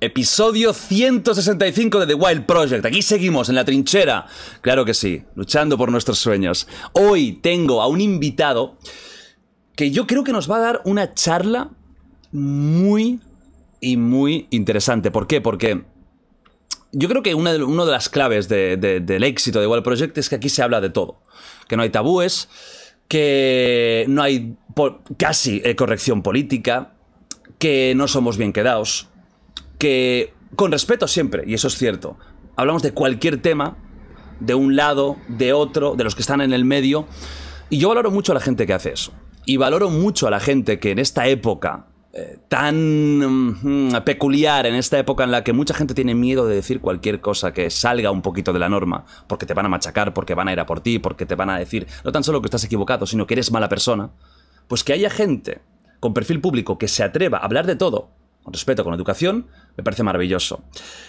Episodio 165 de The Wild Project. Aquí seguimos en la trinchera. Claro que sí, luchando por nuestros sueños. Hoy tengo a un invitado que yo creo que nos va a dar una charla muy y muy interesante. ¿Por qué? Porque yo creo que una de, las claves del éxito de Wild Project es que aquí se habla de todo. Que no hay tabúes, que no hay casi eh, corrección política, que no somos bien quedados, que con respeto siempre, y eso es cierto, hablamos de cualquier tema, de un lado, de otro, de los que están en el medio, y yo valoro mucho a la gente que hace eso, y valoro mucho a la gente que en esta época tan mm, mm, peculiar en esta época en la que mucha gente tiene miedo de decir cualquier cosa que salga un poquito de la norma, porque te van a machacar, porque van a ir a por ti, porque te van a decir no tan solo que estás equivocado, sino que eres mala persona, pues que haya gente con perfil público que se atreva a hablar de todo, con respeto, con educación, me parece maravilloso.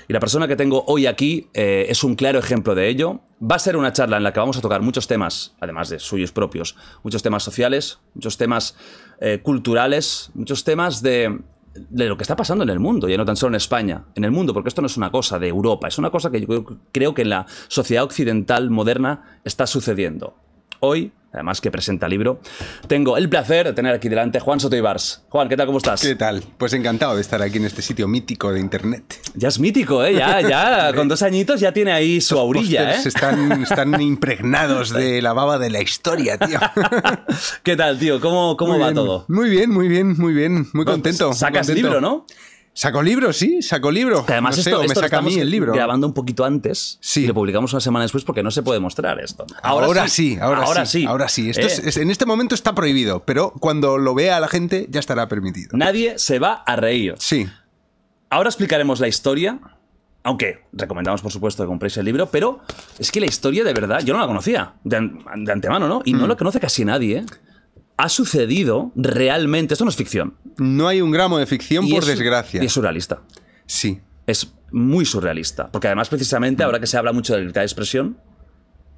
Y la persona que tengo hoy aquí eh, es un claro ejemplo de ello. Va a ser una charla en la que vamos a tocar muchos temas, además de suyos propios, muchos temas sociales, muchos temas eh, culturales, muchos temas de, de lo que está pasando en el mundo, y no tan solo en España, en el mundo, porque esto no es una cosa de Europa, es una cosa que yo creo que en la sociedad occidental moderna está sucediendo. Hoy además que presenta libro. Tengo el placer de tener aquí delante Juan Sotoibars. Juan, ¿qué tal? ¿Cómo estás? ¿Qué tal? Pues encantado de estar aquí en este sitio mítico de internet. Ya es mítico, ¿eh? Ya, ya, con dos añitos ya tiene ahí su aurilla, ¿eh? Están, están impregnados de la baba de la historia, tío. ¿Qué tal, tío? ¿Cómo, cómo va todo? Muy bien, muy bien, muy bien. Muy pues contento. Sacas el libro, ¿no? Sacó libro, sí, Sacó libro. Además, esto, saca a mí el libro. grabando un poquito antes sí. lo publicamos una semana después porque no se puede mostrar esto. Ahora, sí, ahora, sí, Ahora eh. sí. en este momento está prohibido, pero cuando lo vea la gente ya estará permitido. Nadie se va a reír. Sí. Ahora explicaremos la historia, aunque recomendamos, por supuesto, que compréis el libro, pero es que la historia de verdad yo no la conocía de, antemano, ¿no? Y no mm. la conoce casi nadie. ¿eh? ha sucedido realmente. Esto no es ficción. No hay un gramo de ficción, por desgracia. Y es surrealista. Sí. Es muy surrealista. Porque además, precisamente, ahora que se habla mucho de libertad de expresión,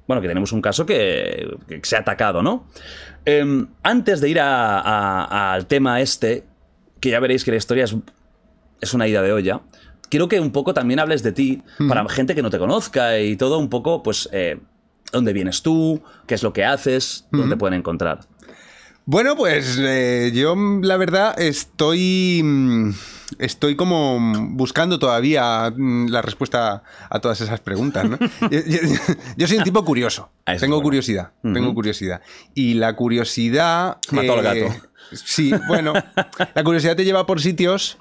bueno, que tenemos un caso que, se ha atacado, ¿no? Em, antes de ir al tema este, que ya veréis que la historia es, una ida de olla, quiero que un poco también hables de ti, hmm. para gente que no te conozca y todo, un poco, pues, eh, dónde vienes tú, qué es lo que haces, dónde hmm. pueden encontrar. Bueno, pues eh, yo la verdad estoy, mm, estoy como buscando todavía mm, la respuesta a todas esas preguntas. ¿no? yo, soy un tipo curioso. tengo curiosidad, tengo curiosidad. Y la curiosidad... Mató al eh, gato. Sí, bueno, la curiosidad te lleva por sitios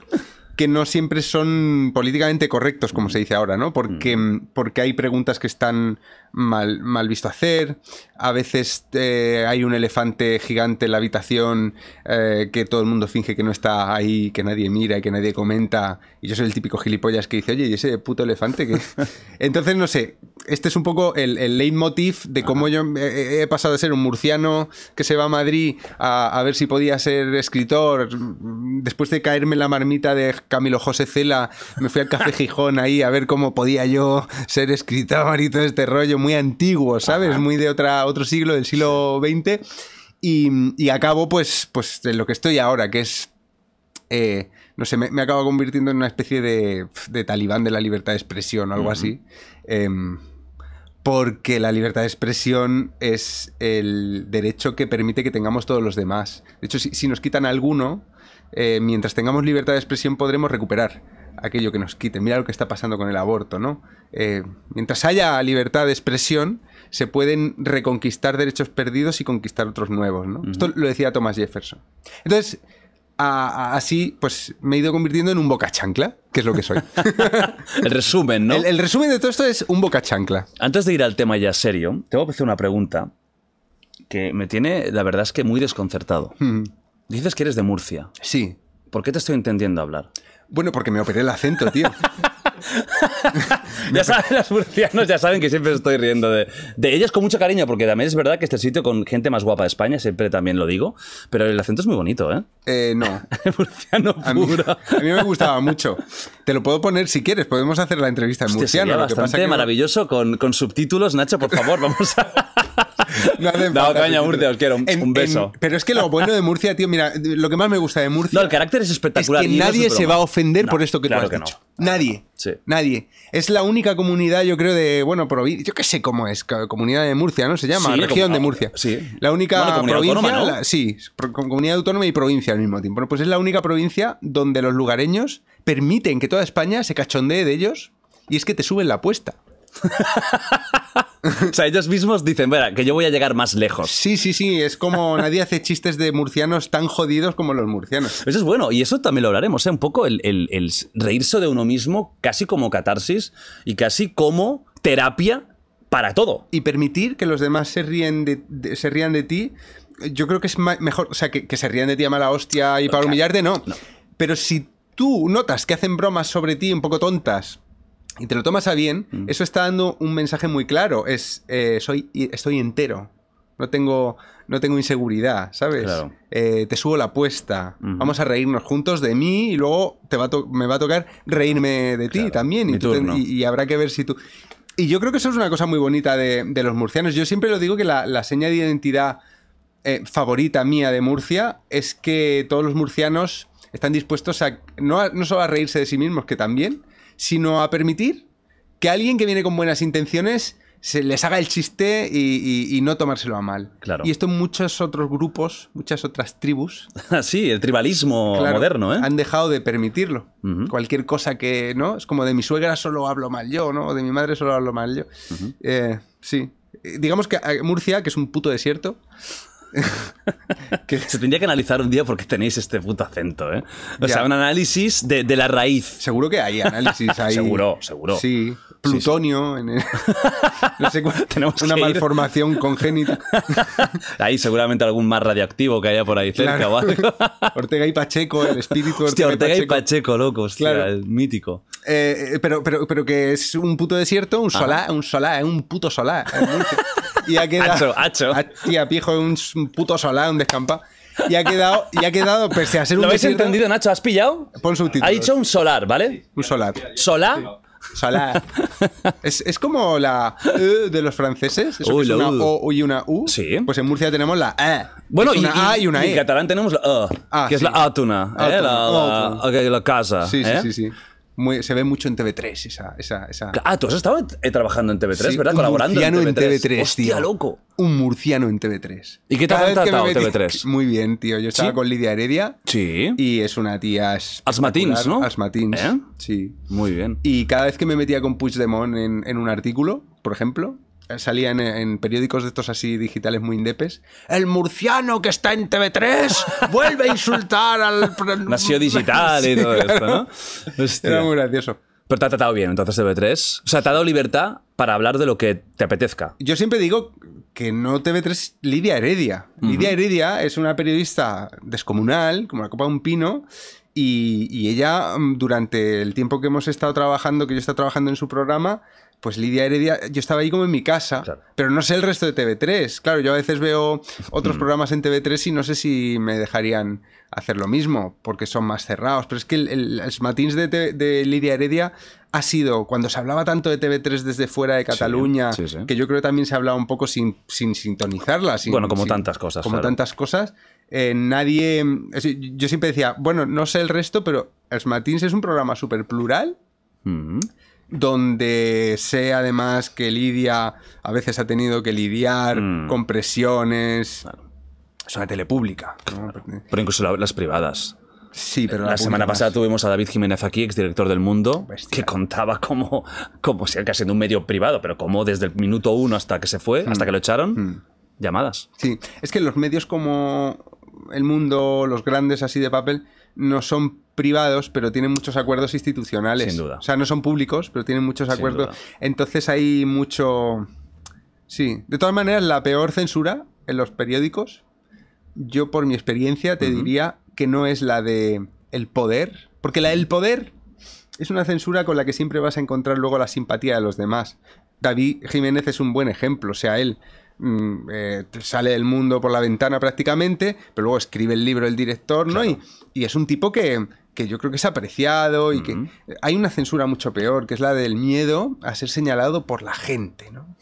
que no siempre son políticamente correctos, como se dice ahora, ¿no? Porque, mm, porque hay preguntas que están mal, mal visto hacer. A veces eh, hay un elefante gigante en la habitación eh, que todo el mundo finge que no está ahí, que nadie mira y que nadie comenta. Y yo soy el típico gilipollas que dice, oye, ¿y ese puto elefante que... Entonces, no sé, este es un poco el, el leitmotiv de cómo yo eh, he, pasado de ser un murciano que se va a Madrid a, a ver si podía ser escritor. Después de caerme en la marmita de Camilo José Cela, me fui al Café Gijón ahí a ver cómo podía yo ser escritor y todo este rollo muy antiguo, ¿sabes? Muy de otra, otro siglo, del siglo XX. Y, acabo, pues, pues, de lo que estoy ahora, que es. Eh, no sé, me, me, acabo convirtiendo en una especie de, talibán de la libertad de expresión o algo así. Em, porque la libertad de expresión es el derecho que permite que tengamos todos los demás. De hecho, si, nos quitan alguno, eh, mientras tengamos libertad de expresión podremos recuperar aquello que nos quiten. Mira lo que está pasando con el aborto, ¿no? Eh, mientras haya libertad de expresión, se pueden reconquistar derechos perdidos y conquistar otros nuevos, ¿no? Esto lo decía Thomas Jefferson. Entonces, así, pues me he ido convirtiendo en un boca chancla, que es lo que soy. el resumen, ¿no? El, resumen de todo esto es un boca chancla. Antes de ir al tema ya serio, tengo que hacer una pregunta que me tiene, la verdad es que muy desconcertado. Dices que eres de Murcia. Sí. ¿Por qué te estoy entendiendo hablar? Bueno, porque me operé el acento, tío. ya saben, los murcianos ya saben que siempre estoy riendo de, ellos con mucho cariño, porque también es verdad que este sitio con gente más guapa de España, siempre también lo digo, pero el acento es muy bonito, ¿eh? Eh, no. murciano puro. A mí, me gustaba mucho. Te lo puedo poner si quieres, podemos hacer la entrevista en murciano. lo que bastante maravilloso con, con subtítulos, Nacho, por favor, vamos a... No, no caña, Murcia, os quiero. Un, beso. pero es que lo bueno de Murcia, tío, mira, lo que más me gusta de Murcia. No, el carácter es espectacular. Es que nadie se va a ofender por esto que tú has dicho. Nadie. Sí. Nadie. Es la única comunidad, yo creo, de, bueno, provincia, yo qué sé cómo es, comunidad de Murcia, ¿no? Se llama, región de Murcia. Ah, sí. La única provincia, sí, comunidad autónoma y provincia al mismo tiempo. pues es la única provincia donde los lugareños permiten que toda España se cachondee de ellos y es que te suben la apuesta. o sea, ellos mismos dicen, mira, que yo voy a llegar más lejos. Sí, sí, sí, es como nadie hace chistes de murcianos tan jodidos como los murcianos. Eso es bueno, y eso también lo hablaremos, ¿eh? un poco el, reírse de uno mismo casi como catarsis y casi como terapia para todo. Y permitir que los demás se, ríen de, rían de ti, yo creo que es mejor, o sea, que, se rían de ti a mala hostia y para humillarte, no. Pero si tú notas que hacen bromas sobre ti un poco tontas y te lo tomas a bien, mm. eso está dando un mensaje muy claro. Es, eh, soy, estoy entero. No tengo, no tengo inseguridad, ¿sabes? Eh, te subo la apuesta. Vamos a reírnos juntos de mí y luego te va me va a tocar reírme de ti también. Y, habrá que ver si tú. Y yo creo que eso es una cosa muy bonita de, los murcianos. Yo siempre lo digo que la, la seña de identidad eh, favorita mía de Murcia es que todos los murcianos están dispuestos a no, no solo a reírse de sí mismos, que también, sino a permitir que alguien que viene con buenas intenciones se les haga el chiste y, no tomárselo a mal. Claro. Y esto muchos otros grupos, muchas otras tribus. sí, el tribalismo moderno, ¿eh? Han dejado de permitirlo. Cualquier cosa que, ¿no? Es como de mi suegra solo hablo mal yo, ¿no? O de mi madre solo hablo mal yo. Eh, sí. Eh, digamos que eh, Murcia, que es un puto desierto, Se tendría que analizar un día porque tenéis este puto acento, ¿eh? O sea, un análisis de, de, la raíz. Seguro que hay análisis ahí. seguro, seguro. Sí plutonio, En el... no sé cuál, tenemos una malformación congénita. ahí seguramente algún más radioactivo que haya por ahí cerca o algo. Ortega y Pacheco, el espíritu hostia, Ortega, y Pacheco. locos. claro. el mítico. Eh, eh, pero, pero, pero que es un puto desierto, un solá, un solá, un puto solá. Y ha quedado... Hacho, ah, Tía, pijo, un puto solá, un descampado y ha quedado, y ha quedado pese a ser ¿Lo un. ¿Lo habéis entendido, Nacho? ¿Has pillado? Pon subtítulos. Ha dicho un solar, ¿vale? Un solar. Solar la es, es, como la E de los franceses. es una O y una U. Sí. Pues en Murcia tenemos la E. Bueno, y, una A y una y En e. catalán tenemos la E, ah, que es la atuna, ¿eh? la, la, la, casa. sí, sí. Eh. sí se ve mucho en TV3 esa, esa, esa... Ah, tú has estado eh, trabajando en TV3, ¿verdad? Colaborando en TV3. en TV3. Hostia, loco. Un murciano en TV3. ¿Y qué te ha tratado TV3? Muy bien, tío. Yo estaba con Lidia Heredia. Sí. Y es una tía... Asmatins, ¿no? Asmatins. ¿Eh? Sí. Muy bien. Y cada vez que me metía con Puigdemont en, en un artículo, por ejemplo, salía en, periódicos de estos así digitales muy indepes. El murciano que está en TV3 vuelve a insultar al. Nació digital y todo esto, ¿no? Era muy gracioso. Pero te ha tratado bien, entonces TV3. O sea, te ha dado libertad para hablar de lo que te apetezca. Yo siempre digo que no TV3 Lidia Heredia. Lidia Heredia es una periodista descomunal, como la copa de un pino, y, y, ella, mm, durante el tiempo que hemos estado trabajando, que yo he estado trabajando en su programa, pues Lidia Heredia, yo estaba ahí como en mi casa, pero no sé el resto de TV3. Claro, yo a veces veo otros mm. programas en TV3 y no sé si me dejarían hacer lo mismo, porque son más cerrados. Pero es que el, el, de, Lidia Heredia ha sido, cuando se hablaba tanto de TV3 desde fuera de Cataluña, que yo creo que también se hablaba un poco sin, sintonizarla. bueno, como tantas cosas. Como tantas cosas. Eh, nadie... Yo siempre decía, bueno, no sé el resto, pero el Matins es un programa súper plural. Mm donde sé además que Lidia a veces ha tenido que lidiar mm. con presiones. Claro. Es una tele pública. Pero incluso las privadas. Sí, pero la, semana pasada tuvimos a David Jiménez aquí, exdirector del Mundo, que contaba como si casi en un medio privado, pero como desde el minuto uno hasta que se fue, mm. hasta que lo echaron, mm. llamadas. Sí, es que los medios como el Mundo, los grandes así de papel, no son privados, pero tienen muchos acuerdos institucionales. Sin duda. O sea, no son públicos, pero tienen muchos acuerdos. Entonces hay mucho... Sí, de todas maneras, la peor censura en los periódicos, yo por mi experiencia te diría que no es la de el poder, porque la del poder es una censura con la que siempre vas a encontrar luego la simpatía de los demás. David Jiménez es un buen ejemplo, o sea, él mm, eh, sale del mundo por la ventana prácticamente, pero luego escribe el libro el director, ¿no? y, es un tipo que, que yo creo que es apreciado y que hay una censura mucho peor, que es la del miedo a ser señalado por la gente, ¿no?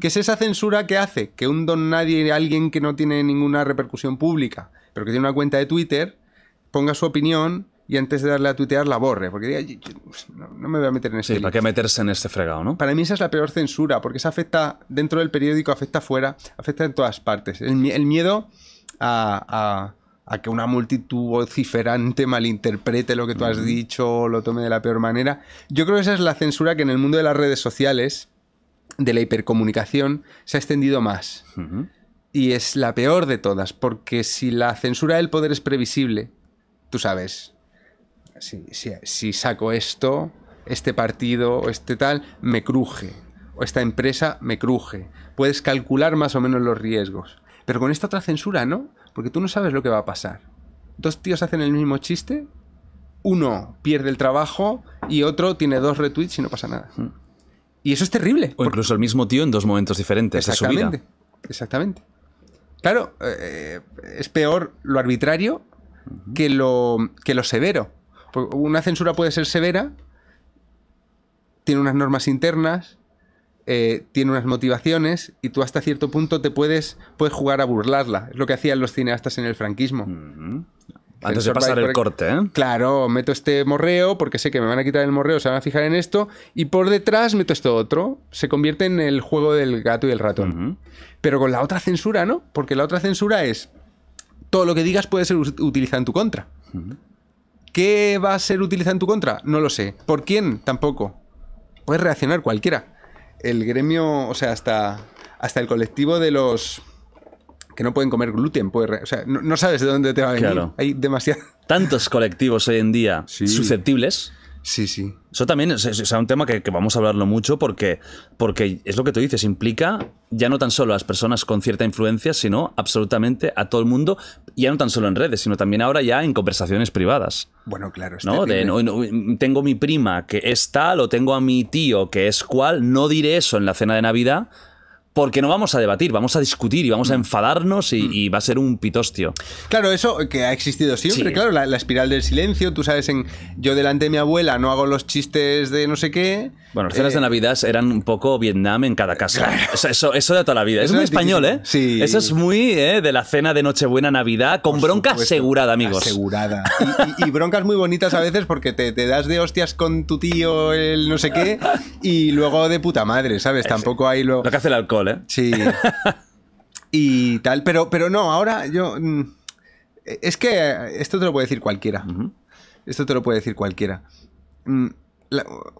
Que es esa censura que hace que un don nadie, alguien que no tiene ninguna repercusión pública, pero que tiene una cuenta de Twitter, ponga su opinión y antes de darle a tuitear la borre, porque diga, pues, no, me voy a meter en ese... Sí, este ¿para qué meterse en este fregado, no? Para mí esa es la peor censura, porque esa afecta dentro del periódico, afecta fuera, afecta en todas partes. El, miedo a a que una multitud vociferante malinterprete lo que tú has dicho o lo tome de la peor manera. Yo creo que esa es la censura que en el mundo de las redes sociales, de la hipercomunicación, se ha extendido más. Y es la peor de todas, porque si la censura del poder es previsible, tú sabes, si, si saco esto, este partido o este tal, me cruje, o esta empresa me cruje. Puedes calcular más o menos los riesgos. Pero con esta otra censura, ¿no? Porque tú no sabes lo que va a pasar. Dos tíos hacen el mismo chiste, uno pierde el trabajo y otro tiene dos retweets y no pasa nada. Hmm. Y eso es terrible. O incluso el mismo tío en dos momentos diferentes exactamente, Exactamente. Claro, eh, es peor lo arbitrario que lo, que lo severo. una censura puede ser severa, tiene unas normas internas, eh, tiene unas motivaciones y tú hasta cierto punto te puedes, puedes jugar a burlarla. Es lo que hacían los cineastas en el franquismo. Antes de pasar el corte, ¿eh? Claro, meto este morreo porque sé que me van a quitar el morreo, se van a fijar en esto, y por detrás meto esto otro. Se convierte en el juego del gato y el ratón. Pero con la otra censura, ¿no? Porque la otra censura es todo lo que digas puede ser utilizado en tu contra. ¿Qué va a ser utilizado en tu contra? No lo sé. ¿Por quién? Tampoco. Puedes reaccionar cualquiera el gremio, o sea, hasta, hasta el colectivo de los que no pueden comer gluten, pues no, sabes de dónde te va a venir. Hay demasiados Tantos colectivos hoy en día susceptibles Sí, sí. Eso también es, un tema que, vamos a hablarlo mucho porque, porque es lo que tú dices, implica ya no tan solo a las personas con cierta influencia, sino absolutamente a todo el mundo, ya no tan solo en redes, sino también ahora ya en conversaciones privadas. Bueno, claro. tengo mi prima que es tal o tengo a mi tío que es cual, no diré eso en la cena de Navidad, porque no vamos a debatir, vamos a discutir y vamos a mm. enfadarnos mm. y, va a ser un pitostio. Claro, eso que ha existido siempre, claro, la, espiral del silencio, tú sabes, en yo delante de mi abuela no hago los chistes de no sé qué. Bueno, las cenas de eh, Navidad eran un poco Vietnam en cada casa. Eso, de toda la vida. es muy español, ¿eh? Sí. Eso es muy ¿eh? de la cena de Nochebuena, Navidad, con bronca asegurada, amigos. Asegurada. Y, broncas muy bonitas a veces porque te, das de hostias con tu tío, el no sé qué, y luego de puta madre, ¿sabes? Tampoco hay lo... lo que hace el alcohol. Sí. y tal, pero, pero no, ahora yo... Mm, es que esto te lo puede decir cualquiera. Esto te lo puede decir cualquiera. Mm,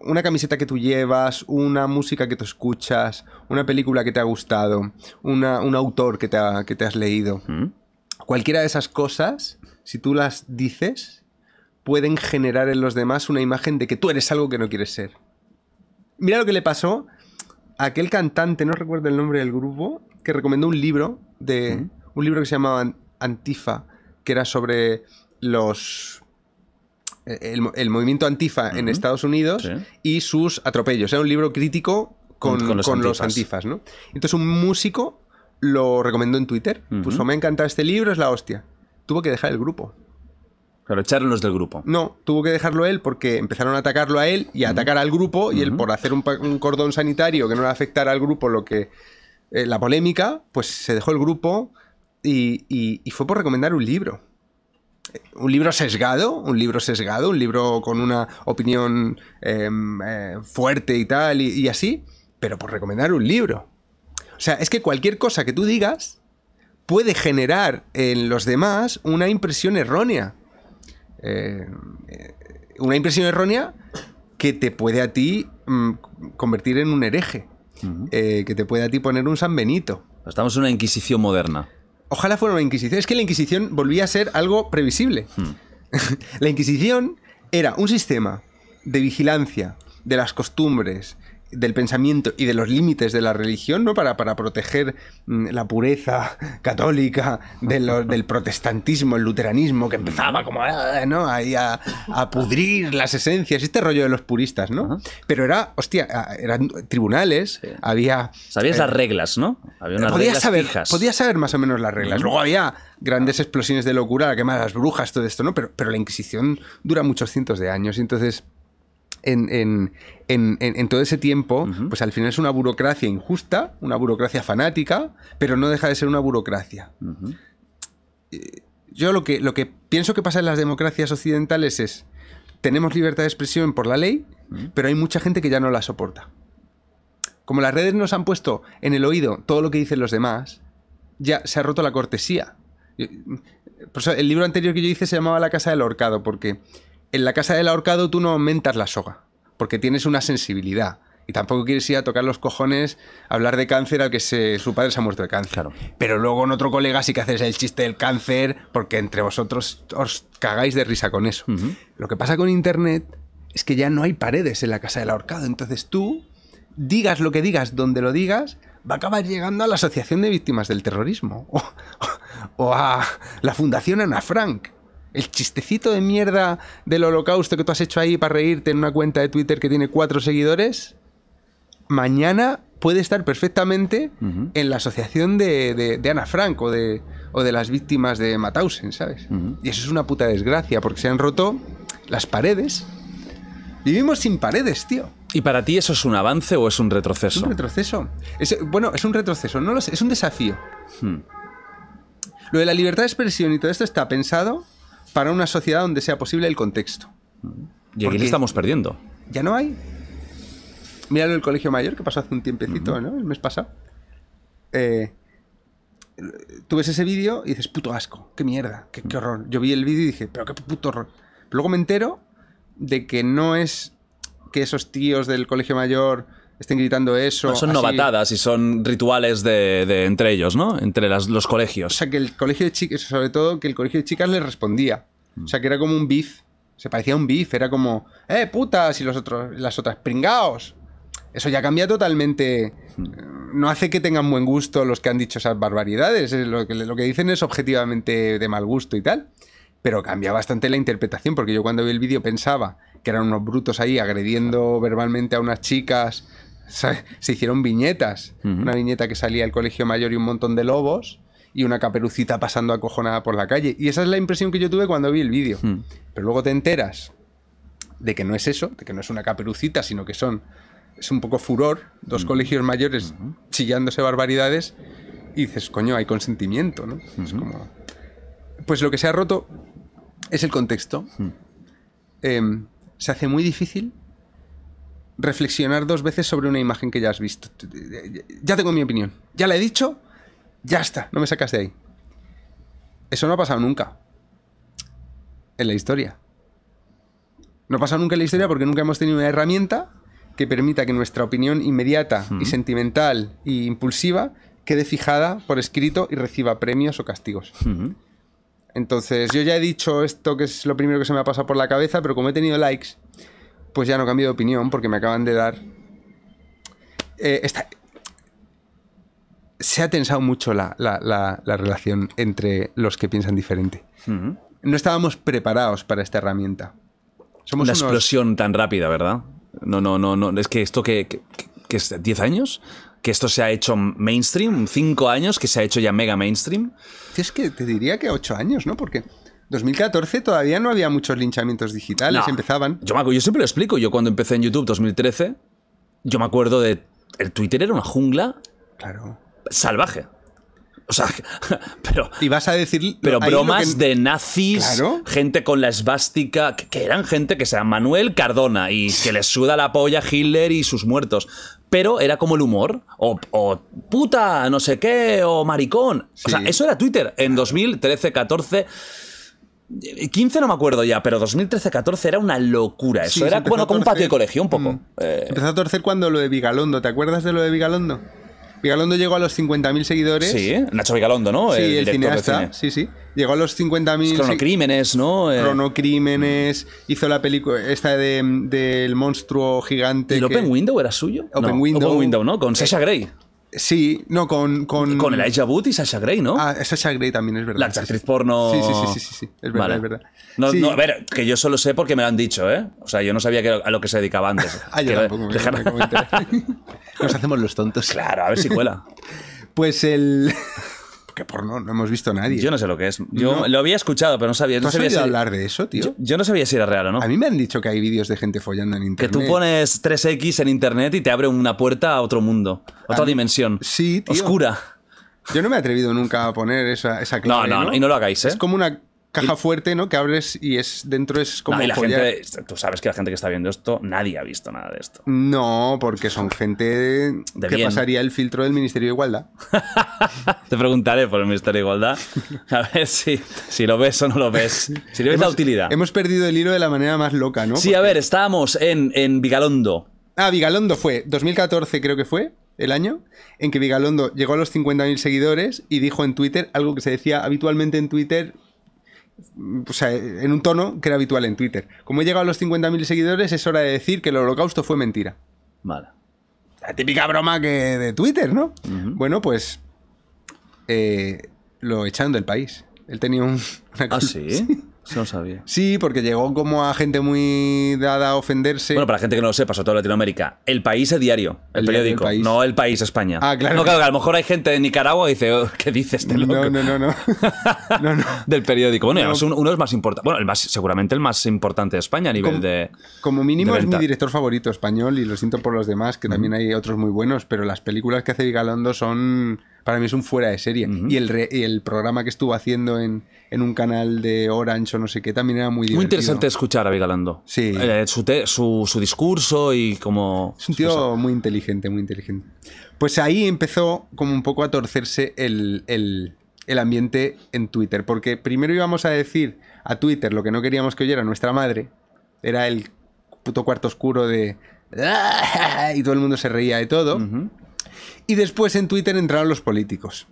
una camiseta que tú llevas, una música que tú escuchas, una película que te ha gustado, un autor que te, has leído. Cualquiera de esas cosas, si tú las dices, pueden generar en los demás una imagen de que tú eres algo que no quieres ser. Mira lo que le pasó aquel cantante, no recuerdo el nombre del grupo, que recomendó un libro de. Un libro que se llamaba Antifa, que era sobre los eh, el, movimiento antifa en Estados Unidos y sus atropellos. Era un libro crítico con, los, antifas. ¿no? Entonces un músico lo recomendó en Twitter. pues oh, me ha encantado este libro, es la hostia. Tuvo que dejar el grupo. Pero echaron los del grupo. No, tuvo que dejarlo él porque empezaron a atacarlo a él y a atacar al grupo. Y él, por hacer un, cordón sanitario que no le afectara al grupo lo que. Eh, la polémica, pues se dejó el grupo y, fue por recomendar un libro. Eh, un libro sesgado, un libro sesgado, un libro con una opinión em, eh, fuerte y tal, y, y así, pero por recomendar un libro. O sea, es que cualquier cosa que tú digas puede generar en los demás una impresión errónea. Eh, una impresión errónea que te puede a ti mm, convertir en un hereje, eh, que te puede a ti poner un San Benito. Estamos en una Inquisición moderna. Ojalá fuera una Inquisición. Es que la Inquisición volvía a ser algo previsible. Hmm. la Inquisición era un sistema de vigilancia de las costumbres, del pensamiento y de los límites de la religión, ¿no? Para, para proteger mm, la pureza católica del protestantismo, el luteranismo, que empezaba como eh, ¿no? Ahí a, pudrir las esencias, este rollo de los puristas, ¿no? Pero era, hostia, eran tribunales, había... Sabías eh, las reglas, ¿no? Había unas saber, fijas. saber más o menos las reglas. Luego había grandes explosiones de locura, la quema de las brujas, todo esto, ¿no? Pero, pero la Inquisición dura muchos cientos de años, y entonces en, todo ese tiempo, pues al final es una burocracia injusta, una burocracia fanática, pero no deja de ser una burocracia. Eh, yo lo que, pienso que pasa en las democracias occidentales es, tenemos libertad de expresión por la ley, pero hay mucha gente que ya no la soporta. Como las redes nos han puesto en el oído todo lo que dicen los demás, ya se ha roto la cortesía. Eh, el libro anterior que yo hice se llamaba La Casa del Horcado, porque en la casa del ahorcado tú no aumentas la soga, porque tienes una sensibilidad. Y tampoco quieres ir a tocar los cojones a hablar de cáncer al que su padre se ha muerto de cáncer. Pero luego en otro colega sí que haces el chiste del cáncer porque entre vosotros os cagáis de risa con eso. Lo que pasa con Internet es que ya no hay paredes en la casa del ahorcado. Entonces tú, digas lo que digas, donde lo digas, va a acabar llegando a la Asociación de Víctimas del Terrorismo o a la Fundación Ana Frank. El chistecito de mierda del holocausto que tú has hecho ahí para reírte en una cuenta de Twitter que tiene cuatro seguidores, mañana puede estar perfectamente en la asociación de, Ana Frank o de, o de, las víctimas de Mauthausen, ¿sabes? Y eso es una puta desgracia, porque se han roto las paredes. Vivimos sin paredes, tío. ¿Y para ti eso es un avance o es un retroceso? Es un retroceso. bueno, es un retroceso, no lo es un desafío. Hmm. Lo de la libertad de expresión y todo esto está pensado para una sociedad donde sea posible el contexto. Y qué le estamos perdiendo. Ya no hay. Míralo el colegio mayor que pasó hace un tiempecito, ¿no? El mes pasado. Eh, tú ves ese vídeo y dices, puto asco, qué mierda, qué, horror. Yo vi el vídeo y dije, pero qué puto horror. luego me entero de que no es que esos tíos del colegio mayor estén gritando eso. No, son novatadas y son rituales de, entre ellos, ¿no? Entre los colegios. O sea, que el colegio de chicas, sobre todo, que el colegio de chicas les respondía. O sea, que era como un bif. Se parecía a un bif. era como, ¡eh, putas! Y los otros, las otras, ¡pringaos! Eso ya cambia totalmente. No hace que tengan buen gusto los que han dicho esas barbaridades. Lo que, lo que dicen es objetivamente de mal gusto y tal. Pero cambia bastante la interpretación, porque yo cuando vi el vídeo pensaba que eran unos brutos ahí agrediendo verbalmente a unas chicas se, hicieron viñetas. Una viñeta que salía el colegio mayor y un montón de lobos y una caperucita pasando acojonada por la calle. Y esa es la impresión que yo tuve cuando vi el vídeo. Hmm. Pero luego te enteras de que no es eso, de que no es una caperucita, sino que son... Es un poco furor, dos hmm. colegios mayores chillándose barbaridades y dices, coño, hay consentimiento, ¿no? Pues lo que se ha roto es el contexto. Hmm. Em, se hace muy difícil reflexionar dos veces sobre una imagen que ya has visto. Ya tengo mi opinión. Ya la he dicho. Ya está. No me sacas de ahí. Eso no ha pasado nunca. En la historia. No ha pasado nunca en la historia porque nunca hemos tenido una herramienta que permita que nuestra opinión inmediata y hmm. sentimental e impulsiva quede fijada por escrito y reciba premios o castigos. Hmm. Entonces, yo ya he dicho esto que es lo primero que se me ha pasado por la cabeza, pero como he tenido likes, pues ya no cambio de opinión porque me acaban de dar... Eh, se ha tensado mucho la, relación entre los que piensan diferente. No estábamos preparados para esta herramienta. Somos Una explosión tan rápida, ¿verdad? No, no, no, no. Es que esto que, que, es 10 años, que esto se ha hecho mainstream, Cinco años que se ha hecho ya mega mainstream. Es que te diría que ocho años, ¿no? Porque 2014 todavía no había muchos linchamientos digitales, empezaban. Yo, yo siempre lo explico. Yo cuando empecé en YouTube 2013, yo me acuerdo de. El Twitter era una jungla. Claro. Salvaje. O sea, pero. Y vas a decir. Pero bromas de nazis, gente con la esvástica, que, eran gente que se llama Manuel Cardona y que les suda la polla Hitler y sus muertos. Pero era como el humor, o, puta, no sé qué, o maricón. O sea, eso era Twitter en 2013, 14. 15 eh, no me acuerdo ya, pero 2013-14 era una locura. Eso era bueno, como un patio de colegio un poco. Mm. Eh. Empezó a torcer cuando lo de Vigalondo. ¿Te acuerdas de lo de Vigalondo? Vigalondo llegó a los 50.000 seguidores. Sí, Nacho Vigalondo, ¿no? Sí, el, cineasta. Sí, sí. Llegó a los 50.000. crímenes ¿no? Eh... Cronocrímenes. Hizo la película esta de, del monstruo gigante. ¿Y el Open Window era suyo? Open Window. Open ¿no? Con eh, Sasha Grey. Sí, no, con. Con, con Elijah Wood y Sasha Grey, ¿no? Ah, Sasha Grey también es verdad. La actriz porno. Sí, sí, sí, sí, sí, es verdad, es verdad. No, a ver, que yo solo sé porque me lo han dicho, ¿eh? O sea, yo no sabía a lo que se dedicaba antes. ah, yo tampoco. Dejar... Me Nos hacemos los tontos. Claro, a ver si cuela. pues el. Que por No hemos visto a nadie. Yo no sé lo que es. Yo lo había escuchado, pero no sabía. no sabía hablar de eso, tío? Yo, no sabía si era real o no. A mí me han dicho que hay vídeos de gente follando en internet. Que tú pones 3X en internet y te abre una puerta a otro mundo, a otra dimensión. Sí, tío. Oscura. Yo no me he atrevido nunca a poner esa, esa clave, No, no, ¿no? y no lo hagáis, ¿eh? Es como una caja fuerte, ¿no? Que abres y es dentro es como. tú sabes que la gente que está viendo esto, nadie ha visto nada de esto. No, porque son gente que pasaría el filtro del Ministerio de Igualdad. Te preguntaré por el Ministerio de Igualdad. A ver si, lo ves o no lo ves. Si le ves la utilidad. Hemos perdido el hilo de la manera más loca, ¿no? Sí, a ver, estábamos en, en Vigalondo. Ah, Vigalondo fue. 2014 creo que fue el año, en que Vigalondo llegó a los 50.000 seguidores y dijo en Twitter algo que se decía habitualmente en Twitter o sea, en un tono que era habitual en Twitter. Como he llegado a los 50.000 seguidores, es hora de decir que el holocausto fue mentira. Vale. La típica broma que de Twitter, ¿no? Bueno, pues eh, lo echaron del país. Él tenía un, una... ¿Ah, sí? sabía. Sí, porque llegó como a gente muy dada a ofenderse. Bueno, para gente que no lo sepa, sobre todo Latinoamérica, el país es diario, el, periódico, no el país España. Ah, claro. No, a lo mejor hay gente de Nicaragua que dice, oh, ¿qué dices este loco? No, no, no. no. no, Del periódico. Bueno, uno es más importante. Bueno, el más, seguramente el más importante de España a nivel de. Como mínimo es mi director favorito español y lo siento por los demás, que también hay otros muy buenos, pero las películas que hace Vigalondo son para mí es un fuera de serie. y, el el programa que estuvo haciendo en, en, un canal de Orange o no sé qué también era muy divertido. Muy interesante escuchar a Vigalando. Sí. Eh, su, su, su, discurso y como... Es un tío muy inteligente, muy inteligente. Pues ahí empezó como un poco a torcerse el, el, el ambiente en Twitter. Porque primero íbamos a decir a Twitter lo que no queríamos que oyera nuestra madre. Era el puto cuarto oscuro de... Y todo el mundo se reía de todo. Y después en Twitter entraron los políticos.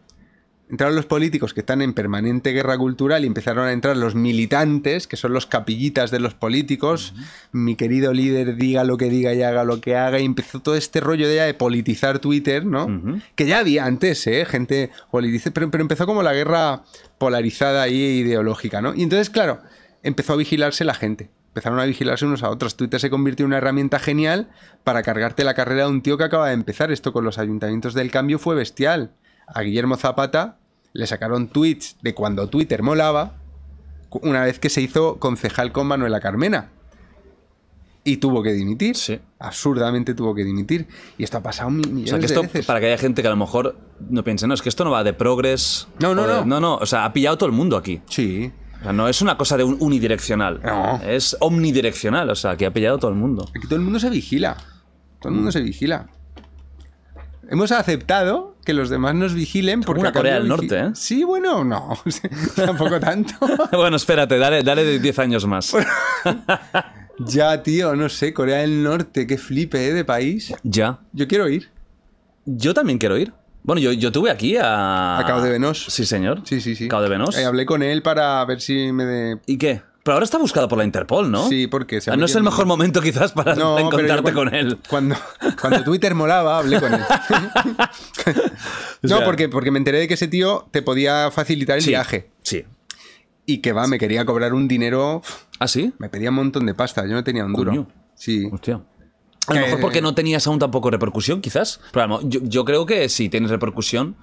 Entraron los políticos que están en permanente guerra cultural y empezaron a entrar los militantes, que son los capillitas de los políticos. Mi querido líder diga lo que diga y haga lo que haga. Y empezó todo este rollo de, de politizar Twitter, ¿no? Que ya había antes, ¿eh? Gente politizada, pero, pero empezó como la guerra polarizada y ideológica, ¿no? Y entonces, claro, empezó a vigilarse la gente empezaron a vigilarse unos a otros. Twitter se convirtió en una herramienta genial para cargarte la carrera de un tío que acaba de empezar. Esto con los ayuntamientos del cambio fue bestial. A Guillermo Zapata le sacaron tweets de cuando Twitter molaba, una vez que se hizo concejal con Manuela Carmena. Y tuvo que dimitir. Absurdamente tuvo que dimitir. Y esto ha pasado millones o sea, que esto, de Para que haya gente que a lo mejor no piense, no, es que esto no va de progres. No, no, no. No, no. O sea, ha pillado todo el mundo aquí. Sí no es una cosa de un unidireccional. Es omnidireccional, o sea, que ha pillado todo el mundo. Aquí todo el mundo se vigila. Todo el mundo se vigila. Hemos aceptado que los demás nos vigilen porque Corea del Norte, ¿eh? Sí, bueno, no, tampoco tanto. bueno, espérate, dale, dale 10 años más. ya, tío, no sé, Corea del Norte, qué flipe ¿eh? de país. Ya. Yo quiero ir. Yo también quiero ir. Bueno, yo, yo tuve aquí a. A Cao de Venos. Sí, señor. Sí, sí, sí. Cao de Venos. Eh, hablé con él para ver si me. ¿Y qué? Pero ahora está buscado por la Interpol, ¿no? Sí, porque se ah, No es el mejor momento quizás para no, encontrarte con él. Cuando, cuando Twitter molaba, hablé con él. no, porque, porque me enteré de que ese tío te podía facilitar el viaje. Sí. Y que va, me quería cobrar un dinero. ¿Ah, sí? Me pedía un montón de pasta, yo no tenía un duro. Sí. Hostia. A lo mejor porque no tenías aún tampoco repercusión, quizás. Pero yo, yo creo que si tienes repercusión.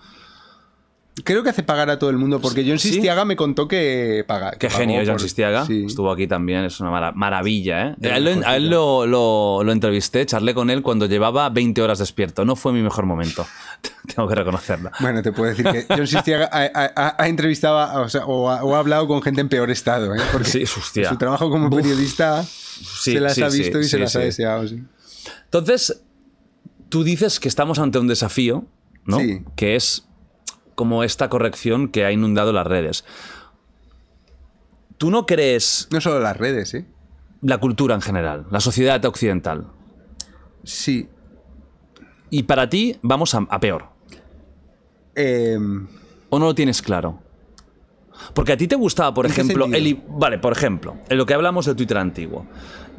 Creo que hace pagar a todo el mundo, porque John Sistiaga me contó que paga. Qué genio, John Sistiaga. Estuvo aquí también, es una maravilla, ¿eh? A él, lo, entrevisté, charlé con él cuando llevaba 20 horas despierto. No fue mi mejor momento. Tengo que reconocerlo. Bueno, te puedo decir que John Sistiaga ha, entrevistado o, ha, hablado con gente en peor estado, ¿eh? Porque su trabajo como periodista se las ha visto y se las ha deseado, sí. Entonces, tú dices que estamos ante un desafío, ¿no? Que es como esta corrección que ha inundado las redes. ¿Tú no crees... No solo las redes, ¿eh? La cultura en general, la sociedad occidental. Sí. Y para ti vamos a, peor. Em. ¿O no lo tienes claro? Porque a ti te gustaba, por ejemplo, el, vale, por ejemplo, en lo que hablamos de Twitter antiguo.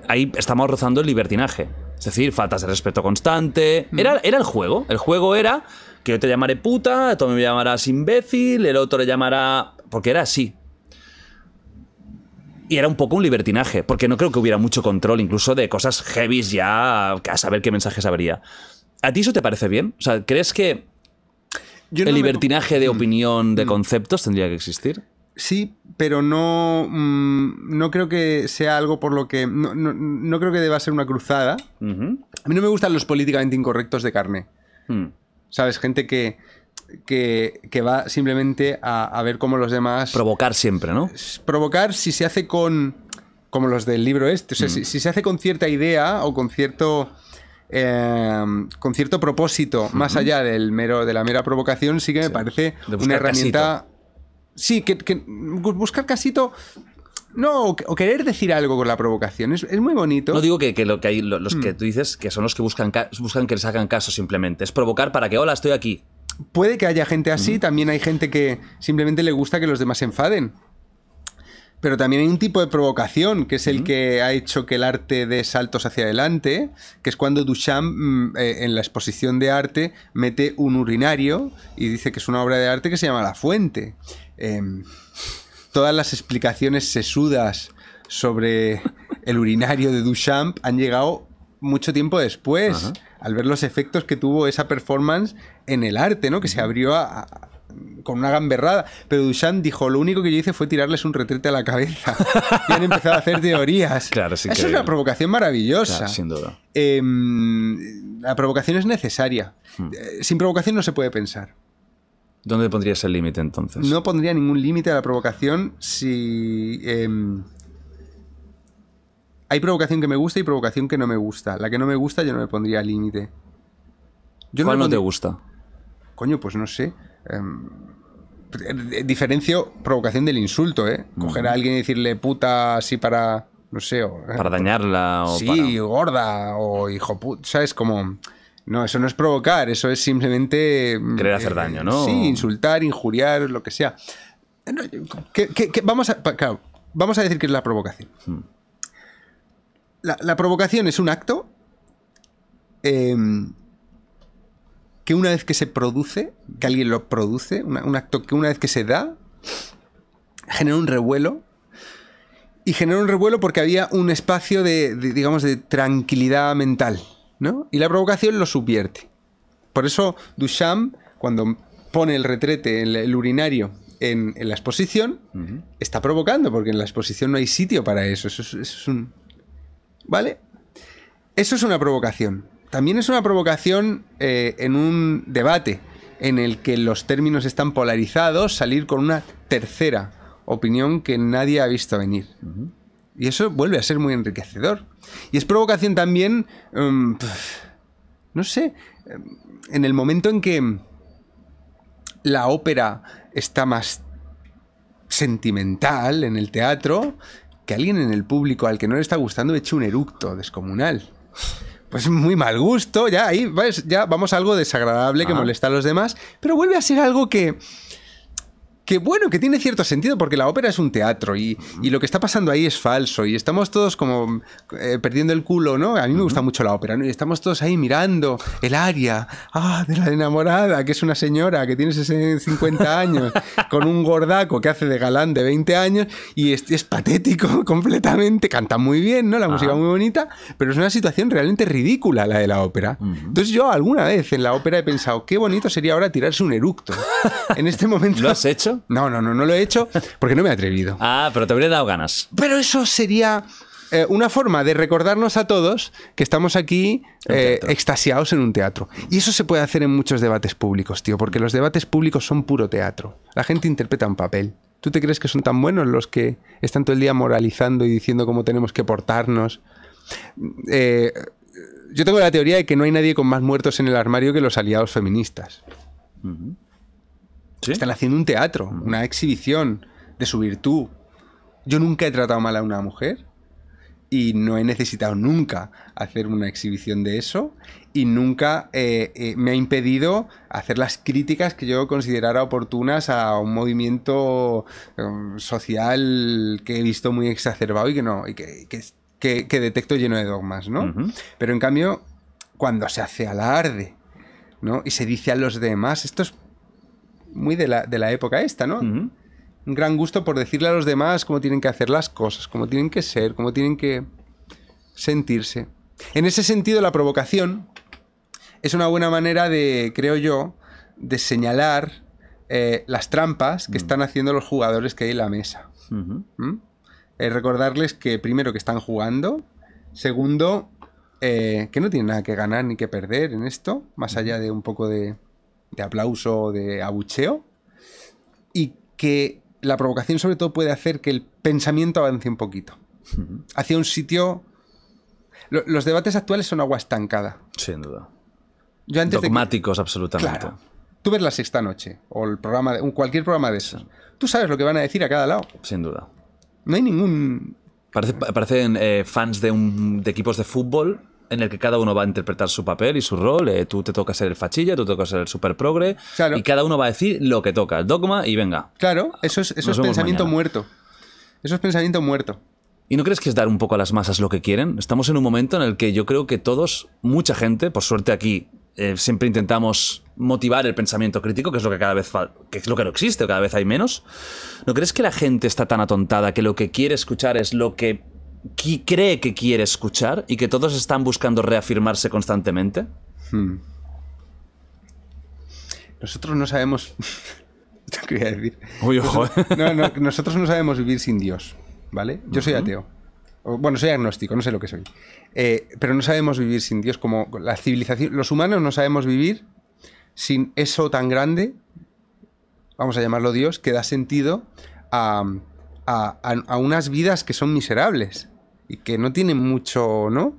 Ahí estamos rozando el libertinaje. Es decir, faltas de respeto constante. Mm. Era, el juego. El juego era que yo te llamaré puta, tú me llamarás imbécil, el otro le llamará... Porque era así. Y era un poco un libertinaje, porque no creo que hubiera mucho control incluso de cosas heavies ya, a saber qué mensajes habría. ¿A ti eso te parece bien? O sea, ¿crees que el libertinaje de mm. opinión, de mm. conceptos, tendría que existir? sí, pero no, mm, no creo que sea algo por lo que. No, no, creo que deba ser una cruzada. A mí no me gustan los políticamente incorrectos de carne. Hmm. ¿Sabes? Gente que, que, va simplemente a, a, ver cómo los demás. Provocar siempre, ¿no? Provocar si se hace con. Como los del libro este. O sea, si, hmm. se hace con cierta idea o con cierto. Em, con cierto propósito, más hmm. allá del mero, de la mera provocación, sí que me parece una herramienta Sí, que, buscar casito. No, o, querer decir algo con la provocación. Es, muy bonito. No digo que, lo que hay, los que mm. tú dices, que son los que buscan, buscan que les hagan caso simplemente. Es provocar para que, hola, estoy aquí. Puede que haya gente así, también hay gente que simplemente le gusta que los demás se enfaden. Pero también hay un tipo de provocación, que es el que ha hecho que el arte dé saltos hacia adelante, que es cuando Duchamp, mm, eh, en la exposición de arte, mete un urinario y dice que es una obra de arte que se llama La Fuente. Em, todas las explicaciones sesudas sobre el urinario de Duchamp han llegado mucho tiempo después, al ver los efectos que tuvo esa performance en el arte, ¿no? Que se abrió con una gamberrada. Pero Duchamp dijo, lo único que yo hice fue tirarles un retrete a la cabeza. y han empezado a hacer teorías. Claro, es una provocación maravillosa. sin duda. Em, la provocación es necesaria. Hmm. Eh, sin provocación no se puede pensar. ¿Dónde pondrías el límite entonces? No pondría ningún límite a la provocación si... Em, hay provocación que me gusta y provocación que no me gusta. La que no me gusta yo no me pondría límite. ¿Cuál no, te gusta? Coño, pues no sé. Em, eh, diferencio provocación del insulto, ¿eh? Coger a alguien y decirle puta así para... No sé, eh, Para dañarla o... Sí, gorda o hijo puta. ¿Sabes? Como... No, eso no es provocar, eso es simplemente... Querer mm, hacer daño, ¿no? Sí, insultar, injuriar, lo que sea. Vamos, a, decir que es la provocación. Hmm. La, provocación es un acto em, que una vez que se produce, que alguien lo produce, un acto que una vez que se da, genera un revuelo. Y genera un revuelo porque había un espacio de digamos, de tranquilidad mental y la provocación lo subvierte. Por eso Duchamp, cuando pone el retrete, el, el urinario en, la exposición, está provocando, porque en la exposición no hay sitio para eso. Eso es, ¿Vale? Eso es una provocación. También es una provocación eh, en un debate en el que los términos están polarizados, salir con una tercera opinión que nadie ha visto venir. Y eso vuelve a ser muy enriquecedor. Y es provocación también, em, no sé, em, en el momento en que la ópera está más sentimental en el teatro, que alguien en el público al que no le está gustando eche un eructo descomunal. Pues muy mal gusto, ya ahí, ya vamos a algo desagradable que molesta a los demás, pero vuelve a ser algo que, que bueno, que tiene cierto sentido porque la ópera es un teatro y, lo que está pasando ahí es falso y estamos todos como eh, perdiendo el culo, ¿no? A mí me gusta mucho la ópera, ¿no? Y estamos todos ahí mirando el área ah, de la enamorada, que es una señora que tiene 50 años, con un gordaco que hace de galán de 20 años y es, patético completamente, canta muy bien, ¿no? La música muy bonita, pero es una situación realmente ridícula la de la ópera. Entonces yo alguna vez en la ópera he pensado, qué bonito sería ahora tirarse un eructo. En este momento... ¿Lo has hecho? No, no, no, no lo he hecho porque no me he atrevido. ah, pero te habría dado ganas. Pero eso sería eh, una forma de recordarnos a todos que estamos aquí eh, extasiados en un teatro. Y eso se puede hacer en muchos debates públicos, tío, porque los debates públicos son puro teatro. La gente interpreta un papel. ¿Tú te crees que son tan buenos los que están todo el día moralizando y diciendo cómo tenemos que portarnos? Mm, eh, yo tengo la teoría de que no hay nadie con más muertos en el armario que los aliados feministas. Están haciendo un teatro, mm. una exhibición de su virtud. Yo nunca he tratado mal a una mujer y no he necesitado nunca hacer una exhibición de eso y nunca eh, eh, me ha impedido hacer las críticas que yo considerara oportunas a un movimiento um, social que he visto muy exacerbado y que no y que, detecto lleno de dogmas, ¿no? Pero en cambio, cuando se hace alarde ¿no? y se dice a los demás, esto es muy de la, de la época esta, ¿no? Un gran gusto por decirle a los demás cómo tienen que hacer las cosas, cómo tienen que ser, cómo tienen que sentirse. En ese sentido, la provocación es una buena manera de, creo yo, de señalar eh, las trampas que están haciendo los jugadores que hay en la mesa. ¿Mm? Eh, recordarles que, primero, que están jugando. Segundo, eh, que no tienen nada que ganar ni que perder en esto, más allá de un poco de, de aplauso, de abucheo, y que la provocación sobre todo puede hacer que el pensamiento avance un poquito. Hacia un sitio... Los debates actuales son agua estancada. Sin duda. Yo Dogmáticos, absolutamente. tú ves la sexta noche o el programa de... cualquier programa de esos. Tú sabes lo que van a decir a cada lado. Sin duda. No hay ningún... parecen eh, fans de, un, de equipos de fútbol en el que cada uno va a interpretar su papel y su rol. Eh, tú te toca ser el fachilla, tú te toca ser el super progre. Y cada uno va a decir lo que toca, el dogma y venga. Claro, eso es, eso es pensamiento muerto. Eso es pensamiento muerto. ¿Y no crees que es dar un poco a las masas lo que quieren? Estamos en un momento en el que yo creo que todos, mucha gente, por suerte aquí, eh, siempre intentamos motivar el pensamiento crítico, que es lo que cada vez que es lo que no existe, o cada vez hay menos. ¿No crees que la gente está tan atontada que lo que quiere escuchar es lo que cree que quiere escuchar y que todos están buscando reafirmarse constantemente? Hmm. Nosotros no sabemos. ojo. Eh. nosotros no sabemos vivir sin Dios, ¿vale? Yo soy ateo. bueno, soy agnóstico, no sé lo que soy. Eh, pero no sabemos vivir sin Dios como la civilización. Los humanos no sabemos vivir sin eso tan grande, vamos a llamarlo Dios, que da sentido a, a, unas vidas que son miserables que no tiene mucho, ¿no?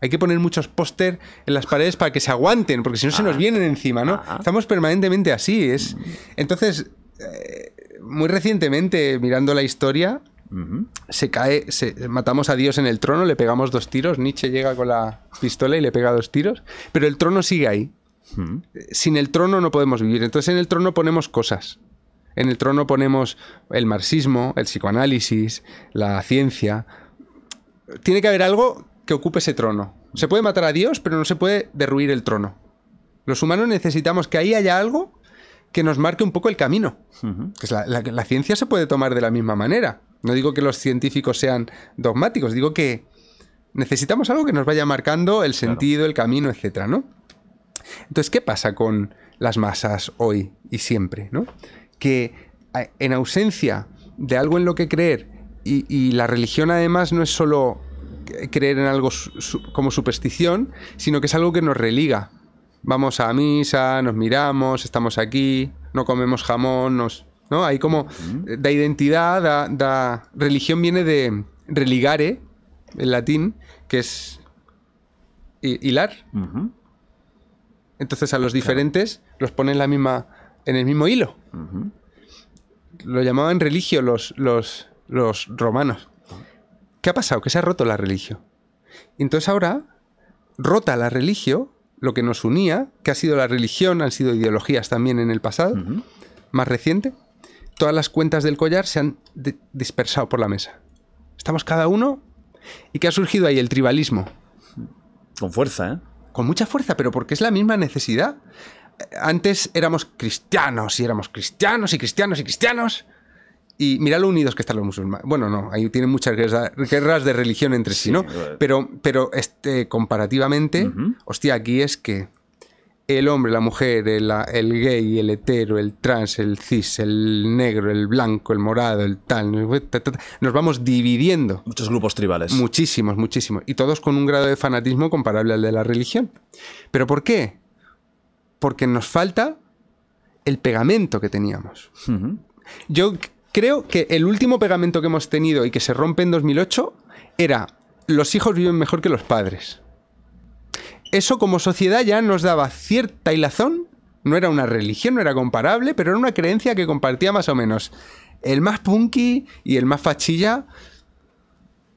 Hay que poner muchos póster en las paredes para que se aguanten, porque si no se nos ah. vienen encima, ¿no? Ah. Estamos permanentemente así. Es... Entonces, eh, muy recientemente, mirando la historia, Se cae, matamos a Dios en el trono, le pegamos dos tiros, Nietzsche llega con la pistola y le pega dos tiros, pero el trono sigue ahí. Sin el trono no podemos vivir. Entonces en el trono ponemos cosas. En el trono ponemos el marxismo, el psicoanálisis, la ciencia, tiene que haber algo que ocupe ese trono. Se puede matar a Dios, pero no se puede derruir el trono. Los humanos necesitamos que ahí haya algo que nos marque un poco el camino. la, ciencia se puede tomar de la misma manera. No digo que los científicos sean dogmáticos, digo que necesitamos algo que nos vaya marcando el sentido, el camino, etc. ¿no? Entonces, ¿qué pasa con las masas hoy y siempre? Que eh, en ausencia de algo en lo que creer y, la religión además no es solo creer en algo como superstición, sino que es algo que nos religa. Vamos a misa, nos miramos, estamos aquí, no comemos jamón, nos, ¿no? Hay como da identidad, da, religión viene de religare en latín, que es hilar. Entonces a los diferentes los ponen la misma en el mismo hilo. Lo llamaban religio los, los los romanos. ¿Qué ha pasado? Que se ha roto la religión. Entonces ahora, rota la religión, lo que nos unía, que ha sido la religión, han sido ideologías también en el pasado, más reciente, todas las cuentas del collar se han dispersado por la mesa. Estamos cada uno y que ha surgido ahí el tribalismo. Con fuerza, ¿eh? Con mucha fuerza, pero porque es la misma necesidad. Antes éramos cristianos y éramos cristianos y cristianos y cristianos. Y mira lo unidos que están los musulmanes. Bueno, no, ahí tienen muchas guerras, de religión entre sí, ¿no? Pero, pero este, comparativamente, hostia, aquí es que el hombre, la mujer, el, gay, el hetero, el trans, el cis, el negro, el blanco, el morado, el tal, nos vamos dividiendo. Muchos grupos tribales. Muchísimos, muchísimos. Y todos con un grado de fanatismo comparable al de la religión. ¿Pero por qué? Porque nos falta el pegamento que teníamos. Yo creo que el último pegamento que hemos tenido y que se rompe en 2008 era los hijos viven mejor que los padres. Eso como sociedad ya nos daba cierta hilazón, no era una religión, no era comparable, pero era una creencia que compartía más o menos el más punky y el más fachilla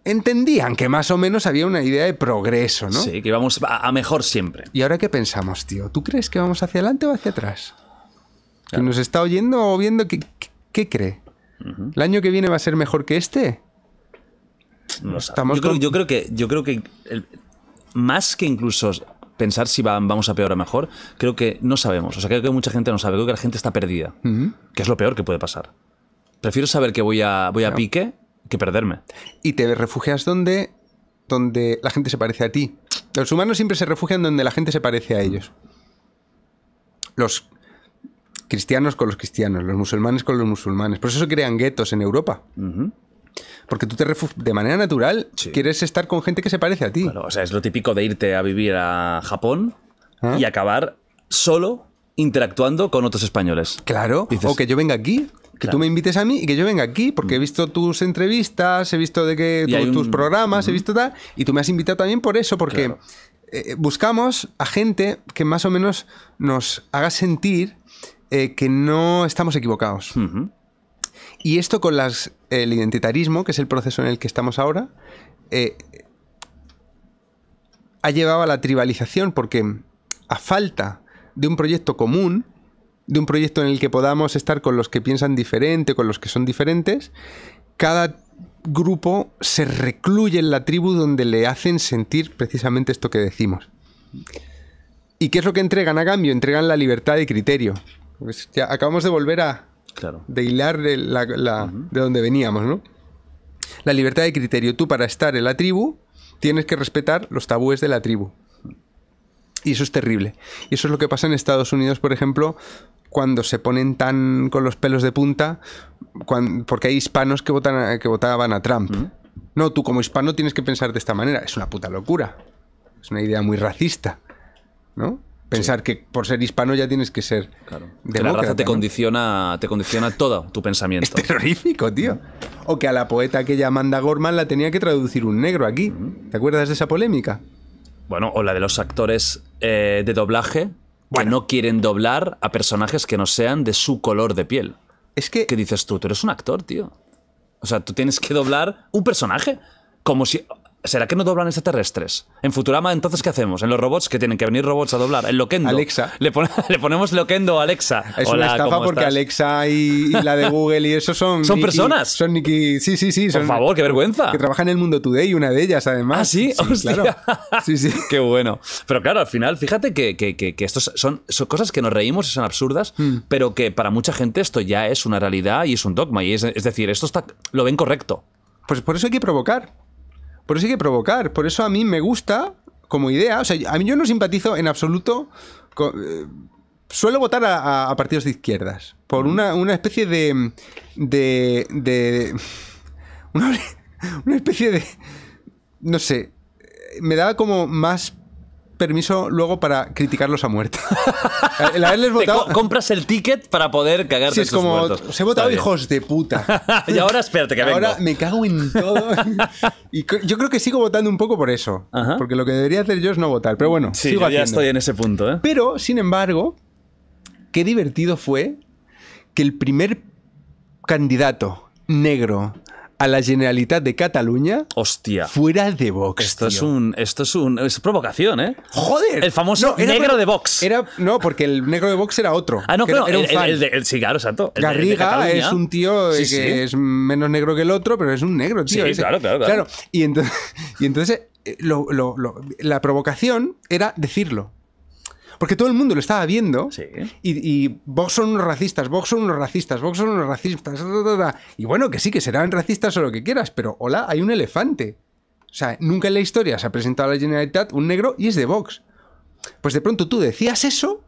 entendían que más o menos había una idea de progreso, ¿no? Sí, que íbamos a, mejor siempre. ¿Y ahora qué pensamos, tío? ¿Tú crees que vamos hacia adelante o hacia atrás? nos está oyendo o viendo, qué cree? ¿El año que viene va a ser mejor que este? No Estamos yo, creo, que, yo creo que más que incluso pensar si vamos a peor o mejor, creo que no sabemos. O sea, creo que mucha gente no sabe. Creo que la gente está perdida, que es lo peor que puede pasar. Prefiero saber que voy a, voy a pique que perderme. Y te refugias donde, donde la gente se parece a ti. Los humanos siempre se refugian donde la gente se parece a ellos. Los cristianos con los cristianos, los musulmanes con los musulmanes. Por eso se crean guetos en Europa. Porque tú te de manera natural quieres estar con gente que se parece a ti. o sea, es lo típico de irte a vivir a Japón ¿Ah? y acabar solo interactuando con otros españoles. Claro, o que yo venga aquí que tú me invites a mí y que yo venga aquí, porque he mm. visto tus entrevistas, he visto de que tus programas, he visto tal, y tú me has invitado también por eso, porque eh, buscamos a gente que más o menos nos haga sentir eh, que no estamos equivocados. Y esto con el identitarismo, que es el proceso en el que estamos ahora, eh, ha llevado a la tribalización porque a falta de un proyecto común, de un proyecto en el que podamos estar con los que piensan diferente, con los que son diferentes, cada grupo se recluye en la tribu donde le hacen sentir precisamente esto que decimos. ¿Y qué es lo que entregan a cambio? Entregan la libertad de criterio. Pues, acabamos de volver a. De hilar de, donde veníamos, ¿no? La libertad de criterio. Tú, para estar en la tribu, tienes que respetar los tabúes de la tribu. Y eso es terrible. Y eso es lo que pasa en Estados Unidos, por ejemplo, cuando se ponen tan con los pelos de punta, porque hay hispanos que, votaban a Trump. No, tú como hispano tienes que pensar de esta manera. Es una puta locura. Es una idea muy racista. ¿No? Pensar que por ser hispano ya tienes que ser. Claro. Que la raza te condiciona, te condiciona todo tu pensamiento. Es terrorífico, tío. O que a la poeta que llamanda Gorman la tenía que traducir un negro aquí. ¿Te acuerdas de esa polémica? Bueno, o la de los actores eh, de doblaje que no quieren doblar a personajes que no sean de su color de piel. Es que. ¿Qué dices tú? Tú eres un actor, tío. O sea, tú tienes que doblar un personaje. Como si. ¿Será que no doblan extraterrestres? En Futurama, entonces, ¿qué hacemos? En los robots, que tienen que venir robots a doblar. En Loquendo. Alexa. Le, ponemos Loquendo a Alexa. Es una estafa porque Alexa y, la de Google y eso son. Son personas. Son Nikki. Sí, sí, sí. Son, Por favor, qué vergüenza. Que trabaja en el mundo today, una de ellas, además. Ah, sí, sí Sí, sí. qué bueno. Pero claro, al final, fíjate que, que, estos son, son, cosas que nos reímos y son absurdas, mm. pero que para mucha gente esto ya es una realidad y es un dogma. Y es, decir, esto está, lo ven correcto. Pues por eso hay que provocar. Por eso hay que provocar. Por eso a mí me gusta como idea. O sea, a mí yo no simpatizo en absoluto eh, suelo votar a, partidos de izquierdas. Por una, especie de. de. de una, especie de. No sé. Me da como más permiso luego para criticarlos a muerte. compras el ticket para poder cagarte sí, es como, Se votado hijos de puta. y ahora espérate que Ahora me cago en todo. y yo creo que sigo votando un poco por eso. Porque lo que debería hacer yo es no votar. Pero bueno, sí, ya estoy en ese punto. ¿eh? Pero, sin embargo, qué divertido fue que el primer candidato negro a la Generalitat de Cataluña. Hostia. Fuera de Vox. Esto es un. Esto es provocación, ¿eh? ¡Joder! El famoso negro de Vox. Era, no, porque el negro de Vox era otro. Ah, no, pero era, el, un fan. Garriga es un tío que es menos negro que el otro, pero es un negro, tío. Sí, claro, claro, claro. Y entonces, eh, la provocación era decirlo. Porque todo el mundo lo estaba viendo. Y, Vox son unos racistas, Vox son unos racistas, Vox son unos racistas. Y bueno, que sí, que serán racistas o lo que quieras, pero hola, hay un elefante. O sea, nunca en la historia se ha presentado a la Generalitat un negro y es de Vox. Pues de pronto tú decías eso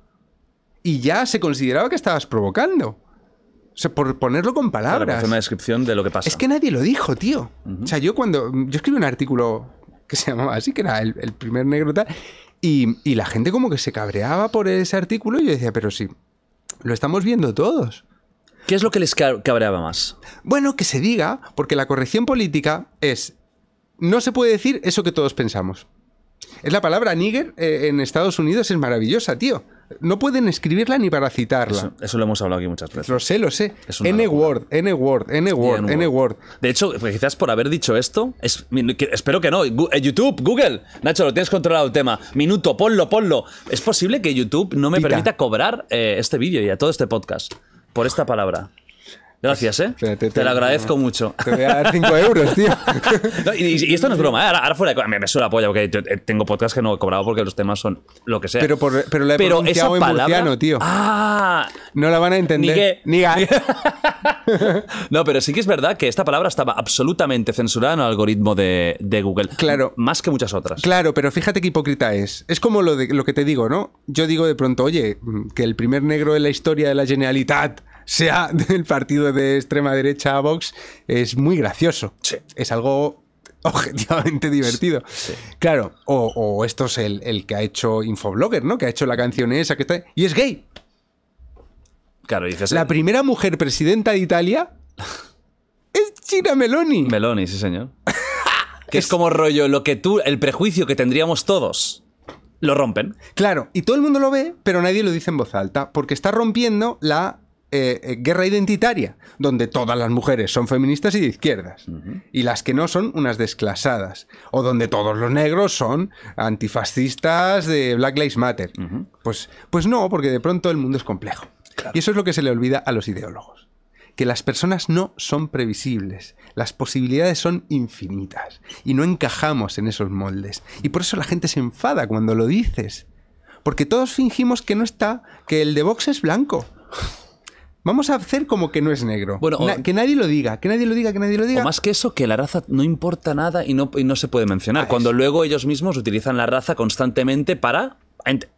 y ya se consideraba que estabas provocando. O sea, por ponerlo con palabras. una descripción de lo que pasa. Es que nadie lo dijo, tío. O sea, yo cuando. Yo escribí un artículo que se llamaba así, que era el primer negro tal. Y, la gente como que se cabreaba por ese artículo y yo decía, pero sí, lo estamos viendo todos. ¿Qué es lo que les cabreaba más? Bueno, que se diga, porque la corrección política es, no se puede decir eso que todos pensamos. Es la palabra nigger eh, en Estados Unidos, es maravillosa, tío. No pueden escribirla ni para citarla. Eso, lo hemos hablado aquí muchas veces. Lo sé, lo sé. N-word, N-word, N-word, N-word. De hecho, quizás por haber dicho esto, espero que no. Eh, YouTube, Google, Nacho, lo tienes controlado el tema. Minuto, ponlo, ponlo. Es posible que YouTube no me permita cobrar eh, este vídeo y a todo este podcast por esta palabra. Gracias, pues, ¿eh? te, lo agradezco mucho. Te voy a dar 5 euros, tío. y, esto no es broma, ¿eh? ahora, fuera de... Me, me suena polla, porque eh, tengo podcasts que no he cobrado porque los temas son lo que sea. Pero, por, pero la he pero en murciano, tío. ¡Ah! No la van a entender. Niga. no, pero sí que es verdad que esta palabra estaba absolutamente censurada en el algoritmo de, Google. Claro. Más que muchas otras. Claro, pero fíjate qué hipócrita es. Es como lo, de, lo que te digo, ¿no? Yo digo de pronto, oye, mm, que el primer negro en la historia de la genialidad sea del partido de extrema derecha a Vox es muy gracioso. Es algo objetivamente divertido. Claro, o, esto es el, que ha hecho Infoblogger, ¿no? Que ha hecho la canción esa que está... Y es gay. Claro, dices... La eh, primera mujer presidenta de Italia es China Meloni. Meloni, sí, señor. que es... es como rollo lo que tú, el prejuicio que tendríamos todos lo rompen. Claro, y todo el mundo lo ve, pero nadie lo dice en voz alta, porque está rompiendo la eh, eh, guerra identitaria, donde todas las mujeres son feministas y de izquierdas, y las que no son unas desclasadas, o donde todos los negros son antifascistas de Black Lives Matter. pues, pues no, porque de pronto el mundo es complejo. Y eso es lo que se le olvida a los ideólogos que las personas no son previsibles, las posibilidades son infinitas y no encajamos en esos moldes. Y por eso la gente se enfada cuando lo dices, porque todos fingimos que no está, que el de Vox es blanco. Vamos a hacer como que no es negro. Bueno, que nadie lo diga, que nadie lo diga, que nadie lo diga. O más que eso, que la raza no importa nada y no, se puede mencionar. Ah, cuando luego ellos mismos utilizan la raza constantemente para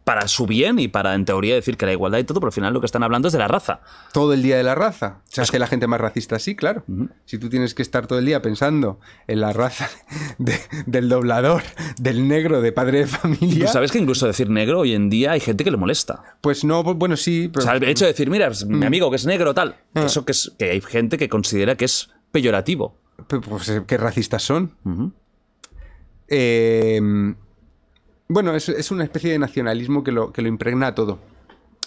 para su bien y para, en teoría, decir que la igualdad y todo, pero al final lo que están hablando es de la raza. Todo el día de la raza. sabes que la gente más racista, sí, claro. Si tú tienes que estar todo el día pensando en la raza del doblador, del negro, de padre de familia. Tú sabes que incluso decir negro hoy en día hay gente que le molesta. Pues no, bueno, sí. Pero... O sea, el hecho de decir, mira, mi mm. amigo que es negro, tal. Ah. Eso que, es, hay gente que considera que es peyorativo. Pues eh, qué racistas son. eh, bueno, es, una especie de nacionalismo que lo, que lo impregna todo.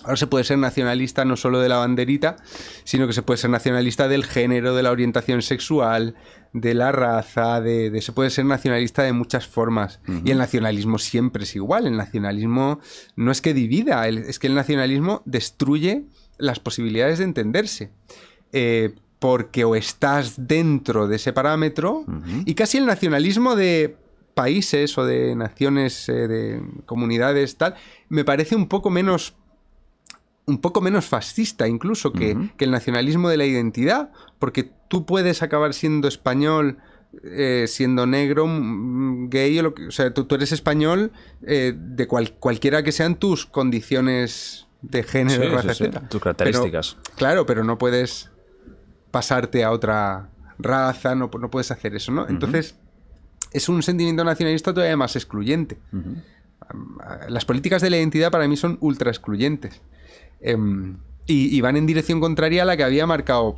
Ahora se puede ser nacionalista no solo de la banderita, sino que se puede ser nacionalista del género, de la orientación sexual, de la raza, de, se puede ser nacionalista de muchas formas. Y el nacionalismo siempre es igual. El nacionalismo no es que divida, es que el nacionalismo destruye las posibilidades de entenderse. Eh, porque o estás dentro de ese parámetro, y casi el nacionalismo de países o de naciones, eh, de comunidades, tal, me parece un poco menos un poco menos fascista incluso que, que, el nacionalismo de la identidad, porque tú puedes acabar siendo español, eh, siendo negro, mm, gay, o, lo que, o sea, tú, eres español eh, de cual, cualquiera que sean tus condiciones de género, raza, Tus características. claro, pero no puedes pasarte a otra raza, no, no puedes hacer eso, ¿no? Entonces es un sentimiento nacionalista todavía más excluyente. Las políticas de la identidad para mí son ultra excluyentes. Em, y, van en dirección contraria a la que había marcado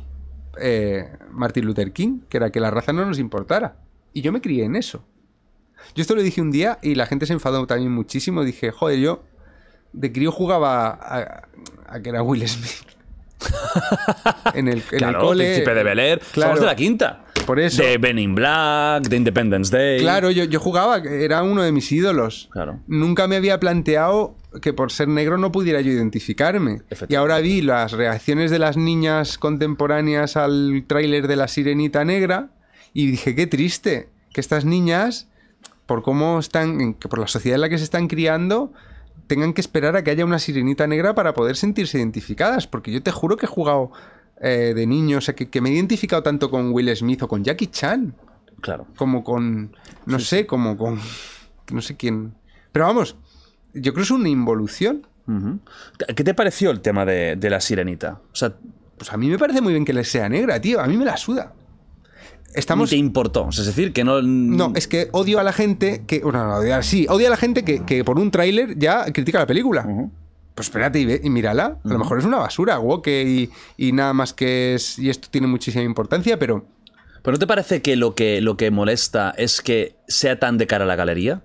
eh, Martin Luther King, que era que la raza no nos importara. Y yo me crié en eso. Yo esto lo dije un día y la gente se enfadó también muchísimo. Dije, joder, yo de crío jugaba a que era Will Smith. en el, en Príncipe de Bel Somos de la quinta. Por eso. De Benin Black, de Independence Day. Claro, yo, yo jugaba, era uno de mis ídolos. Nunca me había planteado que por ser negro no pudiera yo identificarme. Y ahora vi las reacciones de las niñas contemporáneas al tráiler de La Sirenita Negra y dije, qué triste, que estas niñas, por cómo están, por la sociedad en la que se están criando, tengan que esperar a que haya una sirenita negra para poder sentirse identificadas, porque yo te juro que he jugado eh, de niño, o sea, que, me he identificado tanto con Will Smith o con Jackie Chan. Claro. Como con, no sé, como con, no sé quién. Pero vamos, yo creo que es una involución. ¿Qué te pareció el tema de, de la sirenita? O sea, pues a mí me parece muy bien que le sea negra, tío. A mí me la suda. Estamos... te importó. Es decir, que no. No, es que odio a la gente que. sí, odio a la gente que, por un tráiler ya critica la película. Pues espérate y, mírala. A lo mejor es una basura, woke y, nada más que es. Y esto tiene muchísima importancia, pero. ¿Pero no te parece que lo que, lo que molesta es que sea tan de cara a la galería?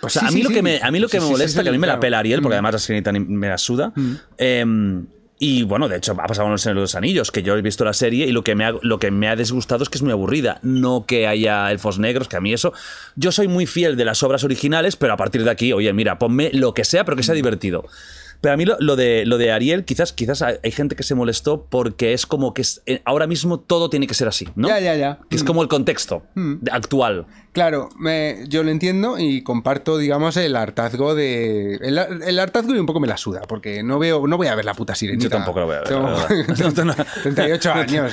Pues o sea, a, mí lo que me, a mí lo que molesta, que a mí me la pela Ariel, porque mm. además la tan me la suda, mm. em, y bueno, de hecho, ha pasado el los Anillos, que yo he visto la serie y lo que, me ha, lo que me ha desgustado es que es muy aburrida. No que haya elfos negros, que a mí eso. Yo soy muy fiel de las obras originales, pero a partir de aquí, oye, mira, ponme lo que sea, pero que sea divertido. Pero a mí lo, de, lo de Ariel, quizás, quizás hay gente que se molestó porque es como que eh, ahora mismo todo tiene que ser así, ¿no? Ya, ya, ya. Es como el contexto mm. actual. Claro, yo lo entiendo y comparto, digamos, el hartazgo de. El, hartazgo y un poco me la suda, porque no veo, no voy a ver la puta sirena. Yo tampoco lo voy a ver. 38 años.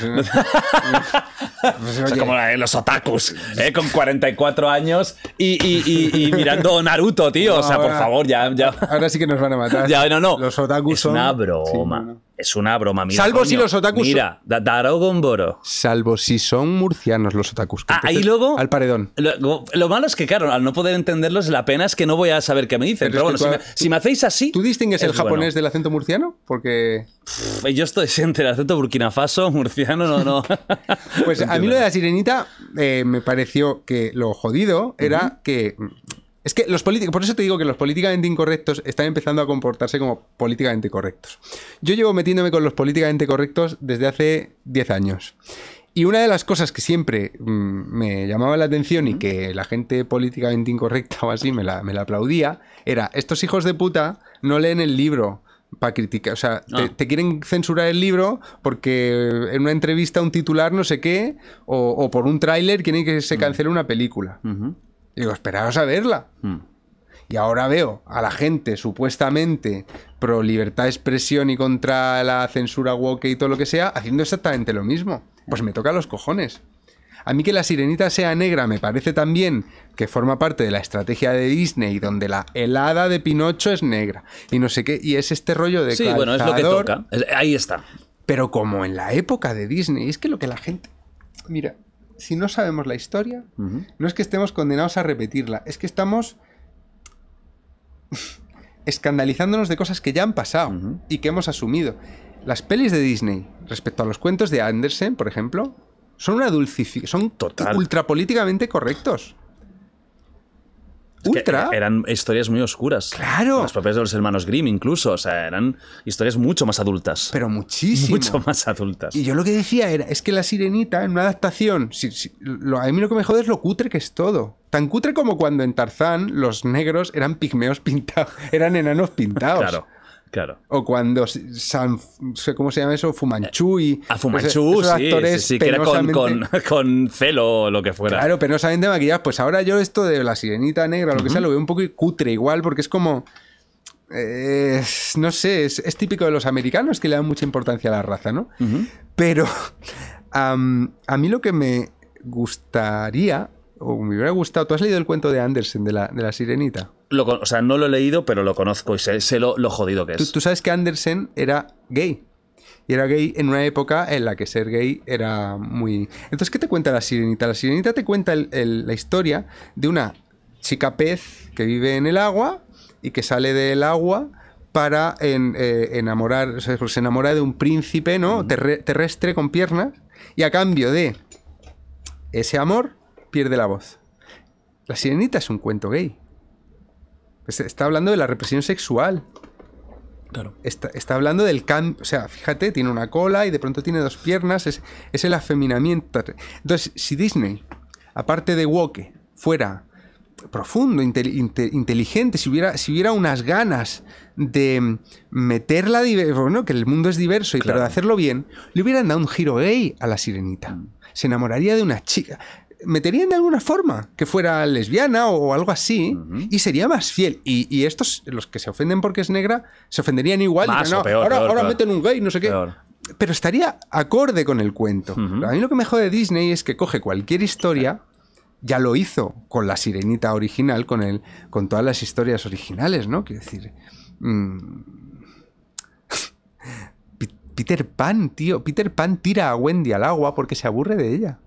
como los otakus, ¿eh? con 44 años y, y, y mirando Naruto, tío. o sea, por favor, ya, ya, Ahora sí que nos van a matar. Ya, no, no. Los otakus son. Una broma es una broma. Mira, Salvo si los otakus. Mira, Salvo si son murcianos los otakus. Ah, ahí luego. Al paredón. Lo, malo es que, claro, al no poder entenderlos, la pena es que no voy a saber qué me dicen. Pero, bueno, si, me, hacéis así. ¿Tú distingues el japonés del acento murciano? Porque. yo estoy entre el acento burkina faso, murciano, no, no. pues a mí lo de la sirenita eh, me pareció que lo jodido era que es que los políticos, por eso te digo que los políticamente incorrectos están empezando a comportarse como políticamente correctos. Yo llevo metiéndome con los políticamente correctos desde hace 10 años. Y una de las cosas que siempre mm, me llamaba la atención y que la gente políticamente incorrecta o así me la, aplaudía era, estos hijos de puta no leen el libro para criticar, o sea, ah. te, quieren censurar el libro porque en una entrevista un titular no sé qué, o, por un tráiler quieren que se mm. cancele una película. Digo, esperaos a verla. Hmm. Y ahora veo a la gente supuestamente pro libertad de expresión y contra la censura woke y todo lo que sea, haciendo exactamente lo mismo. Pues me toca los cojones. A mí que la sirenita sea negra me parece también que forma parte de la estrategia de Disney, donde la helada de Pinocho es negra. Y no sé qué, y es este rollo de... Sí, bueno, es lo que toca. Ahí está. Pero como en la época de Disney, es que lo que la gente... Mira, si no sabemos la historia, no es que estemos condenados a repetirla, es que estamos escandalizándonos de cosas que ya han pasado y que hemos asumido. Las pelis de Disney, respecto a los cuentos de Andersen, por ejemplo, son una dulcificación, son Total. políticamente correctos. Ultra. E-, eran historias muy oscuras. Claro. Las propias de los hermanos Grimm, incluso. O sea, eran historias mucho más adultas. Pero muchísimo. Mucho más adultas. Y yo lo que decía era, es que la sirenita, en una adaptación, lo, a mí lo que me jode es lo cutre que es todo. Tan cutre como cuando en Tarzán los negros eran pigmeos pintados, eran enanos pintados. Claro. O cuando San, ¿cómo se llama eso? Fumanchu y... Eh, a Fumanchu, sí, actores con, celo o lo que fuera. Claro, penosamente maquillados. Pues ahora yo esto de la sirenita negra lo que sea lo veo un poco cutre igual porque es como... no sé, es, típico de los americanos que le dan mucha importancia a la raza, ¿no? Pero a mí lo que me gustaría, o me hubiera gustado, ¿tú has leído el cuento de Andersen de la, de la sirenita? o sea, no lo he leído, pero lo conozco y sé, lo, jodido que es. ¿Tú, sabes que Andersen era gay. Y era gay en una época en la que ser gay era muy... Entonces, ¿qué te cuenta la sirenita? La sirenita te cuenta la historia de una chica pez que vive en el agua y que sale del agua para eh, enamorar, pues, se enamora de un príncipe, ¿no? terrestre con piernas. Y a cambio de ese amor, pierde la voz. La sirenita es un cuento gay. Pues está hablando de la represión sexual. Claro. Está, hablando del cambio. O sea, fíjate, tiene una cola y de pronto tiene dos piernas. Es, el afeminamiento. Entonces, si Disney, aparte de Woke, fuera profundo, inteligente, si hubiera, si hubiera unas ganas de meterla, bueno, que el mundo es diverso, y pero de hacerlo bien, le hubieran dado un giro gay a la sirenita. Mm. Se enamoraría de una chica meterían de alguna forma que fuera lesbiana o, algo así y sería más fiel. Y, estos, los que se ofenden porque es negra, se ofenderían igual. ahora, meten un gay, no sé qué. Pero estaría acorde con el cuento. A mí lo que me jode Disney es que coge cualquier historia ya lo hizo con la sirenita original, con, el, con todas las historias originales, ¿no? Quiero decir. Mm, Peter Pan, tío. Peter Pan tira a Wendy al agua porque se aburre de ella.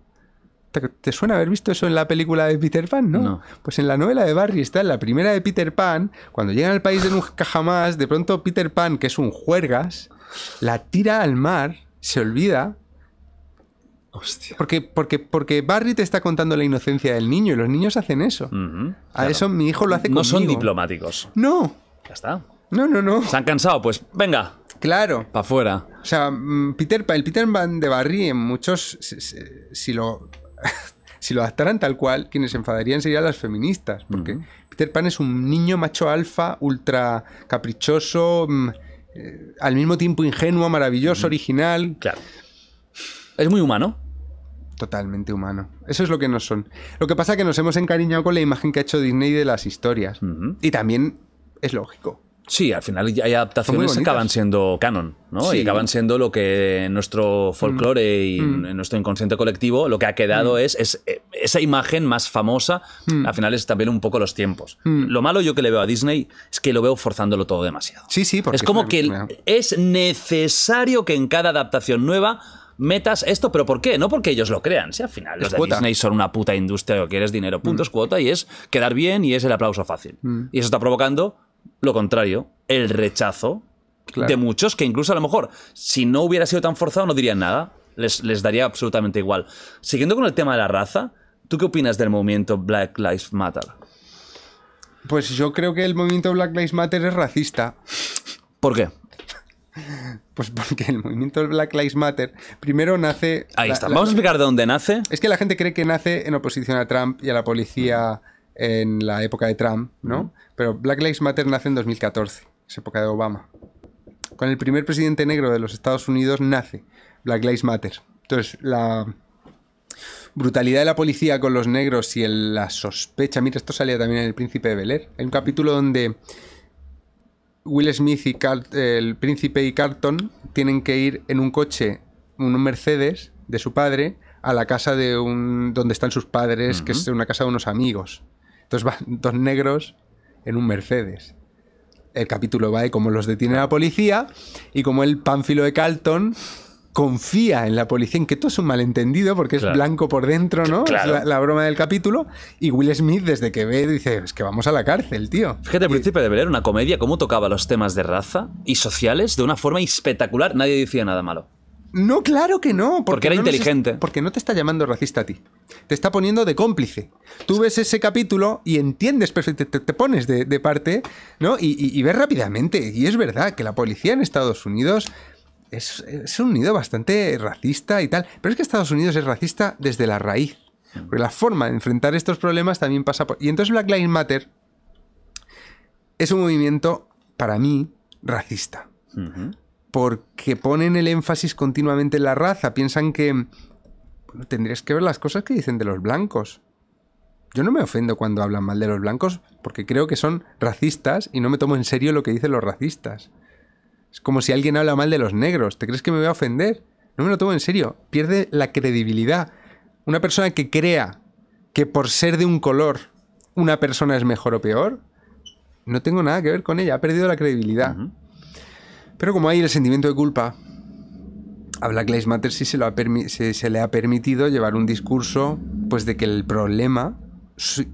¿Te, suena haber visto eso en la película de Peter Pan, ¿no? Pues en la novela de Barry está en la primera de Peter Pan, cuando llegan al país de nunca jamás, de pronto Peter Pan, que es un juergas, la tira al mar, se olvida. Hostia. Porque, porque, porque Barry te está contando la inocencia del niño y los niños hacen eso. A eso mi hijo lo hace conmigo. No son diplomáticos. No. Ya está. No, no, no. Se han cansado, pues venga. Claro. Para fuera. O sea, mm, Peter el Peter Pan de Barry en muchos, si lo si lo adaptaran tal cual, quienes se enfadarían serían las feministas, porque Peter Pan es un niño macho alfa, ultra caprichoso, mm, eh, al mismo tiempo ingenuo, maravilloso, original. Claro. Es muy humano. Totalmente humano. Eso es lo que no son. Lo que pasa es que nos hemos encariñado con la imagen que ha hecho Disney de las historias. Y también es lógico. Sí, al final hay adaptaciones que acaban siendo canon, ¿no? Y acaban siendo lo que nuestro folclore mm. y mm. en nuestro inconsciente colectivo, lo que ha quedado mm. es, eh, esa imagen más famosa, al final es también un poco los tiempos. Lo malo yo que le veo a Disney es que lo veo forzándolo todo demasiado. Sí, sí, porque es como que es necesario que en cada adaptación nueva metas esto, pero ¿por qué? No porque ellos lo crean, si al final Disney son una puta industria, o quieres dinero, puntos, cuota, y es quedar bien y es el aplauso fácil. Y eso está provocando lo contrario, el rechazo de muchos que incluso a lo mejor, si no hubiera sido tan forzado, no dirían nada. Les, les daría absolutamente igual. Siguiendo con el tema de la raza, ¿tú qué opinas del movimiento Black Lives Matter? Pues yo creo que el movimiento Black Lives Matter es racista. ¿Por qué? Pues porque el movimiento Black Lives Matter primero nace. Ahí está. Vamos a explicar de dónde nace. Es que la gente cree que nace en oposición a Trump y a la policía en la época de Trump, ¿no? Pero Black Lives Matter nace en 2014, es época de Obama. Con el primer presidente negro de los Estados Unidos nace Black Lives Matter. Entonces, la brutalidad de la policía con los negros y la sospecha. Mira, esto salía también en El Príncipe de Bel Air. Hay un capítulo donde Will Smith y el príncipe y Carlton tienen que ir en un coche, un Mercedes de su padre, a la casa de un donde están sus padres, que es una casa de unos amigos. Entonces van dos negros en un Mercedes. El capítulo va de cómo los detiene la policía y como el Pánfilo de Carlton confía en la policía, en que todo es un malentendido porque es blanco por dentro, ¿no? la, broma del capítulo. Y Will Smith, desde que ve, dice: Es que vamos a la cárcel, tío. Fíjate, al principio de era una comedia, cómo tocaba los temas de raza y sociales de una forma espectacular. Nadie decía nada malo. No, claro que no. Porque, era inteligente. porque no te está llamando racista a ti. Te está poniendo de cómplice. Tú ves ese capítulo y entiendes perfectamente, te, pones de, parte, ¿no? Y, ves rápidamente. Y es verdad que la policía en Estados Unidos es, un nido bastante racista y tal. Pero es que Estados Unidos es racista desde la raíz. Porque la forma de enfrentar estos problemas también pasa por... Y entonces Black Lives Matter es un movimiento, para mí, racista porque ponen el énfasis continuamente en la raza. Piensan que bueno, tendrías que ver las cosas que dicen de los blancos. Yo no me ofendo cuando hablan mal de los blancos porque creo que son racistas y no me tomo en serio lo que dicen los racistas. Es como si alguien habla mal de los negros. ¿Te crees que me voy a ofender? No me lo tomo en serio. Pierde la credibilidad. Una persona que crea que por ser de un color una persona es mejor o peor, no tengo nada que ver con ella. Ha perdido la credibilidad. Pero como hay el sentimiento de culpa, a Black Lives Matter sí se, le ha permitido llevar un discurso pues de que el problema,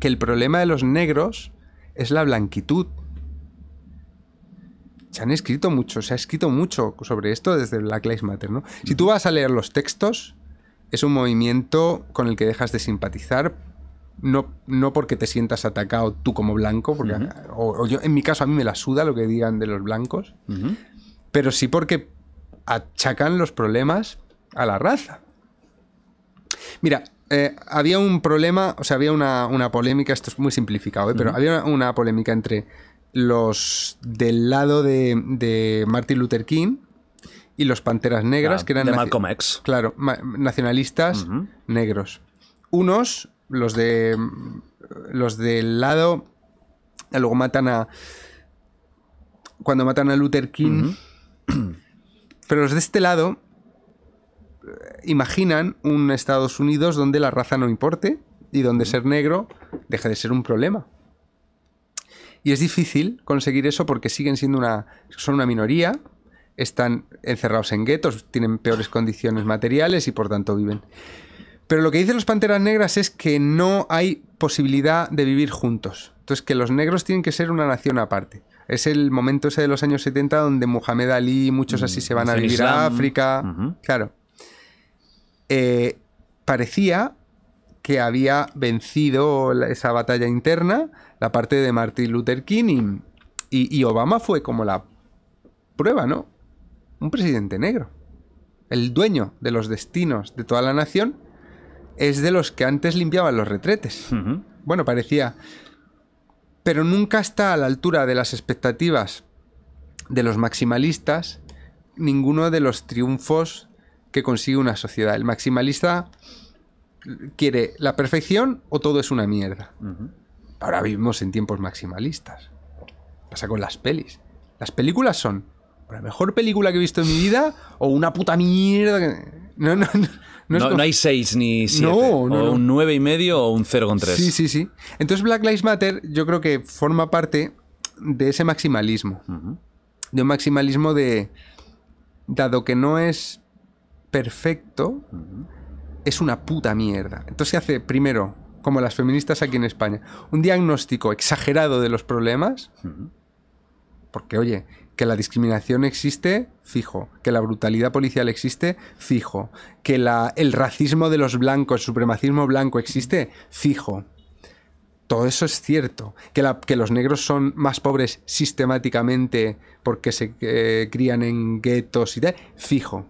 que el problema de los negros es la blanquitud. Se han escrito mucho, se ha escrito mucho sobre esto desde Black Lives Matter, ¿no? Si tú vas a leer los textos, es un movimiento con el que dejas de simpatizar, no, no porque te sientas atacado tú como blanco, porque, o, yo, en mi caso a mí me la suda lo que digan de los blancos, pero sí porque achacan los problemas a la raza. Mira, eh, había un problema, o sea, había una, una polémica, esto es muy simplificado, ¿eh? pero había una, polémica entre los del lado de, Martin Luther King y los Panteras Negras, ah, que eran... De Malcolm X. Claro, nacionalistas negros. Unos, los de... Los del lado... Luego matan a... Cuando matan a Luther King... Pero los de este lado eh, imaginan un Estados Unidos donde la raza no importe y donde ser negro deje de ser un problema. Y es difícil conseguir eso porque siguen siendo una, son una minoría, están encerrados en guetos, tienen peores condiciones materiales y por tanto viven. Pero lo que dicen los Panteras Negras es que no hay posibilidad de vivir juntos. Entonces que los negros tienen que ser una nación aparte. Es el momento ese de los años 70 donde Muhammad Ali y muchos así mm, se van a vivir a África. Claro. Eh, parecía que había vencido esa batalla interna, la parte de Martin Luther King, y, Obama fue como la prueba, ¿no? Un presidente negro. El dueño de los destinos de toda la nación es de los que antes limpiaban los retretes. Bueno, parecía pero nunca está a la altura de las expectativas de los maximalistas ninguno de los triunfos que consigue una sociedad. El maximalista quiere la perfección o todo es una mierda. Ahora vivimos en tiempos maximalistas. Pasa con las pelis. Las películas son la mejor película que he visto en mi vida o una puta mierda. No, no, no. No, no, hay 6 ni 7. No, no, o un 9 y medio o un tres. Sí, sí, sí. Entonces Black Lives Matter yo creo que forma parte de ese maximalismo. De un maximalismo de, dado que no es perfecto, es una puta mierda. Entonces se hace primero, como las feministas aquí en España, un diagnóstico exagerado de los problemas. Porque, oye, que la discriminación existe, fijo, que la brutalidad policial existe, fijo, que la, el racismo de los blancos, el supremacismo blanco existe, fijo. Todo eso es cierto. Que, la, que los negros son más pobres sistemáticamente porque se eh, crían en guetos y tal, fijo.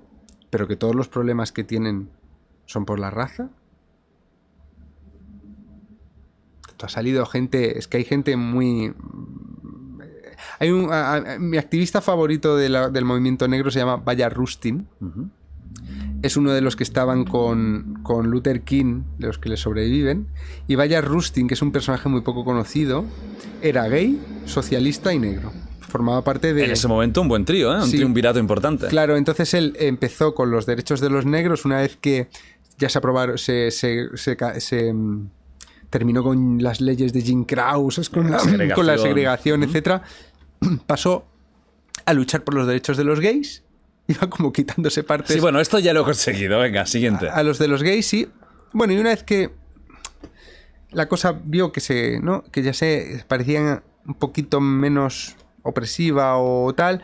Pero que todos los problemas que tienen son por la raza. Ha salido gente, es que hay gente muy hay un, mi activista favorito del movimiento negro se llama Vaya Rustin. Es uno de los que estaban con, Luther King, de los que le sobreviven. Y Vaya Rustin, que es un personaje muy poco conocido, era gay, socialista y negro formaba parte de... En ese momento un buen trío, ¿eh? un sí. triunvirato importante. Claro, entonces él empezó con los derechos de los negros una vez que ya se aprobaron, se, mm, terminó con las leyes de Jim Crow, con, con, la segregación, etcétera etc. pasó a luchar por los derechos de los gays. Iba como quitándose partes. Sí, bueno, esto ya lo he conseguido. Venga, siguiente. A, los de los gays, sí. Bueno, y una vez que la cosa vio que se, Que ya se parecían un poquito menos opresiva o tal,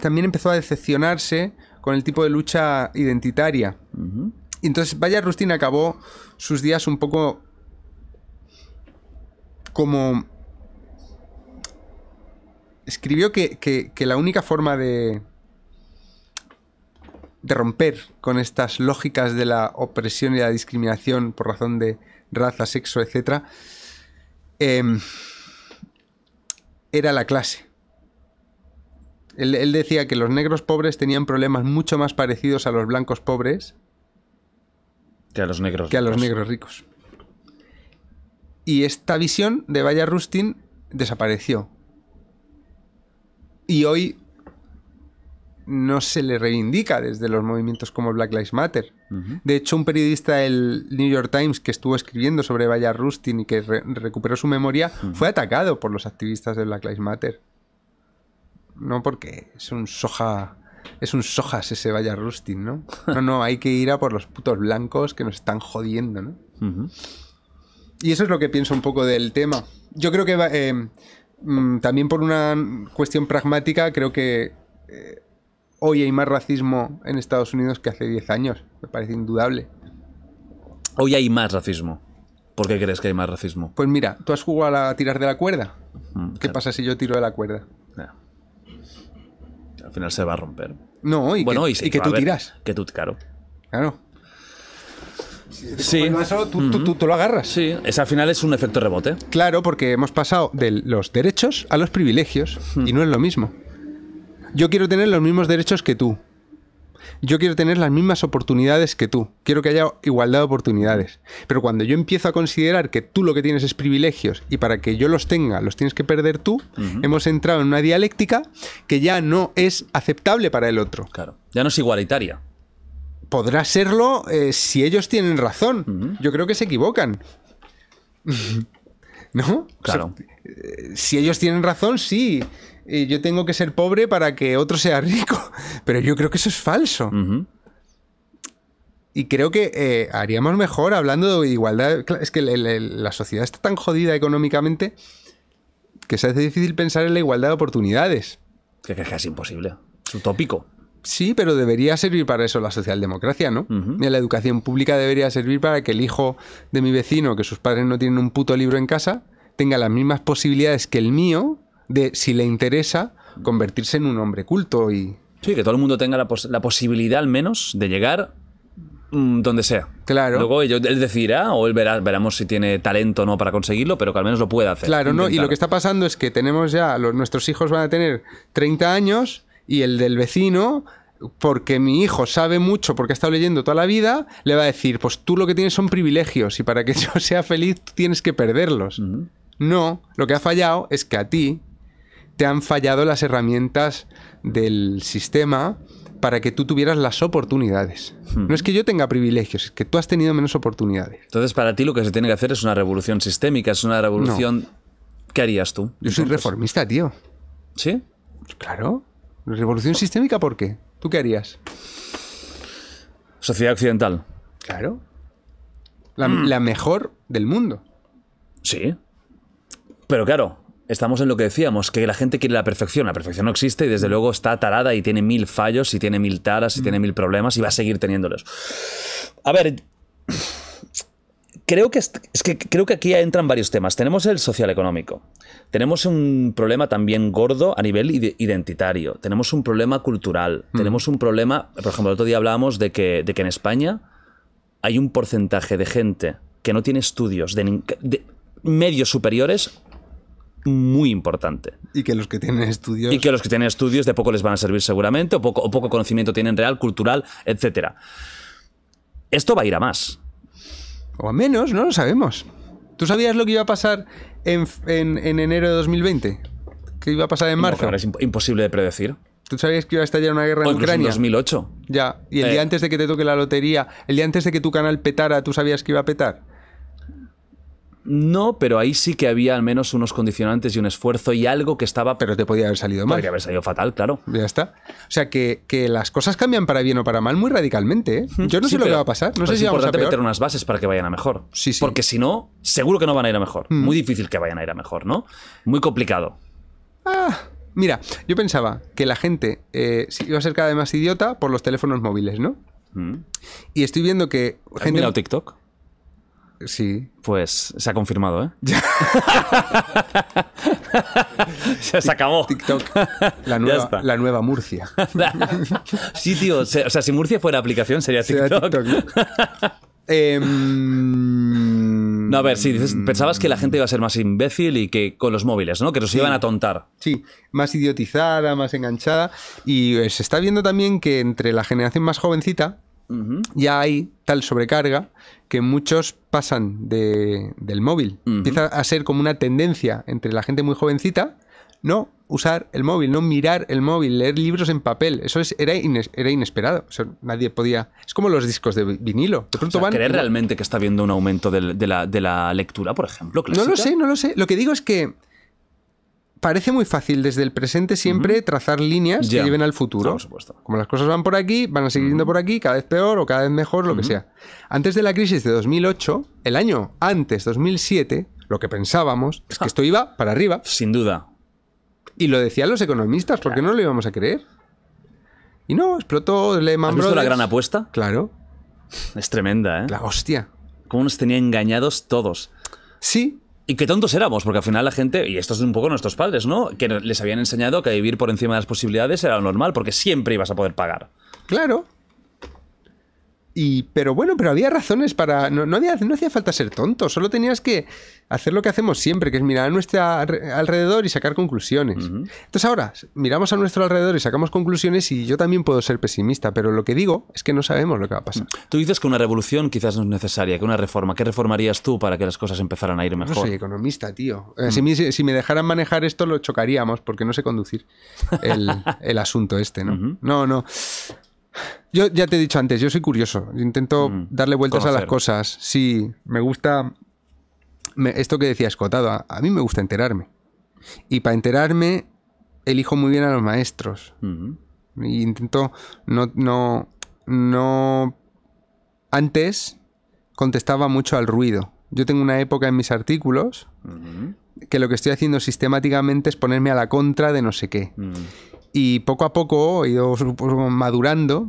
también empezó a decepcionarse con el tipo de lucha identitaria. Y entonces Vaya Rustin acabó sus días un poco como escribió que, la única forma de, de romper con estas lógicas de la opresión y la discriminación por razón de raza, sexo, etc., em, era la clase. Él, decía que los negros pobres tenían problemas mucho más parecidos a los blancos pobres que a los negros, que a los negros ricos. Y esta visión de Vaya Rustin desapareció y hoy no se le reivindica desde los movimientos como Black Lives Matter. De hecho, un periodista del New York Times que estuvo escribiendo sobre Vaya Rustin y que recuperó su memoria fue atacado por los activistas de Black Lives Matter. No porque es un soja. Es un sojas ese Vaya Rustin, ¿no? No, no, hay que ir a por los putos blancos que nos están jodiendo, ¿no? Y eso es lo que pienso un poco del tema. Yo creo que eh, Mm, también por una cuestión pragmática, creo que eh, hoy hay más racismo en Estados Unidos que hace 10 años. Me parece indudable. Hoy hay más racismo. ¿Por qué crees que hay más racismo? Pues mira, tú has jugado a tirar de la cuerda. ¿Qué pasa si yo tiro de la cuerda? Al final se va a romper. No, hoy. bueno, y, que tú tiras. Que tú, caro Claro. Sí. tú, lo agarras. Sí, es, al final es un efecto rebote. Claro, porque hemos pasado de los derechos a los privilegios hmm. y no es lo mismo. Yo quiero tener los mismos derechos que tú. Yo quiero tener las mismas oportunidades que tú. Quiero que haya igualdad de oportunidades. Pero cuando yo empiezo a considerar que tú lo que tienes es privilegios y para que yo los tenga los tienes que perder tú, hemos entrado en una dialéctica que ya no es aceptable para el otro. Claro. Ya no es igualitaria podrá serlo eh, si ellos tienen razón. Yo creo que se equivocan. ¿No? Claro. Eh, si ellos tienen razón, sí. yo tengo que ser pobre para que otro sea rico. Pero yo creo que eso es falso. Y creo que eh, haríamos mejor hablando de igualdad. Es que la sociedad está tan jodida económicamente que se hace difícil pensar en la igualdad de oportunidades. Que es imposible. Es utópico. Sí, pero debería servir para eso la socialdemocracia, ¿no? La educación pública debería servir para que el hijo de mi vecino, que sus padres no tienen un puto libro en casa, tenga las mismas posibilidades que el mío de, si le interesa, convertirse en un hombre culto y... Sí, que todo el mundo tenga la, posibilidad al menos de llegar mm, donde sea. Claro. Luego él decidirá o él verá, veremos si tiene talento o no para conseguirlo, pero que al menos lo pueda hacer. Claro, ¿no? Y lo que está pasando es que tenemos ya, nuestros hijos van a tener 30 años y el del vecino porque mi hijo sabe mucho, porque ha estado leyendo toda la vida, le va a decir, pues tú lo que tienes son privilegios y para que yo sea feliz tienes que perderlos. No, lo que ha fallado es que a ti te han fallado las herramientas del sistema para que tú tuvieras las oportunidades. No es que yo tenga privilegios, es que tú has tenido menos oportunidades. Entonces, para ti lo que se tiene que hacer es una revolución sistémica, es una revolución... ¿Qué harías tú? Yo soy reformista, tío. ¿Sí? Claro. ¿Revolución sistémica por qué? ¿Tú qué harías? Sociedad occidental. Claro. La, mejor del mundo. Sí. Pero claro, estamos en lo que decíamos, que la gente quiere la perfección. La perfección no existe y desde luego está tarada y tiene mil fallos y tiene mil taras y tiene mil problemas y va a seguir teniéndolos. A ver, creo que, es, que, creo que aquí entran varios temas. Tenemos el social económico. Tenemos un problema también gordo a nivel identitario. Tenemos un problema cultural. Mm. Tenemos un problema. Por ejemplo, el otro día hablábamos de que, de que en España hay un porcentaje de gente que no tiene estudios de, medios superiores muy importante. Y que los que tienen estudios. Y que los que tienen estudios de poco les van a servir seguramente, o poco, o poco conocimiento tienen real, cultural, etc. Esto va a ir a más. O a menos, no lo sabemos. ¿Tú sabías lo que iba a pasar en, en, en enero de 2020? ¿Qué iba a pasar en marzo? es imposible de predecir. ¿Tú sabías que iba a estallar una guerra en Ucrania? En 2008. Ya, y el día eh. antes de que te toque la lotería, el día antes de que tu canal petara, ¿tú sabías que iba a petar? No, pero ahí sí que había al menos unos condicionantes y un esfuerzo y algo que estaba. Pero te podía haber salido mal. Podría haber salido fatal, claro. Ya está. O sea, que, las cosas cambian para bien o para mal muy radicalmente. ¿eh? Yo no sé lo que va a pasar. No sé si vamos a meter unas bases para que vayan a mejor. Sí, sí. Porque si no, seguro que no van a ir a mejor. Mm. Muy difícil que vayan a ir a mejor, ¿no? Muy complicado. Ah. Mira, yo pensaba que la gente eh, iba a ser cada vez más idiota por los teléfonos móviles, ¿no? Mm. Y estoy viendo que. ¿Has gente... mirado TikTok? Sí. Pues se ha confirmado, ¿eh? se, acabó. TikTok. La nueva, Murcia. sí, tío. o sea, si Murcia fuera aplicación, sería TikTok. Em, no, a ver, sí, pensabas que la gente iba a ser más imbécil y que con los móviles, ¿no? Que nos iban a tontar. Sí, más idiotizada, más enganchada. Y eh, se está viendo también que entre la generación más jovencita ya hay tal sobrecarga que muchos pasan de, del móvil. Empieza a ser como una tendencia entre la gente muy jovencita, no usar el móvil, no mirar el móvil, leer libros en papel. Eso era, era inesperado. nadie podía. Es como los discos de vinilo. ¿Crees realmente que está habiendo un aumento de, la, lectura, por ejemplo? No lo sé, no lo sé. Lo que digo es que parece muy fácil desde el presente siempre trazar líneas que lleven al futuro. supuesto. Como las cosas van por aquí, van a seguir yendo por aquí, cada vez peor o cada vez mejor, lo que sea. Antes de la crisis de 2008, el año antes, 2007, lo que pensábamos es que esto iba para arriba. Sin duda. Y lo decían los economistas, porque no lo íbamos a creer. Y no, explotó Lehman ¿Has la gran apuesta? Claro. Es tremenda, ¿eh? La hostia. Cómo nos tenía engañados todos. Sí, y qué tontos éramos, porque al final la gente, y esto es un poco nuestros padres, ¿no? Que les habían enseñado que vivir por encima de las posibilidades era lo normal, porque siempre ibas a poder pagar. Claro. Y, pero bueno, pero había razones para. No, no, hacía falta ser tonto, solo tenías que hacer lo que hacemos siempre, que es mirar a nuestro alrededor y sacar conclusiones. Entonces ahora, miramos a nuestro alrededor y sacamos conclusiones, y yo también puedo ser pesimista, pero lo que digo es que no sabemos lo que va a pasar. Mm. Tú dices que una revolución quizás no es necesaria, que una reforma. ¿Qué reformarías tú para que las cosas empezaran a ir mejor? No soy economista, tío. Eh, mm. si, me, dejaran manejar esto, lo chocaríamos, porque no sé conducir el, asunto este, ¿no? No, no. Yo ya te he dicho antes, yo soy curioso. Intento mm. darle vueltas a las cosas. Sí, me gusta. esto que decía Escotado, a, mí me gusta enterarme. Y para enterarme, elijo muy bien a los maestros. Mm-hmm. Y intento no, no, no. Antes contestaba mucho al ruido. Yo tengo una época en mis artículos mm-hmm. que lo que estoy haciendo sistemáticamente es ponerme a la contra de no sé qué. Mm-hmm. Y poco a poco he ido madurando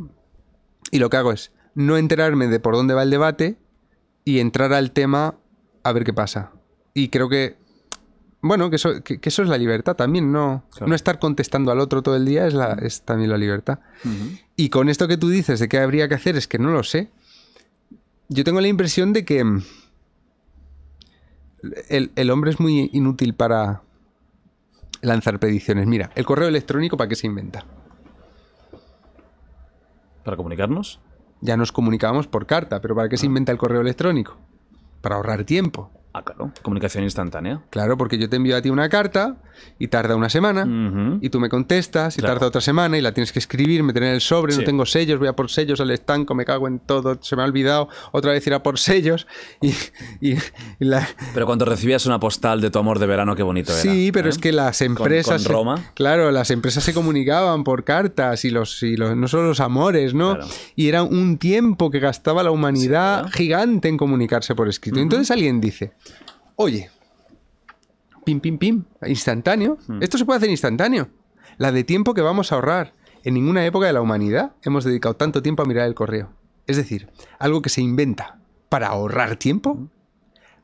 y lo que hago es no enterarme de por dónde va el debate y entrar al tema a ver qué pasa. Y creo que, bueno, que eso, es la libertad también, ¿no? No estar contestando al otro todo el día es, la, también la libertad. Y con esto que tú dices de qué habría que hacer es que no lo sé. Yo tengo la impresión de que el hombre es muy inútil para, lanzar predicciones. Mira, el correo electrónico, ¿para qué se inventa? ¿Para comunicarnos? Ya nos comunicábamos por carta, pero ¿para qué se ah. inventa el correo electrónico? Para ahorrar tiempo. Ah, claro, comunicación instantánea. Claro, porque yo te envío a ti una carta y tarda una semana y tú me contestas y tarda otra semana y la tienes que escribir, me en el sobre, no tengo sellos, voy a por sellos al estanco, me cago en todo, se me ha olvidado, otra vez ir a por sellos y, Pero cuando recibías una postal de tu amor de verano, qué bonito era. Sí, pero ¿eh? es que las empresas... Roma? claro, las empresas se comunicaban por cartas y los, y los no solo los amores, ¿no? Y era un tiempo que gastaba la humanidad gigante en comunicarse por escrito. Entonces alguien dice... Oye, pim, pim, pim, instantáneo. Hmm. Esto se puede hacer instantáneo. La de tiempo que vamos a ahorrar. En ninguna época de la humanidad hemos dedicado tanto tiempo a mirar el correo. Es decir, algo que se inventa para ahorrar tiempo hmm.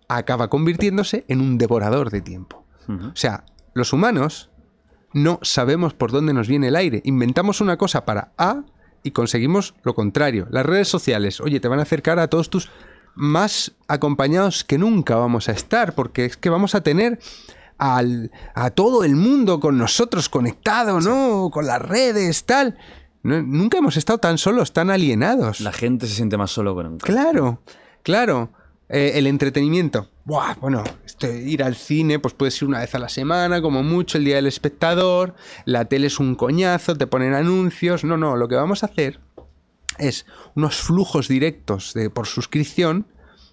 acaba convirtiéndose en un devorador de tiempo. Hmm. O sea, los humanos no sabemos por dónde nos viene el aire. Inventamos una cosa para A y conseguimos lo contrario. Las redes sociales, oye, te van a acercar a todos tus más acompañados que nunca vamos a estar, porque es que vamos a tener al, a todo el mundo con nosotros conectado, ¿no? Con las redes, tal. nunca hemos estado tan solos, tan alienados. La gente se siente más solo con Claro, claro. Eh, el entretenimiento. Buah, bueno, este, ir al cine, pues puede ser una vez a la semana, como mucho, el día del espectador. La tele es un coñazo, te ponen anuncios. No, no, lo que vamos a hacer es unos flujos directos de, por suscripción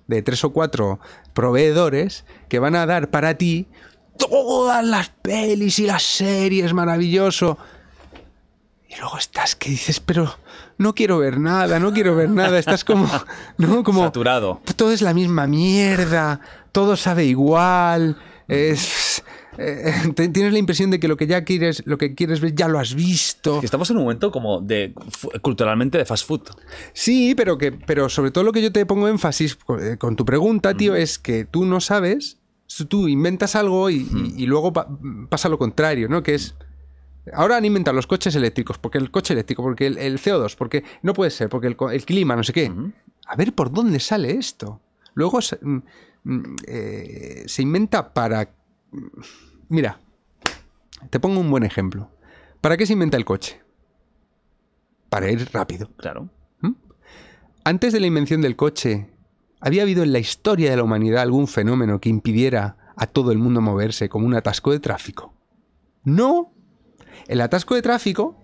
de tres o cuatro proveedores que van a dar para ti todas las pelis y las series, maravilloso. Y luego estás que dices, pero no quiero ver nada, no quiero ver nada. Estás como, Como. Saturado. Todo es la misma mierda, todo sabe igual. Es. Eh, tienes la impresión de que lo que ya quieres, lo que quieres ver ya lo has visto. estamos en un momento como de culturalmente de fast food. Sí, pero que, pero sobre todo lo que yo te pongo énfasis eh, con, tu pregunta, mm. tío, es que tú no sabes, tú inventas algo y, mm. luego pasa lo contrario, ¿no? Que es Ahora han inventado los coches eléctricos, porque el coche eléctrico, porque el, CO2, porque no puede ser, porque el, clima, no sé qué. Mm. A ver por dónde sale esto. Luego se eh, inventa para Mira, te pongo un buen ejemplo. ¿Para qué se inventa el coche? Para ir rápido. Claro. ¿Mm? Antes de la invención del coche, ¿había habido en la historia de la humanidad algún fenómeno que impidiera a todo el mundo moverse como un atasco de tráfico? No. El atasco de tráfico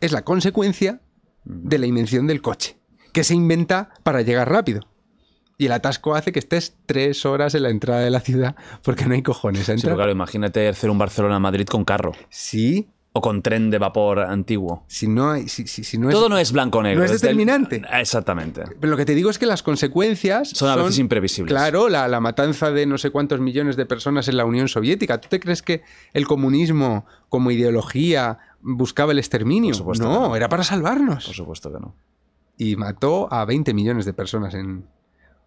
es la consecuencia de la invención del coche, que se inventa para llegar rápido. Y el atasco hace que estés tres horas en la entrada de la ciudad porque no hay cojones. Entra. claro, imagínate hacer un Barcelona-Madrid con carro. Sí. O con tren de vapor antiguo. Si no, hay, si, si, si no Todo no es blanco negro. No es determinante. exactamente. Pero lo que te digo es que las consecuencias. Son a veces imprevisibles. Claro, la, matanza de no sé cuántos millones de personas en la Unión Soviética. ¿Tú te crees que el comunismo, como ideología, buscaba el exterminio? Por supuesto no, no, era para salvarnos. Por supuesto que no. Y mató a 20 millones de personas en,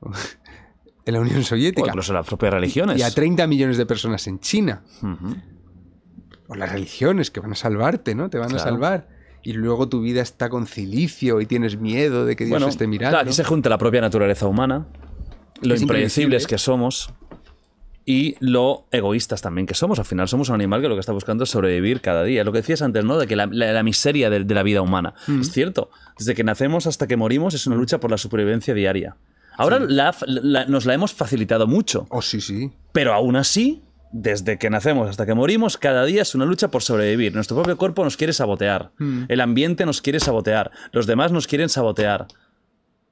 en la Unión Soviética. O las propias religiones. Y a 30 millones de personas en China. O las religiones que van a salvarte, ¿no? Te van a salvar. Y luego tu vida está con cilicio y tienes miedo de que Dios esté mirando. se junta la propia naturaleza humana, lo impredecibles que somos y lo egoístas también que somos. Al final somos un animal que lo que está buscando es sobrevivir cada día. Lo que decías antes, ¿no? De que la, miseria de, la vida humana. Mm. Es cierto. Desde que nacemos hasta que morimos es una lucha por la supervivencia diaria. Ahora nos la hemos facilitado mucho. Oh, sí, sí. Pero aún así, desde que nacemos hasta que morimos, cada día es una lucha por sobrevivir. Nuestro propio cuerpo nos quiere sabotear. Hmm. El ambiente nos quiere sabotear. Los demás nos quieren sabotear.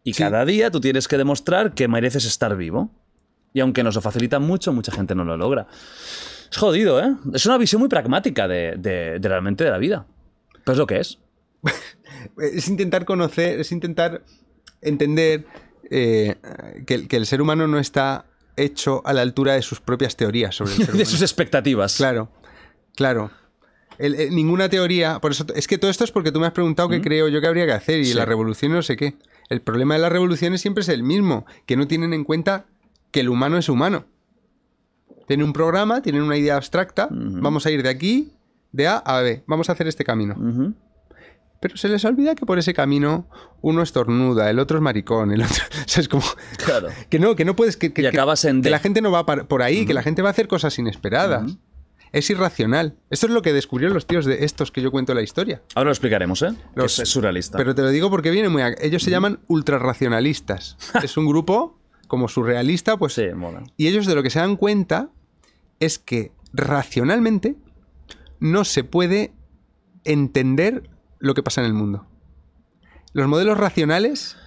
Y cada día tú tienes que demostrar que mereces estar vivo. Y aunque nos lo facilitan mucho, mucha gente no lo logra. Es jodido, ¿eh? Es una visión muy pragmática de, la realmente de la vida. Pero es lo que es. es intentar conocer, es intentar entender eh, que, el ser humano no está hecho a la altura de sus propias teorías sobre el de sus expectativas. Claro, claro. Eh, ninguna teoría, por eso es que todo esto es porque tú me has preguntado qué creo yo que habría que hacer y la revolución no sé qué. El problema de las revoluciones siempre es el mismo, que no tienen en cuenta que el humano es humano. Tienen un programa, tienen una idea abstracta, vamos a ir de aquí, de A a B, vamos a hacer este camino. Pero se les olvida que por ese camino uno estornuda, el otro es maricón, el otro. O sea, es como. Claro. Que no, que no puedes. Que, acabas la gente no va por ahí, que la gente va a hacer cosas inesperadas. Es irracional. Esto es lo que descubrieron los tíos de estos que yo cuento la historia. Ahora lo explicaremos, ¿eh? Los, es surrealista. Pero te lo digo porque viene muy. ellos se llaman ultrarracionalistas. es un grupo como surrealista, pues. Sí, mola. Y ellos de lo que se dan cuenta es que racionalmente no se puede entender lo que pasa en el mundo. Los modelos racionales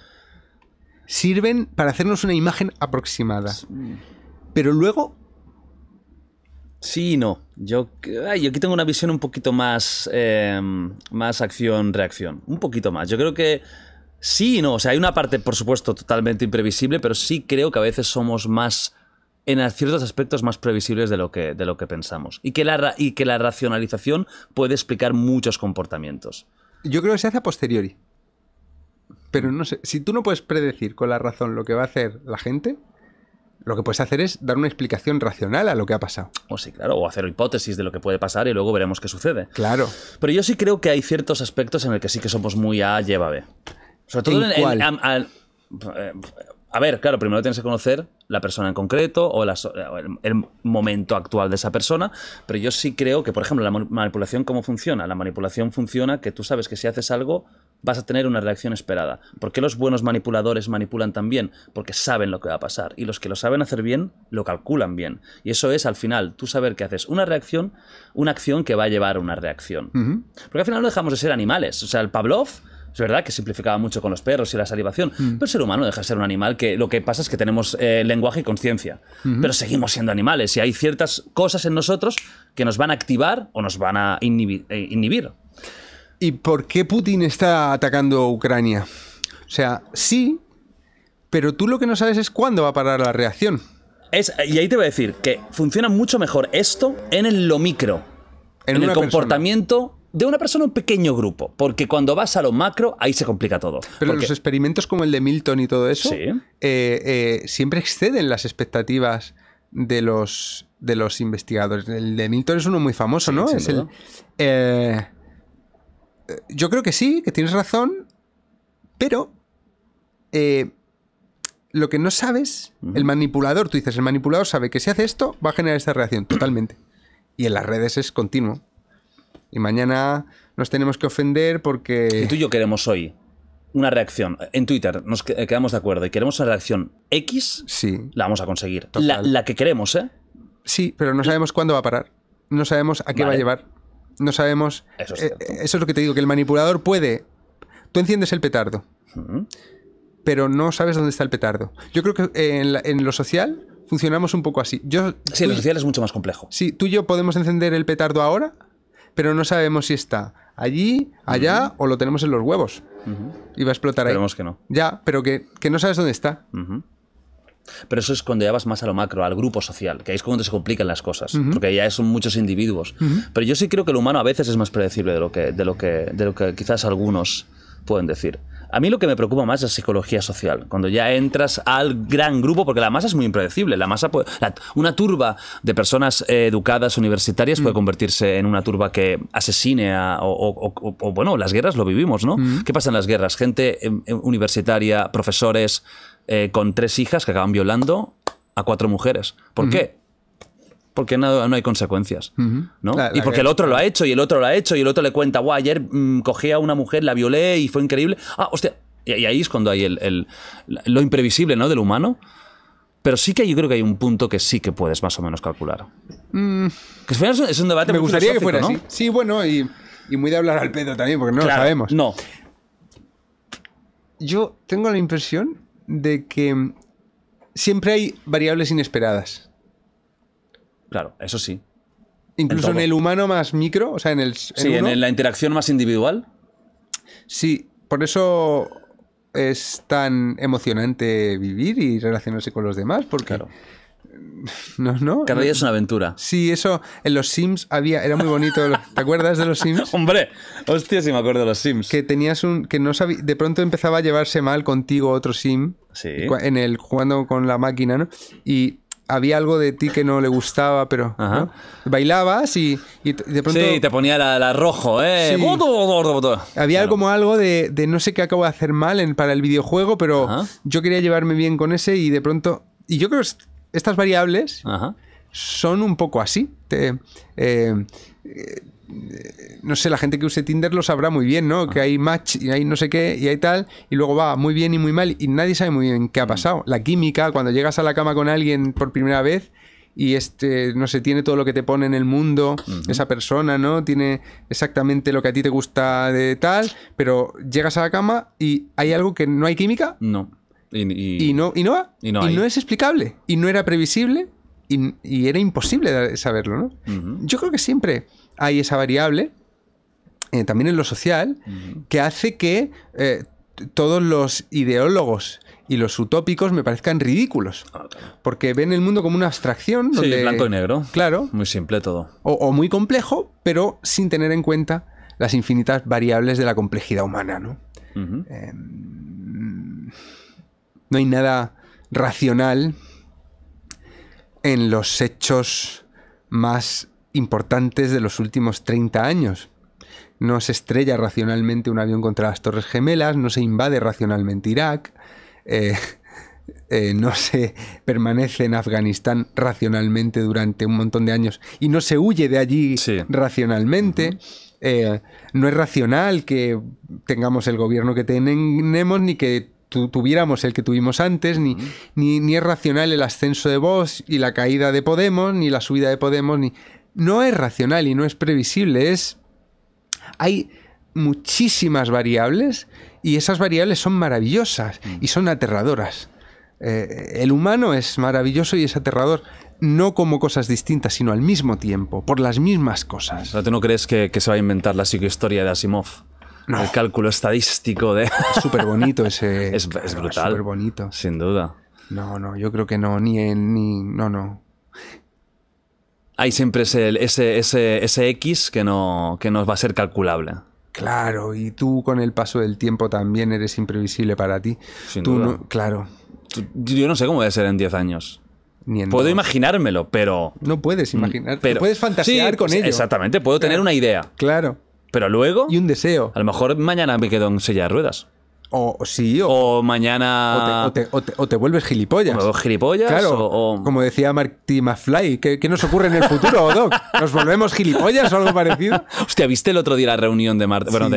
sirven para hacernos una imagen aproximada. Pero luego... Sí y no. Yo, aquí tengo una visión un poquito más, em, más acción-reacción. Un poquito más. Yo creo que sí y no. O sea, hay una parte, por supuesto, totalmente imprevisible, pero sí creo que a veces somos más en ciertos aspectos más previsibles de lo que, de lo que pensamos. Y que, la, y que la racionalización puede explicar muchos comportamientos. Yo creo que se hace a posteriori. Pero no sé, si tú no puedes predecir con la razón lo que va a hacer la gente, lo que puedes hacer es dar una explicación racional a lo que ha pasado. O sí, claro, o hacer hipótesis de lo que puede pasar y luego veremos qué sucede. Claro. Pero yo sí creo que hay ciertos aspectos en el que sí que somos muy A lleva B. Sobre todo en, el a ver, claro, primero tienes que conocer la persona en concreto o, el, momento actual de esa persona, pero yo sí creo que, por ejemplo, la manipulación, ¿cómo funciona? La manipulación funciona que tú sabes que si haces algo vas a tener una reacción esperada. ¿Por qué los buenos manipuladores manipulan tan bien? Porque saben lo que va a pasar y los que lo saben hacer bien lo calculan bien. Y eso es, al final, tú saber que haces una reacción, una acción que va a llevar a una reacción. Porque al final no dejamos de ser animales. O sea, el Pavlov es verdad que simplificaba mucho con los perros y la salivación, mm. pero el ser humano deja de ser un animal que lo que pasa es que tenemos eh, lenguaje y conciencia, pero seguimos siendo animales y hay ciertas cosas en nosotros que nos van a activar o nos van a eh, inhibir. ¿Y por qué Putin está atacando Ucrania? O sea, sí, pero tú lo que no sabes es cuándo va a parar la reacción. Es, y ahí te voy a decir que funciona mucho mejor esto en el lo micro, en, el comportamiento de una persona un pequeño grupo, porque cuando vas a lo macro, ahí se complica todo. Pero los experimentos como el de Milton y todo eso, eh, eh, siempre exceden las expectativas de los, de los investigadores. El de Milton es uno muy famoso, ¿no? Eh, yo creo que sí, que tienes razón, pero lo que no sabes, el manipulador, tú dices, el manipulador sabe que si hace esto, va a generar esta reacción, totalmente. y en las redes es continuo. Y mañana nos tenemos que ofender porque... tú y yo queremos hoy una reacción. En Twitter nos eh, quedamos de acuerdo y queremos una reacción X, sí. la vamos a conseguir. La, que queremos, ¿eh? Sí, pero no sabemos cuándo va a parar. No sabemos a qué va a llevar. No sabemos... Eh, eh, eso es, lo que te digo, que el manipulador puede... Tú enciendes el petardo, pero no sabes dónde está el petardo. Yo creo que en, lo social funcionamos un poco así. Yo, sí, en lo social es mucho más complejo. Sí, tú y yo podemos encender el petardo ahora, pero no sabemos si está allí, allá o lo tenemos en los huevos. Y va a explotar ahí. que no. Ya, pero que, no sabes dónde está. Pero eso es cuando ya vas más a lo macro, al grupo social, que ahí es cuando se complican las cosas, porque ya son muchos individuos. Pero yo sí creo que el humano a veces es más predecible de lo que, de lo que, de lo que quizás algunos pueden decir. A mí lo que me preocupa más es la psicología social. Cuando ya entras al gran grupo, porque la masa es muy impredecible. La masa una turba de personas eh, educadas, universitarias, puede mm. convertirse en una turba que asesine a, o, bueno, las guerras lo vivimos, ¿no? Mm. ¿Qué pasa en las guerras? Gente eh, eh, universitaria, profesores con tres hijas que acaban violando a cuatro mujeres. ¿Por qué? porque no, hay consecuencias, y porque el otro lo ha hecho, y el otro lo ha hecho, y el otro le cuenta, guau, ayer mm, cogí a una mujer, la violé y fue increíble. Ah, hostia. Y, ahí es cuando hay lo imprevisible, ¿no? Del humano. Pero sí que yo creo que hay un punto que sí que puedes más o menos calcular. Mm. es un, es un debate Me gustaría que fuera Sí, bueno, y, muy de hablar al pedo también, porque no lo sabemos. No. Yo tengo la impresión de que siempre hay variables inesperadas. Claro, eso sí. Incluso en, el humano más micro, o sea, en el. sí, en la interacción más individual. Sí, por eso es tan emocionante vivir y relacionarse con los demás, porque. Claro. No, no. Cada día es una aventura. Sí, eso en los Sims había, era muy bonito. ¿Te acuerdas de los Sims? Hombre, hostia, sí me acuerdo de los Sims. Que tenías un, que no sabía, de pronto empezaba a llevarse mal contigo otro Sim. Sí. En el jugando con la máquina, ¿no? Y había algo de ti que no le gustaba, pero bailabas y, de pronto... Sí, te ponía la, rojo, ¿eh? Sí. Había como algo de, no sé qué acabo de hacer mal para el videojuego, pero yo quería llevarme bien con ese y de pronto... Y yo creo que estas variables son un poco así. Te, eh, eh, no sé, la gente que use Tinder lo sabrá muy bien, ¿no? Que ah. hay match y hay no sé qué y hay tal, y luego va muy bien y muy mal, y nadie sabe muy bien qué ha mm. pasado. La química, cuando llegas a la cama con alguien por primera vez y este, no sé, tiene todo lo que te pone en el mundo, esa persona, ¿no? Tiene exactamente lo que a ti te gusta de tal, pero llegas a la cama y hay algo que no hay química. No. Y, no, y no, y no, es explicable, y no era previsible, y, era imposible saberlo, ¿no? Yo creo que siempre hay esa variable, eh, también en lo social, que hace que eh, todos los ideólogos y los utópicos me parezcan ridículos. Ah, Porque ven el mundo como una abstracción. Donde, blanco y negro. Claro. Muy simple todo. O, muy complejo, pero sin tener en cuenta las infinitas variables de la complejidad humana, ¿no? Em, no hay nada racional en los hechos más importantes de los últimos 30 años. No se estrella racionalmente un avión contra las Torres Gemelas, no se invade racionalmente Irak, eh, eh, no se permanece en Afganistán racionalmente durante un montón de años y no se huye de allí racionalmente. Eh, no es racional que tengamos el gobierno que tenemos ni que tuviéramos el que tuvimos antes, ni, ni, ni es racional el ascenso de Vox y la caída de Podemos, ni la subida de Podemos, ni no es racional y no es previsible, es... Hay muchísimas variables y esas variables son maravillosas mm. y son aterradoras. Eh, el humano es maravilloso y es aterrador, no como cosas distintas, sino al mismo tiempo, por las mismas cosas. ¿tú no crees que, se va a inventar la psicohistoria de Asimov? El cálculo estadístico de... Es súper bonito ese... es, brutal. Es súper bonito. Sin duda. No, no, yo creo que no, ni, ni... No, no hay siempre ese, ese, ese, ese X que no, que nos va a ser calculable. Claro, y tú con el paso del tiempo también eres imprevisible para ti. claro. yo no sé cómo voy a ser en 10 años. puedo imaginármelo, pero. No puedes mm, imaginar. Pero, puedes fantasear con pues, ello. Exactamente, puedo tener una idea. Claro. Pero luego. Y un deseo. A lo mejor mañana me quedo en silla de ruedas o sí, o, mañana. O te, vuelves gilipollas. O gilipollas. Claro. como decía Marty McFly, ¿qué, nos ocurre en el futuro, Doc? ¿Nos volvemos gilipollas o algo parecido? Hostia, ¿viste el otro día la reunión de Marty? Bueno,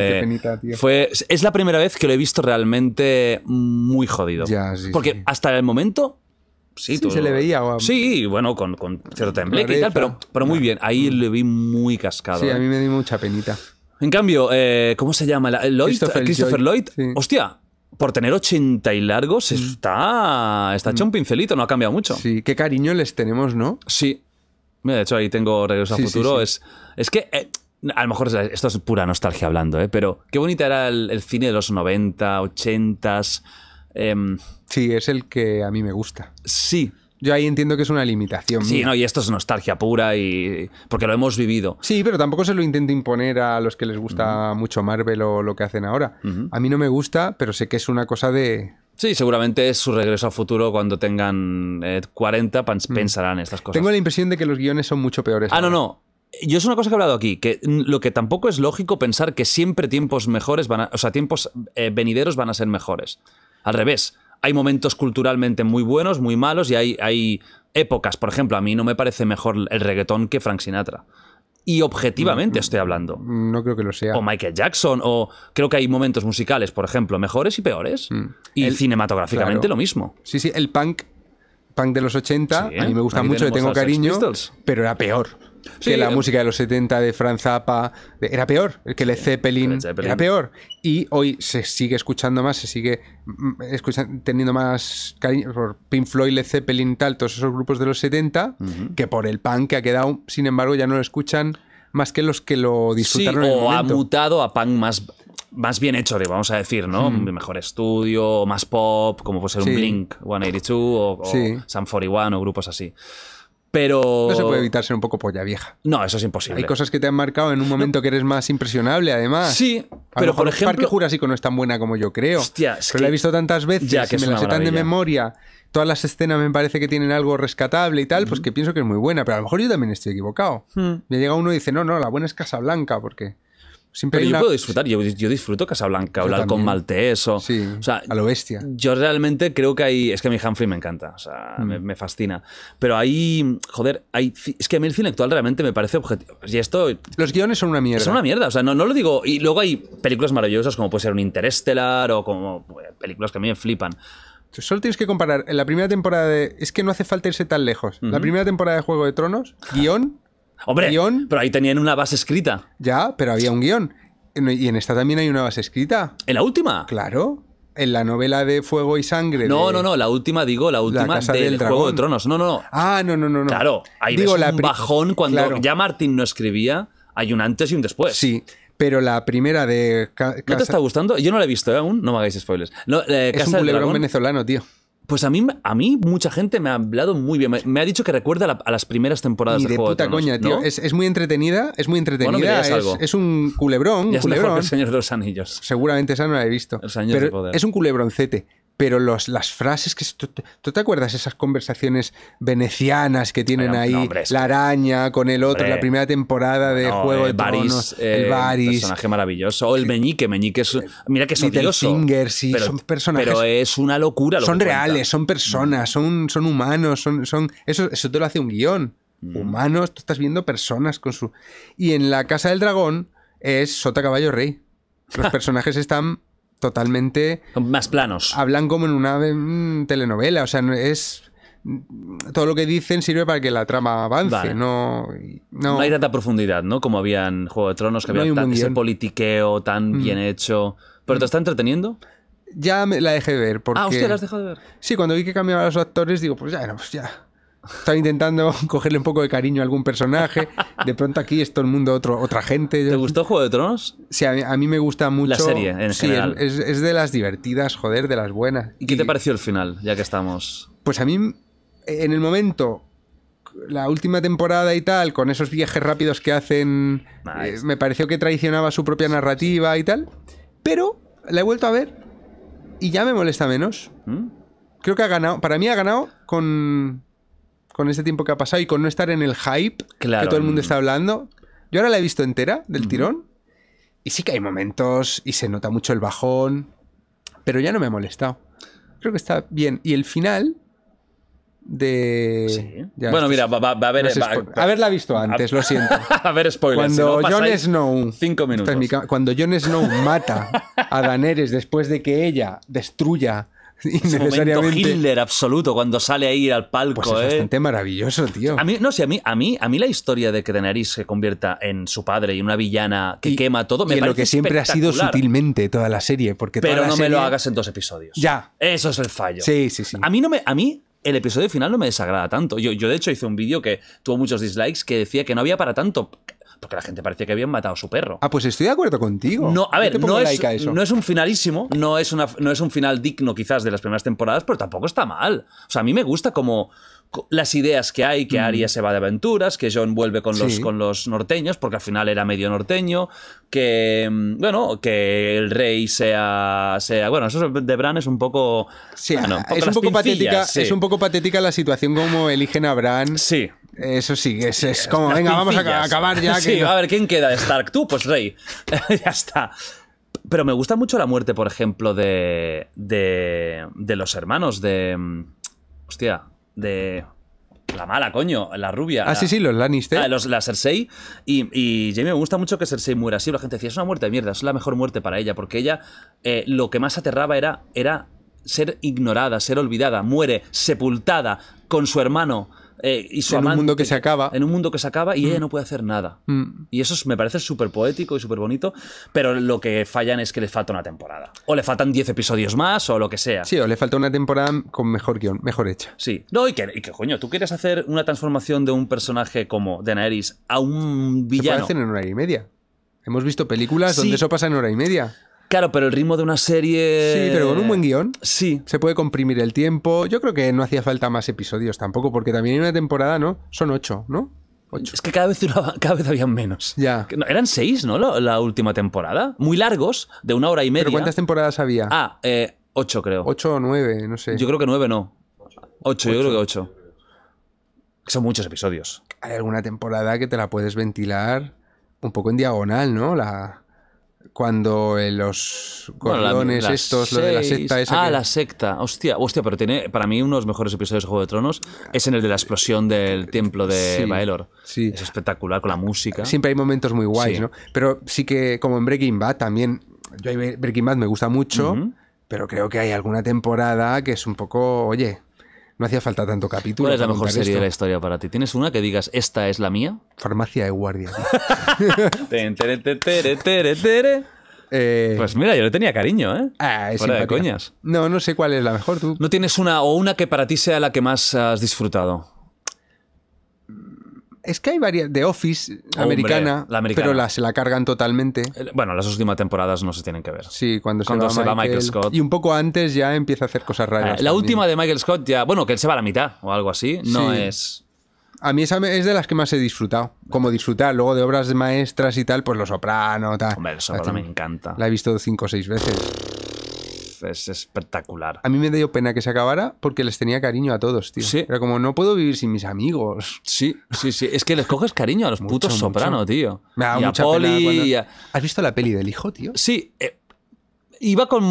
Fue... Es la primera vez que lo he visto realmente muy jodido. Porque hasta el momento Sí, se le veía. Sí, bueno, con, cierto tembleque y tal, pero, pero muy bien. Ahí lo vi muy cascado. Sí, a ¿eh? mí me dio mucha penita. En cambio, eh, ¿cómo se llama? Christopher, Lloyd. Hostia, por tener 80 y largos mm. está, está hecho un mm. pincelito, no ha cambiado mucho. Sí, qué cariño les tenemos, ¿no? Sí. Mira, de hecho ahí tengo Regreso al Futuro. Es, es que, eh, a lo mejor esto es pura nostalgia hablando, ¿eh? pero qué bonita era el, cine de los 90, 80. s sí, es el que a mí me gusta. Sí, yo ahí entiendo que es una limitación. Sí, no, y esto es nostalgia pura y. porque lo hemos vivido. Sí, pero tampoco se lo intento imponer a los que les gusta mucho Marvel o lo que hacen ahora. A mí no me gusta, pero sé que es una cosa de. Sí, seguramente es su regreso al futuro cuando tengan 40, eh, mm. pensarán estas cosas. Tengo la impresión de que los guiones son mucho peores. Ah, no, no. Yo es una cosa que he hablado aquí, que lo que tampoco es lógico pensar que siempre tiempos mejores van a, o sea, tiempos eh, venideros van a ser mejores. Al revés, hay momentos culturalmente muy buenos, muy malos, y hay, épocas. Por ejemplo, a mí no me parece mejor el reggaetón que Frank Sinatra. Y objetivamente mm, mm. estoy hablando. No creo que lo sea. O Michael Jackson, o creo que hay momentos musicales, por ejemplo, mejores y peores. Mm. Y cinematográficamente lo mismo. Sí, sí, el punk, punk de los 80, a mí me gusta mucho, le tengo cariño, pero era peor que la eh, música de los 70 de Franz Zappa era peor, que el Zeppelin, era peor. Y hoy se sigue escuchando más, se sigue mm, escuchando, teniendo más cariño por Pink Floyd, Led Zeppelin, tal, todos esos grupos de los 70, que por el punk que ha quedado, sin embargo, ya no lo escuchan más que los que lo disfrutaron ha mutado a punk más más bien hecho, vamos a decir, ¿no? Hmm. Mejor estudio, más pop, como puede ser un Blink 182 o, o 41 o grupos así. Pero... No se puede evitar ser un poco polla vieja. No, eso es imposible. Hay cosas que te han marcado en un momento que eres más impresionable, además. Sí, pero por ejemplo... Parque Jurásico no es tan buena como yo creo. Hostia, es pero la he visto tantas veces que me las sé tan de memoria. Todas las escenas me parece que tienen algo rescatable y tal, pues que pienso que es muy buena. Pero a lo mejor yo también estoy equivocado. Hmm. Me llega uno y dice, no, no, la buena es Casablanca, porque... Pero yo puedo disfrutar, yo, yo disfruto Casablanca, yo hablar con maltés o, sí, sea, a lo bestia. Yo realmente creo que hay, es que a mi Humphrey me encanta, me, mm. me, fascina. Pero ahí, joder, hay, es que a mí el cine actual realmente me parece objetivo. Y esto... Los guiones son una mierda. Son una mierda, o sea, no, no lo digo. Y luego hay películas maravillosas como puede ser un Interestelar o como eh, películas que a mí me flipan. Solo tienes que comparar en la primera temporada de... Es que no hace falta irse tan lejos. La primera temporada de Juego de Tronos, guión, Hombre, pero ahí tenían una base escrita. Ya, pero había un guión. Y en esta también hay una base escrita. ¿En la última? Claro. En la novela de Fuego y Sangre. No, no, no, la última, digo, la última de del, Juego de Tronos. No, no, no. Ah, no, no, no. Claro, ahí digo, un bajón cuando ya Martín no escribía, hay un antes y un después. Sí, pero la primera de. ¿No te está gustando? Yo no la he visto ¿eh? aún, no me hagáis spoilers. Eh, es un culebrón venezolano, tío. Pues a mí, a mí mucha gente me ha hablado muy bien. Me, ha dicho que recuerda a, las primeras temporadas de, de Juego coña, tío. Es, muy entretenida, es muy entretenida. es, un culebrón. Ya es Mejor el Señor de los Anillos. Seguramente esa no la he visto. Pero Es un culebroncete pero los, las frases que... ¿tú, te acuerdas esas conversaciones venecianas que tienen ahí? la araña con el otro, la primera temporada de Juego de Baris, el eh, personaje maravilloso. O el Meñique, Meñique es... Mira que es odioso. Singer, sí, son personajes... Pero es una locura. son reales, son personas, son, son humanos, son... son eso, eso te lo hace un guión. Mm. Humanos, tú estás viendo personas con su... Y en La Casa del Dragón es Sota Caballo Rey. Los personajes están totalmente... Más planos. Hablan como en una mm, telenovela, o sea, es... Todo lo que dicen sirve para que la trama avance, no, no, hay tanta profundidad, ¿no? Como había en Juego de Tronos, que había tan, ese politiqueo tan mm. bien hecho. ¿Pero te está entreteniendo? Ya me la dejé de ver, ah, porque... Ah, usted la has dejado de ver. Sí, cuando vi que cambiaban los actores, digo, pues ya, no, pues ya... Estaba intentando cogerle un poco de cariño a algún personaje. De pronto aquí es todo el mundo otro, otra gente. ¿Te gustó Juego de Tronos? Sí, a mí, me gusta mucho. La serie, en sí, general. Es, es, de las divertidas, joder, de las buenas. ¿Y qué te pareció el final, ya que estamos? Pues a mí, en el momento, la última temporada y tal, con esos viajes rápidos que hacen, eh, me pareció que traicionaba su propia narrativa y tal. Pero la he vuelto a ver y ya me molesta menos. ¿Mm? Creo que ha ganado, para mí ha ganado con, con este tiempo que ha pasado y con no estar en el hype que todo el mundo está hablando. Yo ahora la he visto entera del tirón y sí que hay momentos y se nota mucho el bajón, pero ya no me ha molestado. Creo que está bien. Y el final de... bueno, mira, va, a haber... haberla visto antes, lo siento. a ver, spoilers Cuando Jon Snow... Cinco minutos. cuando Jon Snow mata a Daenerys después de que ella destruya innecesariamente. Hitler absoluto cuando sale a ir al palco. Pues es ¿eh? maravilloso, tío. A mí, no sé, a mí, a mí, la historia de que Daenerys se convierta en su padre y una villana que quema todo me en lo que siempre ha sido sutilmente toda la serie, porque pero no me lo hagas en dos episodios. Ya, eso es el fallo. Sí, sí, sí. A mí no me, a mí el episodio final no me desagrada tanto. Yo, yo de hecho hice un vídeo que tuvo muchos dislikes que decía que no había para tanto. Porque la gente parecía que habían matado a su perro. Ah, pues estoy de acuerdo contigo. No, a ver, no es, un finalísimo, no es, una, no es un final digno quizás de las primeras temporadas, pero tampoco está mal. O sea, a mí me gusta como las ideas que hay, que mm. Arya se va de aventuras, que John vuelve con los, con los norteños, porque al final era medio norteño, que, mm, bueno, que el rey sea, sea bueno, eso de Bran es un poco... es, un poco patética, es un poco patética la situación como eligen a Bran. Sí, eso sí, es, como, venga, vamos a acabar ya. Que sí, a ver, ¿quién queda de Stark? Tú, pues Rey. ya está. Pero me gusta mucho la muerte, por ejemplo, de, de, los hermanos de... Mm, hostia, de... La mala, coño, la rubia. Ah, sí, sí, los Lannister. Ah, los, la Cersei. Y, Jamie, me gusta mucho que Cersei muera así. La gente decía, es una muerte de mierda, es la mejor muerte para ella, porque ella eh, lo que más aterraba era, era ser ignorada, ser olvidada, muere, sepultada, con su hermano. Eh, en un mundo que se acaba. En un mundo que se acaba y mm. ella no puede hacer nada. Mm. Y eso me parece súper poético y súper bonito, pero lo que fallan es que le falta una temporada. O le faltan 10 episodios más o lo que sea. Sí, o le falta una temporada con mejor guión, mejor hecha. Sí. No, y que, coño, tú quieres hacer una transformación de un personaje como Daenerys a un villano. Se puede en una hora y media. Hemos visto películas donde eso pasa en hora y media. Claro, pero el ritmo de una serie. Sí, pero con un buen guión. Sí. Se puede comprimir el tiempo. Yo creo que no hacía falta más episodios tampoco, porque también hay una temporada, ¿no? Son ocho, ¿no? Ocho. Es que cada vez, cada vez habían menos. Ya. eran seis, ¿no? La, última temporada. Muy largos, de una hora y media. ¿Pero cuántas temporadas había? Ah, eh, ocho, creo. Ocho o nueve, no sé. Yo creo que nueve no. Ocho, ocho. yo creo que ocho. Son muchos episodios. Hay alguna temporada que te la puedes ventilar un poco en diagonal, ¿no? La cuando eh, los gordones estos, lo de la secta esa. Ah, la secta. Hostia, hostia, pero tiene para mí uno de los mejores episodios de Juego de Tronos es en el de la explosión del templo de sí, Baelor. Es espectacular con la música. Siempre hay momentos muy guays, ¿no? Pero sí que como en Breaking Bad también, yo Breaking Bad me gusta mucho, pero creo que hay alguna temporada que es un poco, oye, no hacía falta tanto capítulo. ¿Cuál es la mejor serie de la historia para ti? ¿Tienes una que digas, esta es la mía? Farmacia de Guardia. Eh, pues mira, yo le tenía cariño, ¿eh? Ah, es coñas. No, no sé cuál es la mejor tú. ¿No tienes una o una que para ti sea la que más has disfrutado? Es que hay varias. De Office americana, la americana, pero la, se la cargan totalmente. Bueno, las últimas temporadas no se tienen que ver. Sí, cuando, se, va, Michael, Scott. Y un poco antes ya empieza a hacer cosas raras. Ah, la última de Michael Scott ya. Bueno, que él se va a la mitad o algo así. No es. A mí es de las que más he disfrutado. Como disfrutar, luego de obras de maestras y tal, pues Los Soprano, tal. Hombre, El Soprano me encanta. La he visto cinco o seis veces es, espectacular. A mí me dio pena que se acabara porque les tenía cariño a todos, tío. Era como, no puedo vivir sin mis amigos. Sí, sí, sí. Es que les coges cariño a los putos sopranos, tío. Me da mucha Pena ¿Has visto la peli del hijo, tío? Sí. Eh, iba con.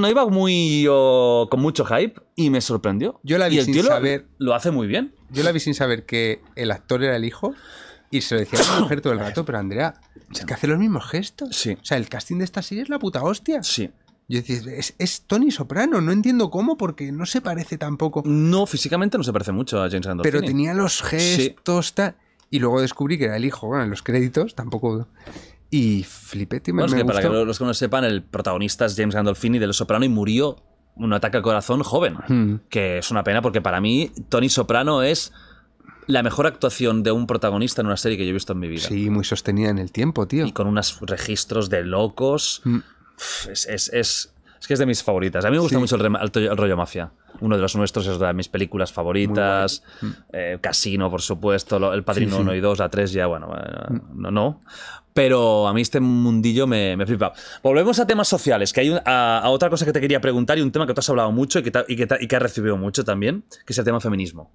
No iba muy. con mucho hype y me sorprendió. Yo la vi sin saber. Lo, hace muy bien. Yo la vi sin saber que el actor era el hijo. Y se lo decía a la mujer todo el rato, pero Andrea, es que hace los mismos gestos. Sí. O sea, el casting de esta serie es la puta hostia. Sí. Yo decís es, Tony Soprano, no entiendo cómo, porque no se parece tampoco. No, físicamente no se parece mucho a James Gandolfini. Pero tenía los gestos, Y luego descubrí que era el hijo, bueno, en los créditos tampoco. Y flipé, tío, Para que los que no sepan, el protagonista es James Gandolfini de Los Soprano y murió un ataque al corazón joven. Hmm. Que es una pena porque para mí Tony Soprano es la mejor actuación de un protagonista en una serie que yo he visto en mi vida. Sí, muy sostenida en el tiempo, tío. Y con unos registros de locos. Hmm es, que es de mis favoritas. A mí me gusta mucho el, rollo mafia. Uno de los nuestros es de mis películas favoritas. Mm. Eh, Casino, por supuesto. el Padrino 1 y 2, la 3 ya, bueno, eh, mm. no, no. Pero a mí este mundillo me, me flipa. Volvemos a temas sociales, que hay a, otra cosa que te quería preguntar y un tema que tú has hablado mucho y que, has recibido mucho también, que es el tema feminismo.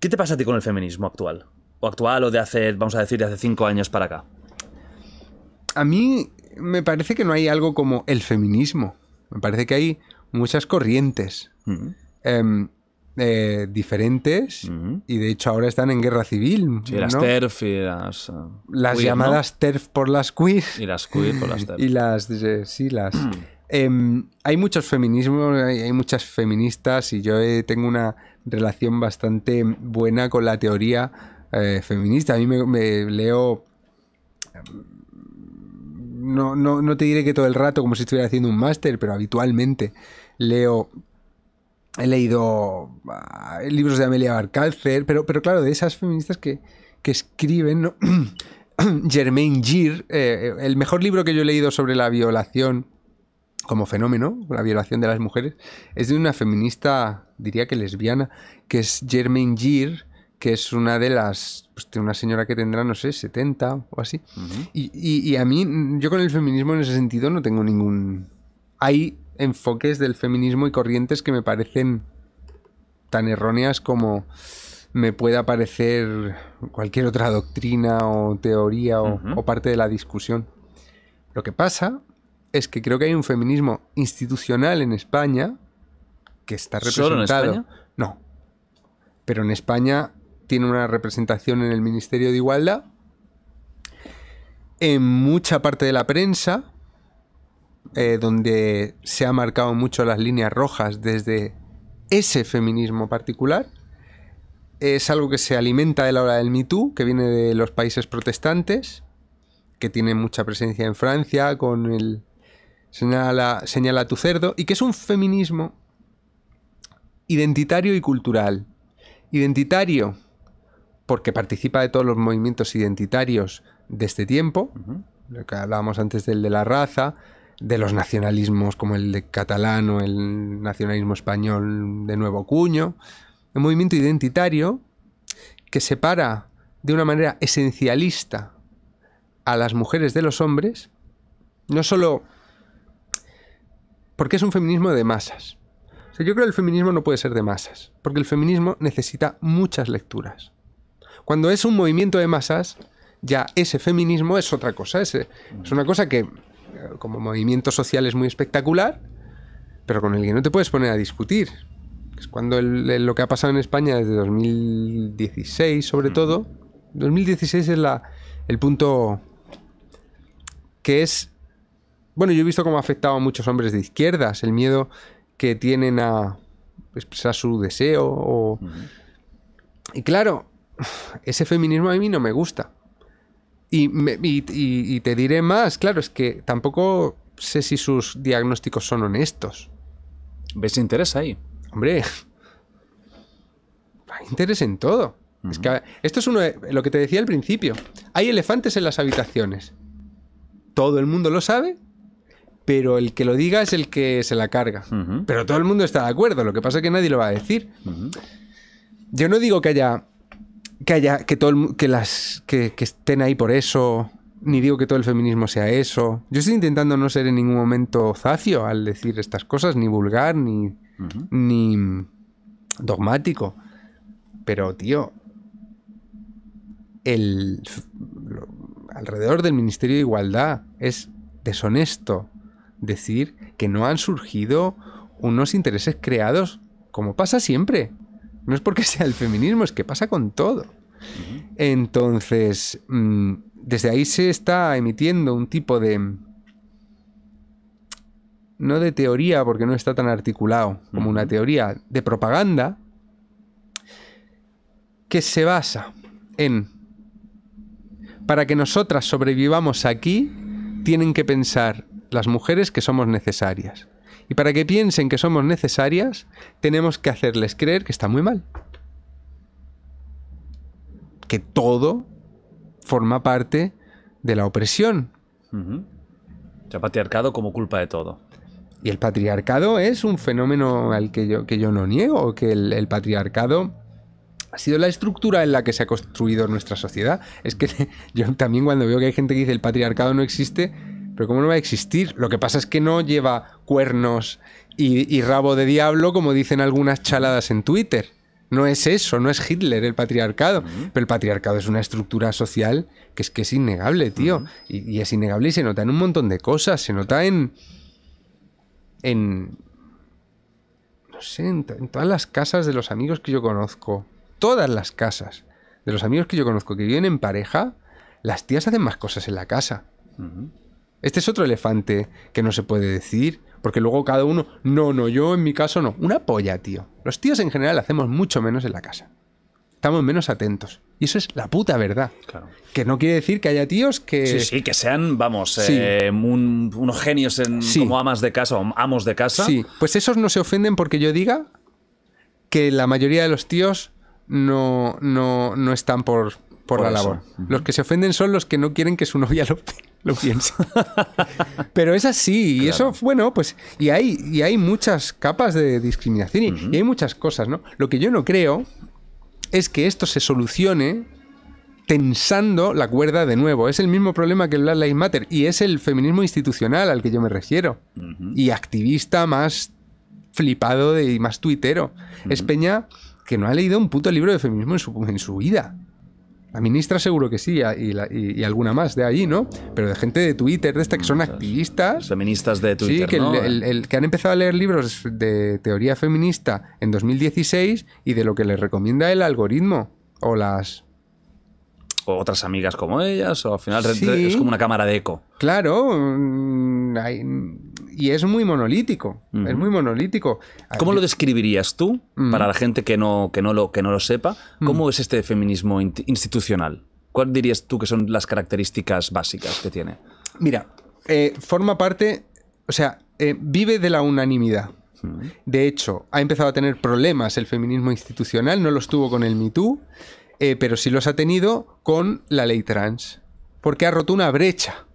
¿Qué te pasa a ti con el feminismo actual? O actual o de hace, vamos a decir, de hace cinco años para acá. A mí me parece que no hay algo como el feminismo. Me parece que hay muchas corrientes mm. em, eh, diferentes mm. y de hecho ahora están en guerra civil. las TERF y las... Eh, las llamadas TERF por las queer. Y las queer por las TERF. y las... Eh, sí, las... Mm. Em, hay muchos feminismos, hay, muchas feministas y yo tengo una relación bastante buena con la teoría feminista. A mí me leo em, no, no, no te diré que todo el rato, como si estuviera haciendo un máster, pero habitualmente leo he leído ah, libros de Amelia Barcalcer, pero, pero claro, de esas feministas que, escriben, Germaine Gir, eh, eh, el mejor libro que yo he leído sobre la violación como fenómeno, la violación de las mujeres, es de una feminista, diría que lesbiana, que es Germaine Gir, que es una de las, pues, de una señora que tendrá, no sé, 70 o así. y, a mí, yo con el feminismo en ese sentido no tengo ningún... Hay enfoques del feminismo y corrientes que me parecen tan erróneas como me pueda parecer cualquier otra doctrina o teoría o, parte de la discusión. Lo que pasa es que creo que hay un feminismo institucional en España que está representado. No. Pero en España tiene una representación en el Ministerio de Igualdad. En mucha parte de la prensa, eh, donde se han marcado mucho las líneas rojas desde ese feminismo particular, es algo que se alimenta de la hora del Me que viene de los países protestantes, que tiene mucha presencia en Francia, con el señala, señala tu cerdo, y que es un feminismo identitario y cultural. Identitario porque participa de todos los movimientos identitarios de este tiempo, hablábamos antes del de la raza, de los nacionalismos como el de o el nacionalismo español de nuevo cuño, un movimiento identitario que separa de una manera esencialista a las mujeres de los hombres, no solo porque es un feminismo de masas. yo creo que el feminismo no puede ser de masas, porque el feminismo necesita muchas lecturas. Cuando es un movimiento de masas, ya ese feminismo es otra cosa. Es, una cosa que, eh, como movimiento social, es muy espectacular, pero con el que no te puedes poner a discutir. Es cuando lo que ha pasado en España desde 2016, sobre todo. 2016 es la, el punto que es. Bueno, yo he visto cómo ha afectado a muchos hombres de izquierdas, el miedo que tienen a expresar su deseo. Y claro, ese feminismo a mí no me gusta. Y, te diré más, claro, es que tampoco sé si sus diagnósticos son honestos. ¿Ves interés ahí? Hombre, hay interés en todo. esto es uno lo que te decía al principio. Hay elefantes en las habitaciones. Todo el mundo lo sabe, pero el que lo diga es el que se la carga. Pero todo el mundo está de acuerdo, lo que pasa es que nadie lo va a decir. Yo no digo que haya que haya, que todo que las, que, estén ahí por eso, ni digo que todo el feminismo sea eso. Yo estoy intentando no ser en ningún momento zacio al decir estas cosas, ni vulgar, ni, ni dogmático. Pero, tío, el, alrededor del Ministerio de Igualdad es deshonesto decir que no han surgido unos intereses creados, como pasa siempre. No es porque sea el feminismo, es que pasa con todo. Entonces, mm, desde ahí se está emitiendo un tipo de... No de teoría, porque no está tan articulado como una teoría, de propaganda que se basa en... Para que nosotras sobrevivamos aquí, tienen que pensar las mujeres que somos necesarias. Y para que piensen que somos necesarias, tenemos que hacerles creer que está muy mal. Que todo forma parte de la opresión. patriarcado como culpa de todo. Y el patriarcado es un fenómeno al que yo, que yo no niego, que el, el patriarcado ha sido la estructura en la que se ha construido nuestra sociedad. Es que yo también cuando veo que hay gente que dice el patriarcado no existe, pero ¿cómo no va a existir? Lo que pasa es que no lleva cuernos y, rabo de diablo, como dicen algunas chaladas en Twitter. No es eso, no es Hitler el patriarcado. Pero el patriarcado es una estructura social que es que es innegable, tío. y, es innegable y se nota en un montón de cosas. Se nota en. en. No sé, en, todas las casas de los amigos que yo conozco. Todas las casas de los amigos que yo conozco que viven en pareja, las tías hacen más cosas en la casa. Este es otro elefante que no se puede decir, porque luego cada uno, no, no, yo en mi caso no. Una polla, tío. Los tíos en general hacemos mucho menos en la casa. Estamos menos atentos. Y eso es la puta verdad. Claro. Que no quiere decir que haya tíos que. Sí, sí, que sean, vamos, eh, unos genios en, como amas de casa o amos de casa. Sí, pues esos no se ofenden porque yo diga que la mayoría de los tíos no, no, no están por, por, la labor. Los que se ofenden son los que no quieren que su novia lo, piense. Pero es así, y eso, bueno, pues, y hay, y hay muchas capas de discriminación y, hay muchas cosas, ¿no? Lo que yo no creo es que esto se solucione tensando la cuerda de nuevo. Es el mismo problema que el Black Lives Matter y es el feminismo institucional al que yo me refiero. Y activista más flipado y más tuitero. Es Peña que no ha leído un puto libro de feminismo en su, en su vida. La ministra seguro que sí, y, alguna más de ahí, ¿no? Pero de gente de Twitter, de esta que son activistas. Feministas de Twitter. Sí, que, que han empezado a leer libros de teoría feminista en 2016 y de lo que les recomienda el algoritmo o las... O otras amigas como ellas, o al final es como una cámara de eco. Claro, mm, hay, y es muy monolítico. Es muy monolítico. ¿Cómo ah, lo describirías tú, para la gente que no, que no, lo, que no lo sepa, cómo es este feminismo institucional? ¿Cuál dirías tú que son las características básicas que tiene? Mira, eh, forma parte, o sea, eh, vive de la unanimidad. De hecho, ha empezado a tener problemas el feminismo institucional, no los tuvo con el MeToo, eh, pero sí los ha tenido con la ley trans, porque ha roto una brecha.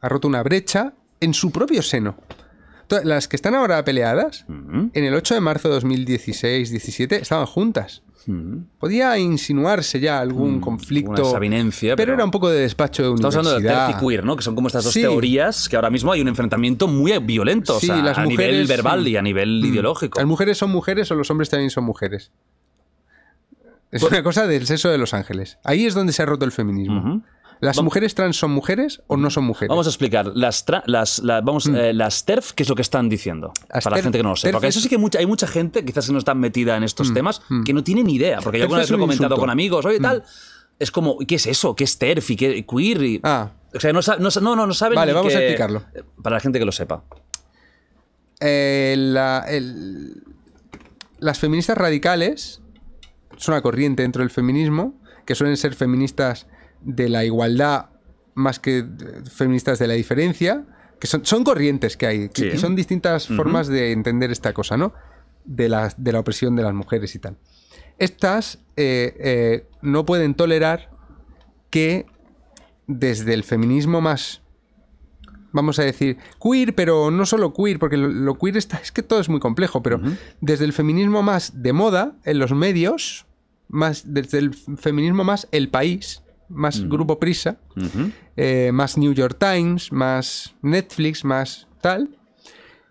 Ha roto una brecha en su propio seno. Las que están ahora peleadas, en el 8 de marzo de 2016-17, estaban juntas. Podía insinuarse ya algún mm, conflicto. Pero, era un poco de despacho de Estamos hablando de queer, ¿no? Que son como estas dos teorías que ahora mismo hay un enfrentamiento muy violento sí, a nivel verbal y a nivel mm. ideológico. Las mujeres son mujeres o los hombres también son mujeres. Es pues una cosa del sexo de los ángeles. Ahí es donde se ha roto el feminismo. ¿Las mujeres trans son mujeres o no son mujeres? Vamos a explicar. Las, las, vamos, mm. eh, las TERF, ¿qué es lo que están diciendo? para la gente que no lo sepa. Porque eso sí que hay mucha gente, quizás que no está metida en estos mm, temas, mm. que no tiene ni idea. Porque yo alguna vez lo he comentado con amigos, oye, tal. Es como, ¿qué es eso? ¿Qué es TERF y qué queer? Ah. O sea, no, no, no, saben Vale, vamos a explicarlo. Para la gente que lo sepa. las feministas radicales son una corriente dentro del feminismo, que suelen ser feministas de la igualdad más que feministas de la diferencia, que son, son corrientes que hay, que, son distintas formas de entender esta cosa, ¿no? De la, de la opresión de las mujeres y tal. Estas eh, eh, no pueden tolerar que desde el feminismo más, vamos a decir, queer, pero no solo queer, porque lo, queer está, es que todo es muy complejo, pero desde el feminismo más de moda, en los medios, más, desde el feminismo más el país, más Grupo Prisa, eh, más New York Times, más Netflix, más tal,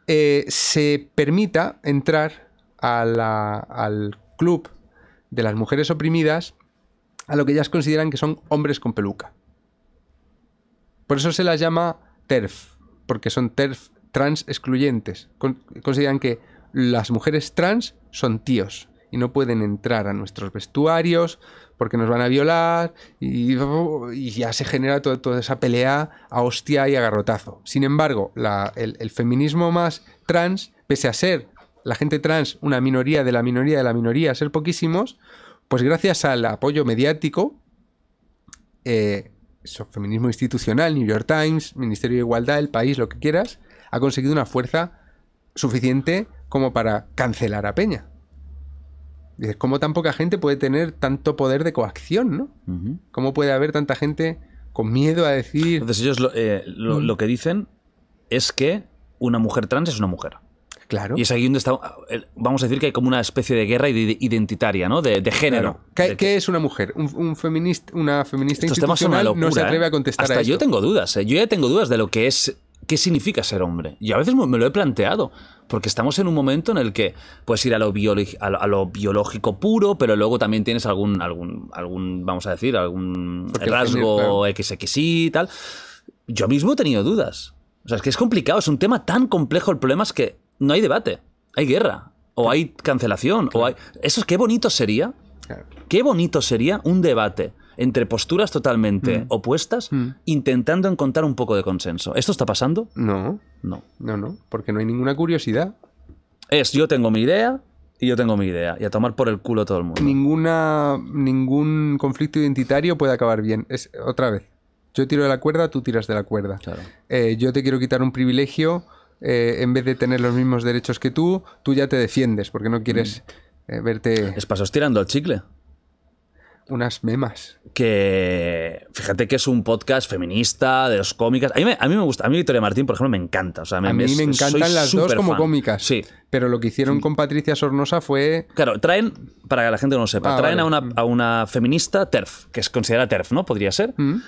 eh, se permita entrar al club de las mujeres oprimidas a lo que ellas consideran que son hombres con peluca. Por eso se las llama TERF, porque son TERF trans excluyentes. consideran que las mujeres trans son tíos y no pueden entrar a nuestros vestuarios, porque nos van a violar y, ya se genera toda esa pelea a hostia y a garrotazo. Sin embargo, el, feminismo más trans, pese a ser la gente trans una minoría de la minoría de la minoría, a ser poquísimos, pues gracias al apoyo mediático, eh, feminismo institucional, New York Times, Ministerio de Igualdad, el país, lo que quieras, ha conseguido una fuerza suficiente como para cancelar a Peña. ¿cómo tan poca gente puede tener tanto poder de coacción, no? ¿Cómo puede haber tanta gente con miedo a decir. Entonces, ellos eh, mm. lo, que dicen es que una mujer trans es una mujer. Claro. Y es aquí donde está, vamos a decir que hay como una especie de guerra identitaria, ¿no? De, género. ¿Qué, es una mujer? Un, feminista, una feminista institucional no se atreve a ¿eh? contestar Hasta yo tengo dudas, ¿eh? Yo ya tengo dudas de lo que es, qué significa ser hombre. Y a veces me lo he planteado porque estamos en un momento en el que puedes ir a lo, biológico puro, pero luego también tienes algún, algún, algún vamos a decir, algún rasgo y tal. Yo mismo he tenido dudas. O sea, es que es complicado, es un tema tan complejo. El problema es que no hay debate, hay guerra, o hay cancelación, o hay... Eso es qué bonito sería. Qué bonito sería un debate entre posturas totalmente mm. opuestas, mm. intentando encontrar un poco de consenso. ¿Esto está pasando? No. No. No, no, porque no hay ninguna curiosidad. Es yo tengo mi idea y yo tengo mi idea y a tomar por el culo todo el mundo. Ninguna, ningún conflicto identitario puede acabar bien. Es otra vez. Yo tiro de la cuerda, tú tiras de la cuerda. Eh, yo te quiero quitar un privilegio. Eh, en vez de tener los mismos derechos que tú, tú ya te defiendes porque no quieres mm. eh, verte. Es pasos tirando al chicle unas memas. Que fíjate que es un podcast feminista, de dos cómicas. A mí, me, gusta, a mí Victoria Martín, por ejemplo, me encanta. O sea, a mí me encantan las dos como cómicas. Sí. Pero lo que hicieron con Patricia Sornosa fue. Claro, traen, para que la gente no lo sepa, ah, traen a, una, feminista TERF, que es considerada TERF, ¿no? Podría ser. Mm.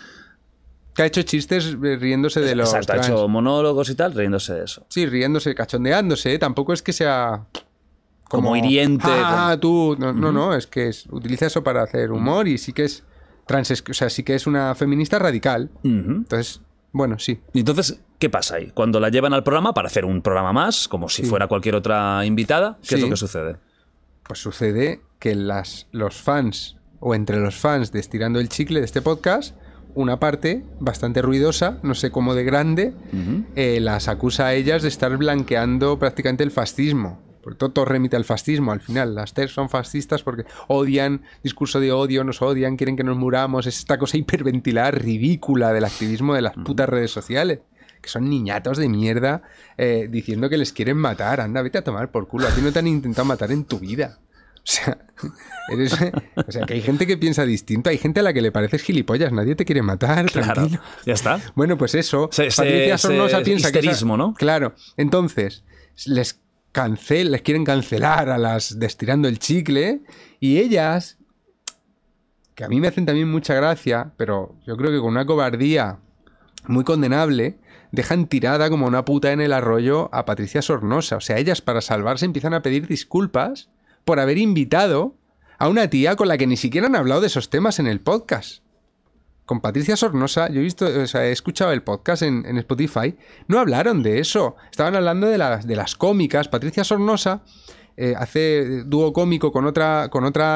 Que ha hecho chistes eh, riéndose de los. Exacto, ha hecho monólogos y tal, riéndose de eso. Sí, riéndose, cachondeándose. ¿eh? Tampoco es que sea como, hiriente. Ah, ah, tú. No, no, es que utiliza eso para hacer humor y sí que es trans, o sea, sí que es una feminista radical. Entonces, bueno, sí. Y entonces, ¿qué pasa ahí? Cuando la llevan al programa para hacer un programa más, como si fuera cualquier otra invitada, ¿qué es lo que sucede? Pues sucede que las, los fans, o entre los fans de Estirando el Chicle de este podcast, una parte bastante ruidosa, no sé cómo de grande, eh, las acusa a ellas de estar blanqueando prácticamente el fascismo. Porque todo remite al fascismo al final. Las tres son fascistas porque odian, discurso de odio, nos odian, quieren que nos muramos. Es esta cosa hiperventilada, ridícula del activismo de las putas redes sociales. Que son niñatos de mierda eh, diciendo que les quieren matar. Anda, vete a tomar por culo. A ti no te han intentado matar en tu vida. O sea, que hay gente que piensa distinto, hay gente a la que le pareces gilipollas, nadie te quiere matar, tranquilo. Ya está. Bueno, pues eso. Patricia Sornosa piensa que. ¿no? Claro. Entonces, les cancel, les quieren cancelar a las destirando el chicle y ellas, que a mí me hacen también mucha gracia, pero yo creo que con una cobardía muy condenable, dejan tirada como una puta en el arroyo a Patricia Sornosa. O sea, ellas para salvarse empiezan a pedir disculpas por haber invitado a una tía con la que ni siquiera han hablado de esos temas en el podcast con Patricia Sornosa, yo he visto, he escuchado el podcast en, Spotify, no hablaron de eso, estaban hablando de las, cómicas. Patricia Sornosa eh, hace dúo cómico con otra,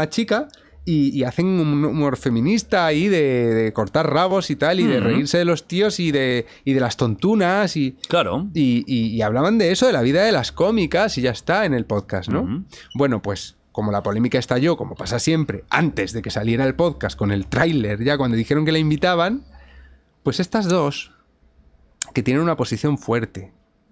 chica. Y, hacen un humor feminista ahí de, cortar rabos y tal, y de reírse de los tíos y de, las tontunas. Y, claro. Y, hablaban de eso, de la vida de las cómicas, y ya está en el podcast, ¿no? Bueno, pues como la polémica estalló, como pasa siempre, antes de que saliera el podcast con el tráiler, ya cuando dijeron que la invitaban, pues estas dos, que tienen una posición fuerte,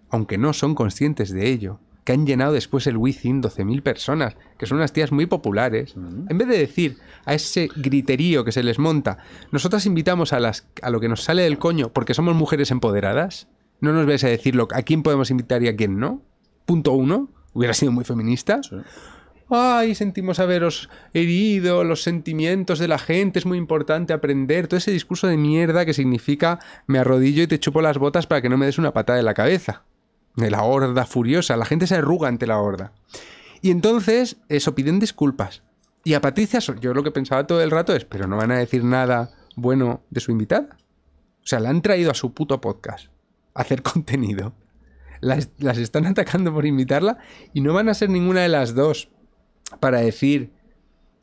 aunque no son conscientes de ello, que han llenado después el Within 12.000 personas, que son unas tías muy populares, mm. en vez de decir a ese griterío que se les monta, nosotras invitamos a, las, a lo que nos sale del coño porque somos mujeres empoderadas, no nos ves a decir a quién podemos invitar y a quién no, punto uno, hubiera sido muy feminista ay, sentimos haberos herido, los sentimientos de la gente, es muy importante aprender, todo ese discurso de mierda que significa me arrodillo y te chupo las botas para que no me des una patada en la cabeza. De la horda furiosa, la gente se arruga ante la horda. Y entonces, eso, piden disculpas. Y a Patricia, yo lo que pensaba todo el rato es, pero no van a decir nada bueno de su invitada. O sea, la han traído a su puto podcast a hacer contenido. Las, las, están atacando por invitarla y no van a ser ninguna de las dos para decir,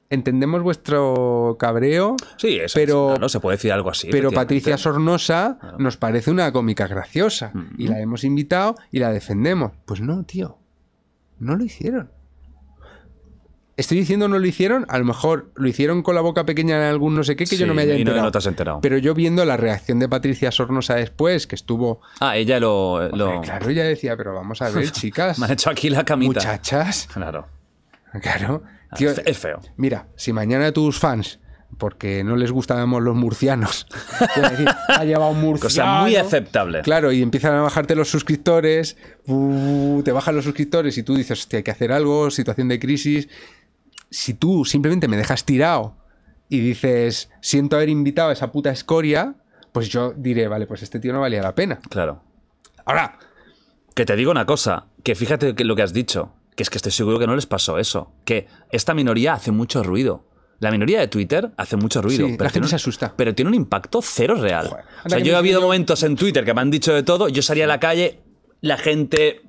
entendemos vuestro cabreo. Sí, pero, no, se puede decir algo así. Pero Patricia Sornosa nos parece una cómica graciosa mm. y la hemos invitado y la defendemos. Pues no, tío, no lo hicieron. Estoy diciendo no lo hicieron, a lo mejor lo hicieron con la boca pequeña en algún no sé qué que yo no me haya enterado. Pero yo viendo la reacción de Patricia Sornosa después, que estuvo. Ah, ella lo. lo... Claro, ella decía, pero vamos a ver, chicas. me han hecho aquí la camita. Muchachas. Claro Claro. Ah, es feo. Mira, si mañana tus fans porque no les gustábamos los murcianos. Decir, ha llevado un murciano. Cosa muy aceptable. Claro, y empiezan a bajarte los suscriptores, te bajan los suscriptores y tú dices, hostia, hay que hacer algo, situación de crisis. Si tú simplemente me dejas tirado y dices, siento haber invitado a esa puta escoria, pues yo diré, vale, pues este tío no valía la pena. Claro. Ahora. Que te digo una cosa, que fíjate lo que has dicho que es que estoy seguro que no les pasó eso. Que esta minoría hace mucho ruido. La minoría de Twitter hace mucho ruido. pero la gente se asusta. Pero tiene un impacto cero real. o sea, yo he habido momentos en Twitter que me han dicho de todo. Yo salía a la calle, la gente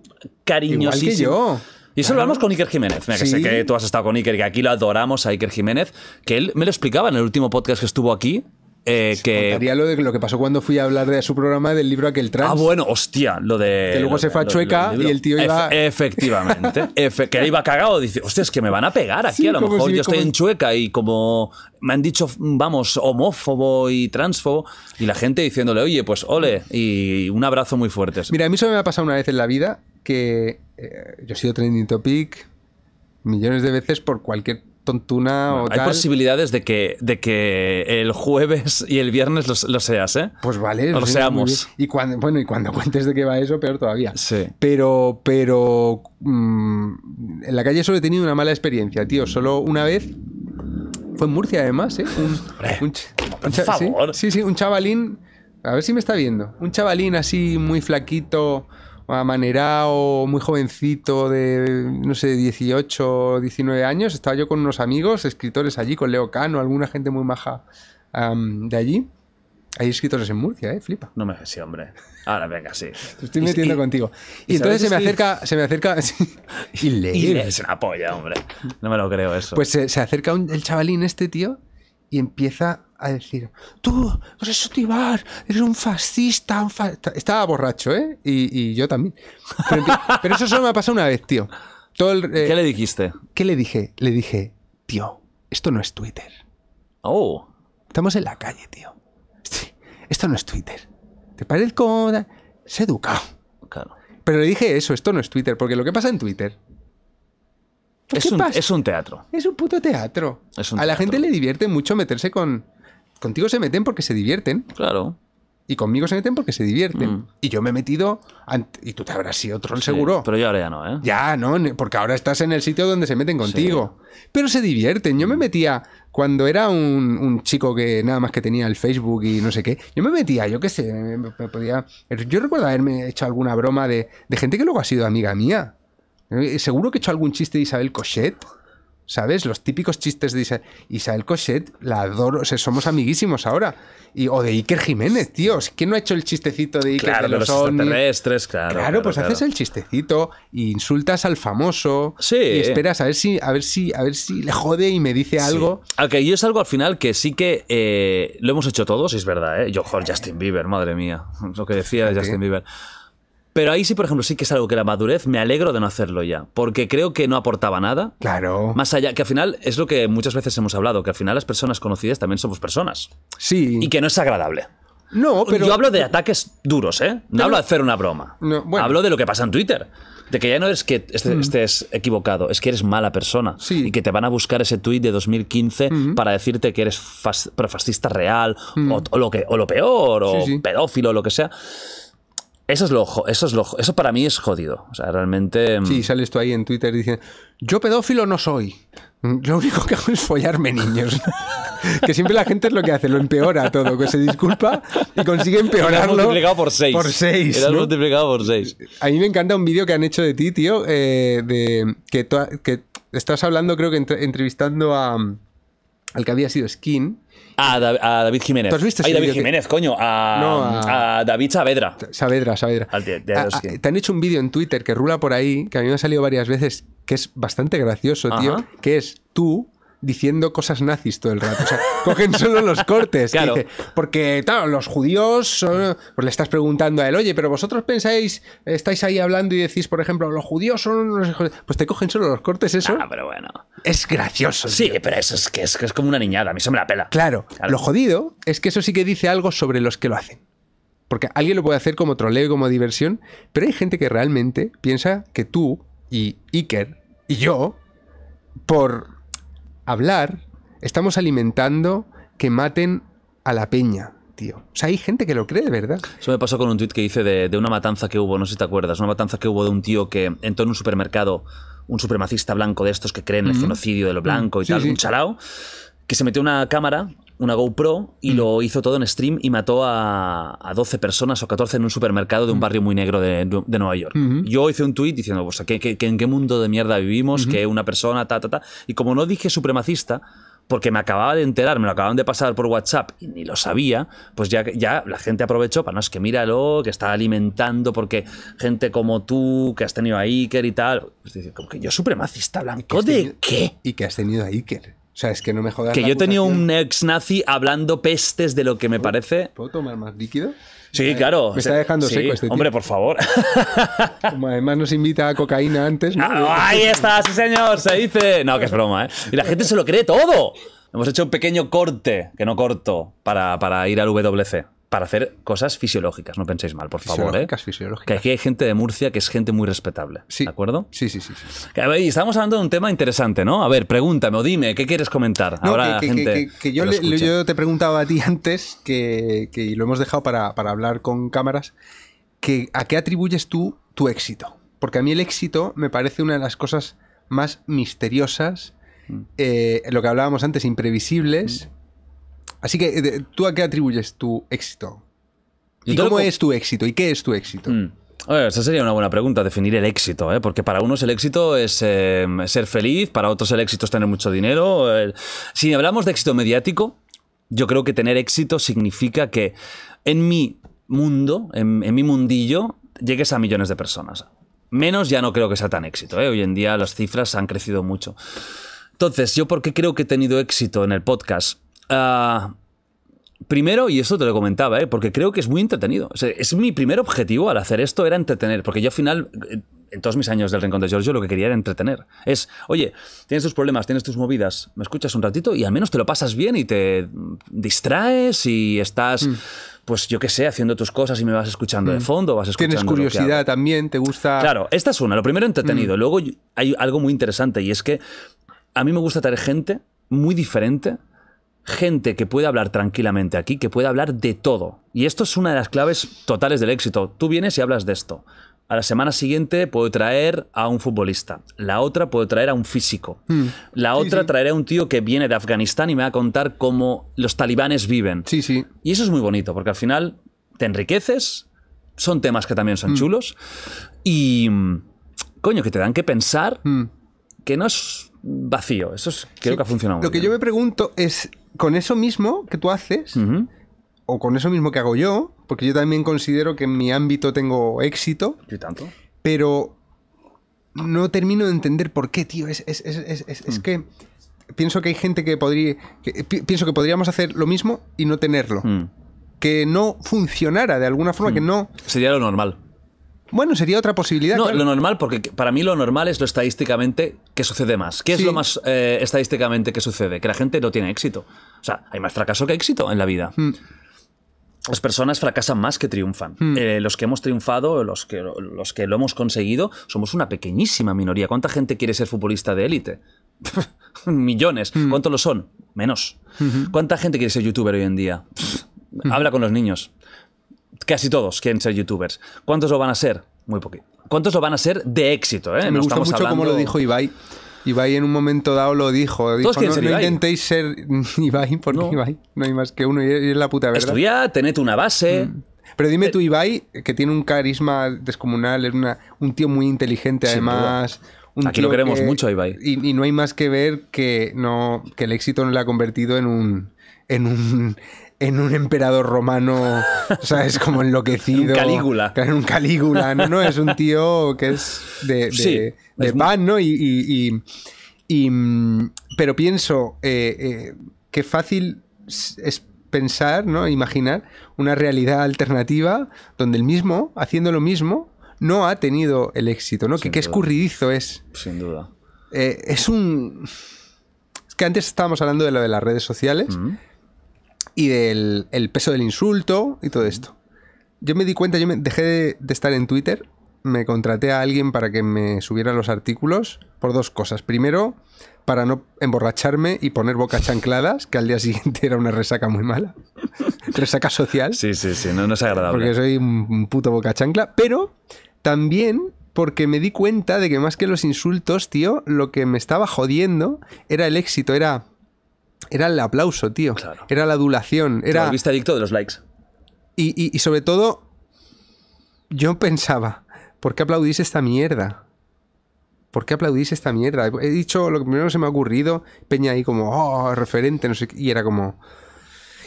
cariñosísima. Igual yo. Y eso lo hablamos con Iker Jiménez. que sé que tú has estado con Iker, que aquí lo adoramos a Iker Jiménez, que él me lo explicaba en el último podcast que estuvo aquí, eh, que... lo de lo que pasó cuando fui a hablar de su programa del libro aquel trans. Ah, bueno, hostia, lo de. Que luego se fue a Chueca y el tío iba. efectivamente. que iba cagado. Dice, hostia, es que me van a pegar aquí. a lo mejor yo estoy en Chueca y como me han dicho, vamos, homófobo y transfobo. Y la gente diciéndole, oye, pues ole. Y un abrazo muy fuerte. Mira, a mí eso me ha pasado una vez en la vida que eh, yo he sido trending topic millones de veces por cualquier hay posibilidades de que, de que el jueves y el viernes lo, seas, ¿eh? Pues vale. lo seamos. Y cuando, bueno, y cuando cuentes de qué va eso, peor todavía. Sí. Pero, pero mm, en la calle solo he tenido una mala experiencia, tío. Solo una vez fue en Murcia además, ¿eh? Un, favor. sí, sí, un chavalín, a ver si me está viendo, un chavalín así muy flaquito, o muy jovencito, de, no sé, 18, 19 años. Estaba yo con unos amigos, escritores allí, con Leo Cano, alguna gente muy maja de allí. Hay escritores en Murcia, ¿eh? Flipa. No me... Sí, hombre. Ahora, venga, sí. estoy metiendo contigo. Y, entonces se me acerca... Se me acerca... y Es una polla, hombre. No me lo creo eso. Pues se, acerca el chavalín este, tío, y empieza a decir, tú, Jesús Tibar, eres un fascista, Estaba borracho, ¿eh? Y, yo también. Pero, eso solo me ha pasado una vez, tío. Eh, ¿Qué le dijiste? ¿Qué le dije? Le dije, tío, esto no es Twitter. Oh. Estamos en la calle, tío. Esto no es Twitter. Te parezco... Se educado. Claro. Pero le dije eso, esto no es Twitter, porque lo que pasa en Twitter es un, es teatro. Es un puto teatro. a la gente le divierte mucho meterse con, contigo se meten porque se divierten. Claro. Y conmigo se meten porque se divierten. Mm. Y yo me he metido. Y tú te habrás sido troll seguro. Pero yo ahora ya no, ¿eh? Ya, no, porque ahora estás en el sitio donde se meten contigo. Pero se divierten. Yo me mm. metía. Cuando era un, chico que nada más que tenía el Facebook y no sé qué, yo me metía, yo qué sé, podía. Yo recuerdo haberme hecho alguna broma de, de gente que luego ha sido amiga mía. Eh, seguro que he hecho algún chiste de Isabel Cochet. ¿Sabes? Los típicos chistes de Isa Isael Cochet, la adoro, o somos amiguísimos ahora. Y, o de Iker Jiménez, tíos. ¿Quién no ha hecho el chistecito de Iker claro, de los, los extraterrestres, claro. Claro, pues haces el chistecito insultas al famoso. Y esperas a ver si, a ver si, a ver si le jode y me dice algo. Aunque yo es algo al final que sí que eh, lo hemos hecho todos, y es verdad, ¿eh? Yo, joder, Justin Bieber, madre mía. Lo que decía Justin Bieber. Pero ahí sí, por ejemplo, sí que es algo que la madurez me alegro de no hacerlo ya, porque creo que no aportaba nada. Claro. Más allá, que al final es lo que muchas veces hemos hablado, que al final las personas conocidas también somos personas. Sí. Y que no es agradable. No, pero. Yo hablo de ataques duros, ¿eh? No hablo de hacer una broma. No, bueno. Hablo de lo que pasa en Twitter. De que ya no es que este, mm. estés, equivocado, es que eres mala persona. Sí. Y que te van a buscar ese tweet de 2015 mm. para decirte que eres fas, fascista real, mm. o, lo que, o lo peor, o pedófilo, o lo que sea. Eso es lo, eso es lo, eso para mí es jodido. O sea, realmente. Mm, sí, sales tú ahí en Twitter diciendo, yo pedófilo no soy. Mm, lo único que hago es follarme niños. que siempre la gente es lo que hace, lo empeora todo, que se disculpa y consigue empeorarlo. por 6. Por 6. multiplicado por 6. A mí me encanta un vídeo que han hecho de ti, tío, eh, de que, que estás hablando, creo que entrevistando a, mm, al que había sido Skin. A, David Jiménez. has visto Ay, David Jiménez, coño. A, David Saavedra. Saavedra, Saavedra. Ah, ah, te han hecho un vídeo en Twitter que rula por ahí, que a mí me ha salido varias veces, que es bastante gracioso, tío, que es tú diciendo cosas nazis todo el rato. cogen solo los cortes. porque, claro, los judíos, son, pues le estás preguntando a él, oye, pero vosotros pensáis, estáis ahí hablando y decís, por ejemplo, los judíos son unos Pues te cogen solo los cortes, eso. Ah, pero bueno. Es gracioso. Sí, pero eso es que, es como una niñada, a mí eso me la pela. Claro. Lo jodido es que eso sí que dice algo sobre los que lo hacen. Porque alguien lo puede hacer como troleo como diversión, pero hay gente que realmente piensa que tú y Iker y yo, por hablar, estamos alimentando que maten a la peña. Tío. O sea, hay gente que lo cree, ¿verdad? Eso me pasó con un tuit que hice de, una matanza que hubo, no sé si te acuerdas, una matanza que hubo de un tío que entró en un supermercado, un supremacista blanco de estos que creen en el genocidio de lo blanco y tal, un chalao, que se metió una cámara una GoPro y mm. lo hizo todo en stream y mató a, a, 12 personas o 14 en un supermercado de un mm. barrio muy negro de, Nueva York. Yo hice un tuit diciendo, o pues, sea, ¿qué, qué, en qué mundo de mierda vivimos? Que una persona, ta, ta, ta. Y como no dije supremacista, porque me acababa de enterar, me lo acababan de pasar por WhatsApp y ni lo sabía, pues ya, la gente aprovechó para, no, es que míralo, que está alimentando, porque gente como tú, que has tenido a Iker y tal, pues, como que yo supremacista blanco, ¿de qué? Y que has tenido a Iker. O sea, es que no me jodas. Que yo tenía un ex nazi hablando pestes de lo que me parece. ¿Puedo tomar más líquido? Sí, eh, claro. Me está dejando seco este tío. Hombre, por favor. Como además nos invita a cocaína antes. Ah, ahí está, sí señor, se dice. No, que es broma, ¿eh? Y la gente se lo cree todo. Hemos hecho un pequeño corte, que no corto, para, ir al WC para hacer cosas fisiológicas, no penséis mal, por favor. ¿eh? Fisiológicas. Que aquí hay gente de Murcia que es gente muy respetable. ¿De acuerdo? Sí, sí, sí. estamos hablando de un tema interesante, ¿no? A ver, pregúntame o dime, ¿qué quieres comentar? Ahora gente que, yo, le, te preguntaba a ti antes, que, lo hemos dejado para, hablar con cámaras, que ¿a qué atribuyes tú tu éxito? Porque a mí el éxito me parece una de las cosas más misteriosas, mm. eh, lo que hablábamos antes, imprevisibles. Mm. Así que, eh, ¿tú a qué atribuyes tu éxito? ¿Y cómo es tu éxito? ¿Y qué es tu éxito? Mm. esa sería una buena pregunta, definir el éxito, ¿eh? porque para unos el éxito es eh, ser feliz, para otros el éxito es tener mucho dinero. Si hablamos de éxito mediático, yo creo que tener éxito significa que en mi mundo, en, mi mundillo, llegues a millones de personas. Menos ya no creo que sea tan éxito. ¿eh? Hoy en día las cifras han crecido mucho. Entonces, ¿yo por qué creo que he tenido éxito en el podcast? Ah, primero, y esto te lo comentaba, ¿eh? porque creo que es muy entretenido. es mi primer objetivo al hacer esto, era entretener, porque yo al final, eh, en todos mis años del Rincón de Giorgio, lo que quería era entretener. Es, oye, tienes tus problemas, tienes tus movidas, me escuchas un ratito y al menos te lo pasas bien y te distraes y estás... Mm. pues yo qué sé, haciendo tus cosas y me vas escuchando de mm. fondo, vas escuchando. Tienes curiosidad también, te gusta. Claro, esta es una. Lo primero entretenido. Mm. Luego hay algo muy interesante y es que a mí me gusta tener gente muy diferente gente que puede hablar tranquilamente aquí, que puede hablar de todo. Y esto es una de las claves totales del éxito. Tú vienes y hablas de esto. A la semana siguiente puedo traer a un futbolista. La otra puedo traer a un físico. Hmm. La otra traeré a un tío que viene de Afganistán y me va a contar cómo los talibanes viven. Sí, sí. Y eso es muy bonito, porque al final te enriqueces. Son temas que también son hmm. chulos. Y. Coño, que te dan que pensar hmm. que no es vacío. Eso es, creo que ha funcionado. Lo que yo me pregunto es, con eso mismo que tú haces, o con eso mismo que hago yo, porque yo también considero que en mi ámbito tengo éxito. tanto? Pero no termino de entender por qué, tío. Es, es, mm. que pienso que hay gente que podría. pienso que podríamos hacer lo mismo y no tenerlo. Mm. Que no funcionara de alguna forma, mm. que no. Sería lo normal. Bueno, sería otra posibilidad. No, lo normal, porque para mí lo normal es lo estadísticamente que sucede más. ¿Qué es lo más eh, estadísticamente que sucede? Que la gente no tiene éxito. O sea, hay más fracaso que éxito en la vida. Hmm. Las personas fracasan más que triunfan. Hmm. Eh, los que hemos triunfado, los que, los que lo hemos conseguido, somos una pequeñísima minoría. ¿Cuánta gente quiere ser futbolista de élite? Millones. ¿Cuánto hmm. ¿Cuántos lo son? Menos. ¿Cuánta gente quiere ser youtuber hoy en día? Habla con los niños. Casi todos quieren ser youtubers. ¿Cuántos lo van a ser? Muy poquito. ¿Cuántos lo van a ser de éxito? Eh? Me gusta mucho como lo dijo Ibai. Ibai en un momento dado lo dijo. no, intentéis ser Ibai porque no. Ibai no hay más que uno y es la puta verdad. Estudia, tened una base. Mm. Pero dime eh, tú, Ibai, que tiene un carisma descomunal, es un tío muy inteligente además. Aquí lo queremos mucho, Ibai. Y, no hay más que ver que, no, que el éxito no le ha convertido en un, en un en un emperador romano, ¿sabes? Como enloquecido. en un Calígula. En un Calígula, ¿no? es un tío que es de, de, pan, ¿no? Y, y, y, mm, pero pienso eh, eh, que fácil es pensar, ¿no? Imaginar una realidad alternativa donde el mismo, haciendo lo mismo, no ha tenido el éxito, ¿no? Que, escurridizo es. Sin duda. Eh, es un... Es que antes estábamos hablando de lo de las redes sociales y del peso del insulto y todo esto. Yo me di cuenta, yo me dejé de, estar en Twitter, me contraté a alguien para que me subiera los artículos por dos cosas. Primero, para no emborracharme y poner bocas chancladas, que al día siguiente era una resaca muy mala. resaca social. Sí, sí, sí, no, no es agradable. Porque soy un puto boca chancla, pero también porque me di cuenta de que más que los insultos, tío, lo que me estaba jodiendo era el éxito, era era el aplauso, tío. Era la adulación. Era... el adicto de los likes. Y, sobre todo, yo pensaba, ¿por qué aplaudís esta mierda? ¿Por qué aplaudís esta mierda? He dicho lo que primero se me ha ocurrido, Peña ahí como, oh, referente, no sé qué, y era como...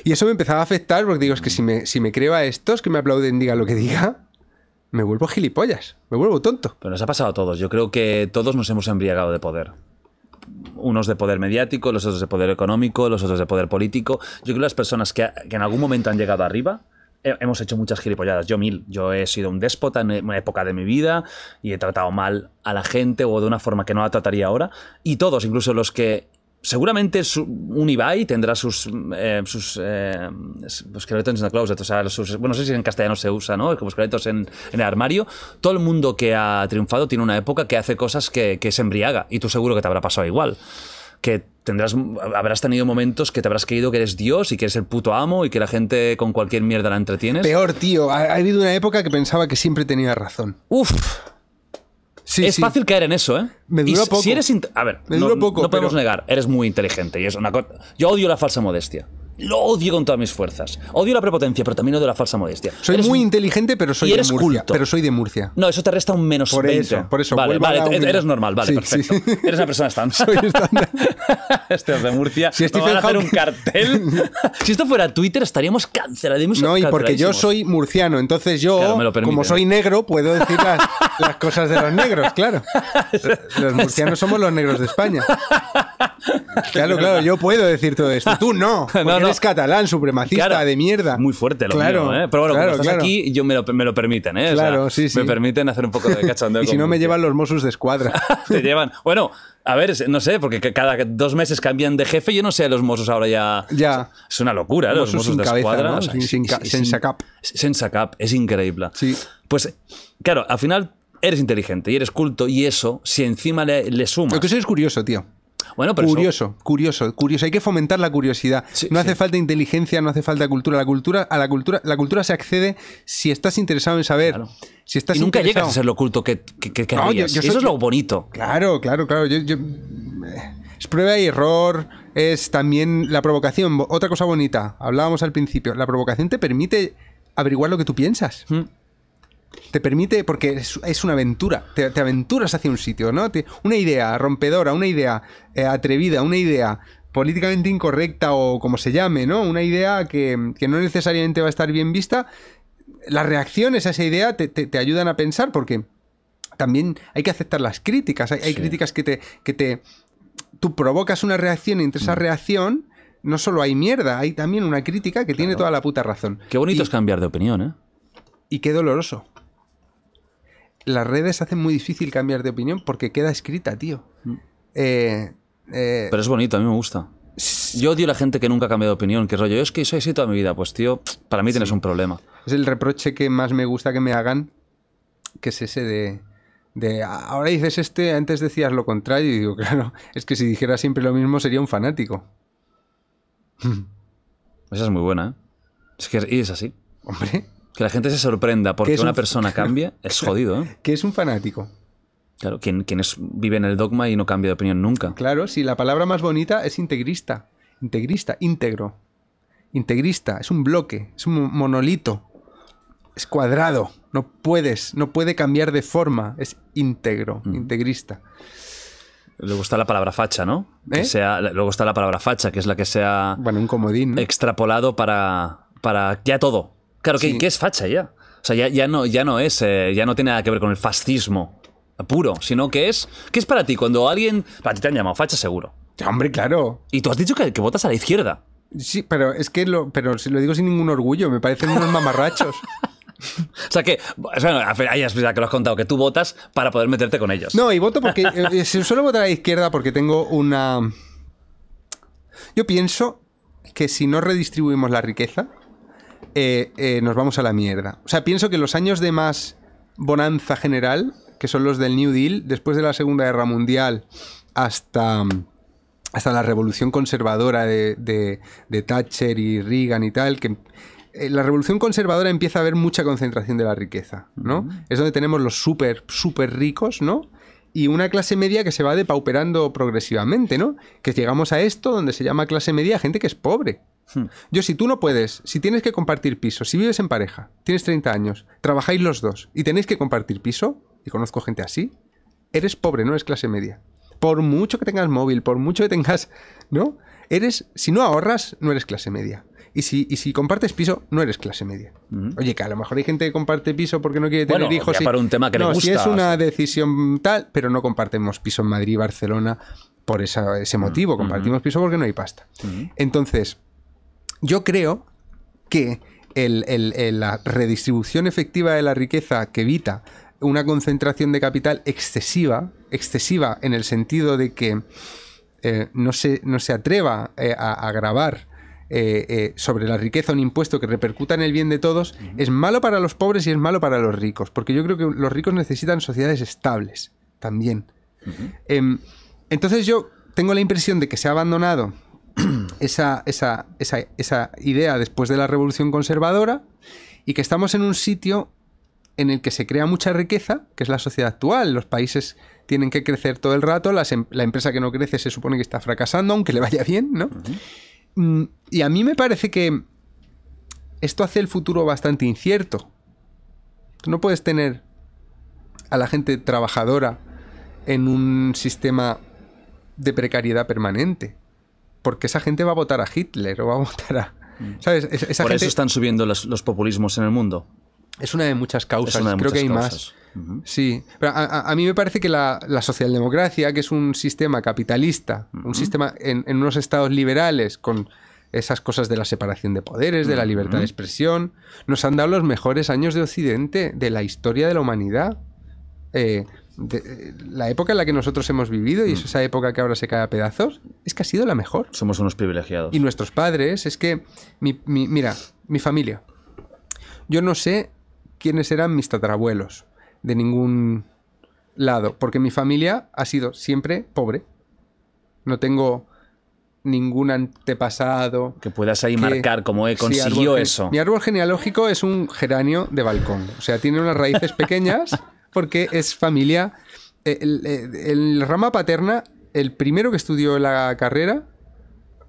Y eso me empezaba a afectar porque digo, es que si me, si me creo a estos que me aplauden, diga lo que diga, me vuelvo gilipollas, me vuelvo tonto. Pero nos ha pasado a todos, yo creo que todos nos hemos embriagado de poder unos de poder mediático, los otros de poder económico, los otros de poder político. Yo creo que las personas que, en algún momento han llegado arriba, hemos hecho muchas gilipolladas. Yo mil. Yo he sido un déspota en una época de mi vida y he tratado mal a la gente o de una forma que no la trataría ahora. Y todos, incluso los que seguramente un Ibai tendrá sus, eh, sus eh, pues en el closet, o sea, bueno, no sé si en castellano se usa, ¿no? Como esqueletos en, en, el armario. Todo el mundo que ha triunfado tiene una época que hace cosas que, se embriaga y tú seguro que te habrá pasado igual. Que tendrás, habrás tenido momentos que te habrás creído que eres Dios y que eres el puto amo y que la gente con cualquier mierda la entretienes. Peor, tío. Ha, ha habido una época que pensaba que siempre tenía razón. Uf es fácil caer en eso, ¿eh? y Si eres a ver, no, podemos negar, eres muy inteligente. Y es Yo odio la falsa modestia lo odio con todas mis fuerzas. Odio la prepotencia, pero también odio la falsa modestia. Soy muy inteligente, pero soy eres de Murcia. Culto. Pero soy de Murcia. No, eso te resta un menos por Eso, por eso. Vale, vale, eres normal, vale, perfecto. Eres una persona estándar. Soy este es de Murcia. Si esto fuera un cartel. si esto fuera Twitter, estaríamos canceladísimos. No, y porque yo soy murciano, entonces yo, como soy negro, puedo decir las, cosas de los negros, claro. Los murcianos somos los negros de España. Claro, claro, yo puedo decir todo esto. Tú no, es catalán, supremacista de mierda. Muy fuerte lo claro, ¿eh? Pero bueno, aquí, yo me lo, permiten, ¿eh? Claro, Me permiten hacer un poco de cachondeo. y si no, me llevan los Mossos de escuadra. Te llevan. Bueno, a ver, no sé, porque cada dos meses cambian de jefe. Yo no sé, los Mossos ahora ya. es una locura, los Mossos de escuadra. sin, sin, es increíble. Sí. Pues, claro, al final eres inteligente y eres culto y eso, si encima le, le sumas. Lo que eso es curioso, tío curioso, curioso, curioso. Hay que fomentar la curiosidad. no hace falta inteligencia, no hace falta cultura. La cultura, a la cultura, la cultura se accede si estás interesado en saber. Si estás y nunca llegas a ser lo oculto que, No, Eso es lo bonito. Claro, claro, claro. Eh, es prueba y error, es también la provocación. Otra cosa bonita, hablábamos al principio, la provocación te permite averiguar lo que tú piensas. Mm te permite, porque es, una aventura, te, aventuras hacia un sitio, ¿no? una idea rompedora, una idea eh, atrevida, una idea políticamente incorrecta o como se llame, ¿no? Una idea que, no necesariamente va a estar bien vista. Las reacciones a esa idea te, ayudan a pensar porque también hay que aceptar las críticas. Hay, críticas que te, que te... Tú provocas una reacción y entre esa mm. reacción no solo hay mierda, hay también una crítica que tiene toda la puta razón. Qué bonito es cambiar de opinión, ¿eh? Y qué doloroso las redes hacen muy difícil cambiar de opinión porque queda escrita, tío. Mm. Eh, eh, Pero es bonito, a mí me gusta. Yo odio a la gente que nunca cambia de opinión, que rollo, yo es que soy así toda mi vida, pues tío, para mí tienes un problema. Es el reproche que más me gusta que me hagan, que es ese de, ahora dices este, antes decías lo contrario, y digo, claro, es que si dijera siempre lo mismo sería un fanático. Esa es muy buena, ¿eh? Es que es así. Hombre, que la gente se sorprenda porque una persona cambie es jodido. ¿eh? Que es un fanático. Claro, quien, vive en el dogma y no cambia de opinión nunca. Claro, si la palabra más bonita es integrista. Integrista, íntegro. Integrista, es un bloque, es un monolito. Es cuadrado. No puedes, no puede cambiar de forma. Es íntegro, mm. integrista. Luego está la palabra facha, ¿no? ¿Eh? sea, luego está la palabra facha, que es la que sea. Bueno, comodín. Extrapolado para, para ya todo. Claro, que, es facha ya. O sea, ya, ya no, ya no es, eh, ya no tiene nada que ver con el fascismo puro, sino que es, ¿qué es para ti? Cuando alguien, para ti te han llamado facha seguro. Hombre, claro. Y tú has dicho que, votas a la izquierda. Sí, pero es que lo, pero si lo digo sin ningún orgullo, me parecen unos mamarrachos. O sea que, bueno, hayas que lo has contado, que tú votas para poder meterte con ellos. No, y voto porque solo eh, eh, suelo votar a la izquierda porque tengo una. Yo pienso que si no redistribuimos la riqueza, eh, eh, nos vamos a la mierda. O sea, pienso que los años de más bonanza general, que son los del New Deal, después de la Segunda Guerra Mundial hasta, hasta la revolución conservadora de, Thatcher y Reagan y tal, que eh, la revolución conservadora empieza a haber mucha concentración de la riqueza, ¿no? Es donde tenemos los súper, súper ricos, ¿no? y una clase media que se va depauperando progresivamente, ¿no? Que llegamos a esto donde se llama clase media gente que es pobre. Hmm. Yo, si tú no puedes, si tienes que compartir piso, si vives en pareja, tienes 30 años, trabajáis los dos y tenéis que compartir piso, y conozco gente así, eres pobre, no eres clase media. Por mucho que tengas móvil, por mucho que tengas, ¿no? Eres, si no ahorras, no eres clase media. Y si, compartes piso, no eres clase media. Oye, que a lo mejor hay gente que comparte piso porque no quiere tener hijos. para un tema que no, le gusta, si es una decisión tal, pero no compartimos piso en Madrid y Barcelona por ese motivo. Compartimos piso porque no hay pasta. Entonces, yo creo que la redistribución efectiva de la riqueza que evita una concentración de capital excesiva, excesiva en el sentido de que eh, no, se, no se atreva eh, a, a grabar eh, eh, sobre la riqueza, un impuesto que repercuta en el bien de todos, es malo para los pobres y es malo para los ricos, porque yo creo que los ricos necesitan sociedades estables también. Em, entonces yo tengo la impresión de que se ha abandonado esa, idea después de la revolución conservadora y que estamos en un sitio en el que se crea mucha riqueza, que es la sociedad actual. Los países tienen que crecer todo el rato, em, la empresa que no crece se supone que está fracasando, aunque le vaya bien, ¿no? Mm, y a mí me parece que esto hace el futuro bastante incierto. no puedes tener a la gente trabajadora en un sistema de precariedad permanente. Porque esa gente va a votar a Hitler o va a votar a... Mm. Por eso están subiendo los, populismos en el mundo. Es una de muchas causas. Creo que hay más. Sí, pero a, mí me parece que la, socialdemocracia, que es un sistema capitalista, un sistema en, unos estados liberales con esas cosas de la separación de poderes, de la libertad de expresión, nos han dado los mejores años de Occidente, de la historia de la humanidad. Eh, eh, la época en la que nosotros hemos vivido y esa época que ahora se cae a pedazos, es que ha sido la mejor. Somos unos privilegiados. Y nuestros padres, es que, mira, mi familia. Yo no sé quiénes eran mis tatarabuelos, de ningún lado, porque mi familia ha sido siempre pobre. No tengo ningún antepasado. Que puedas ahí marcar cómo he consiguió eso. Mi árbol genealógico es un geranio de balcón. O sea, tiene unas raíces pequeñas porque es familia. En la rama paterna, el primero que estudió la carrera,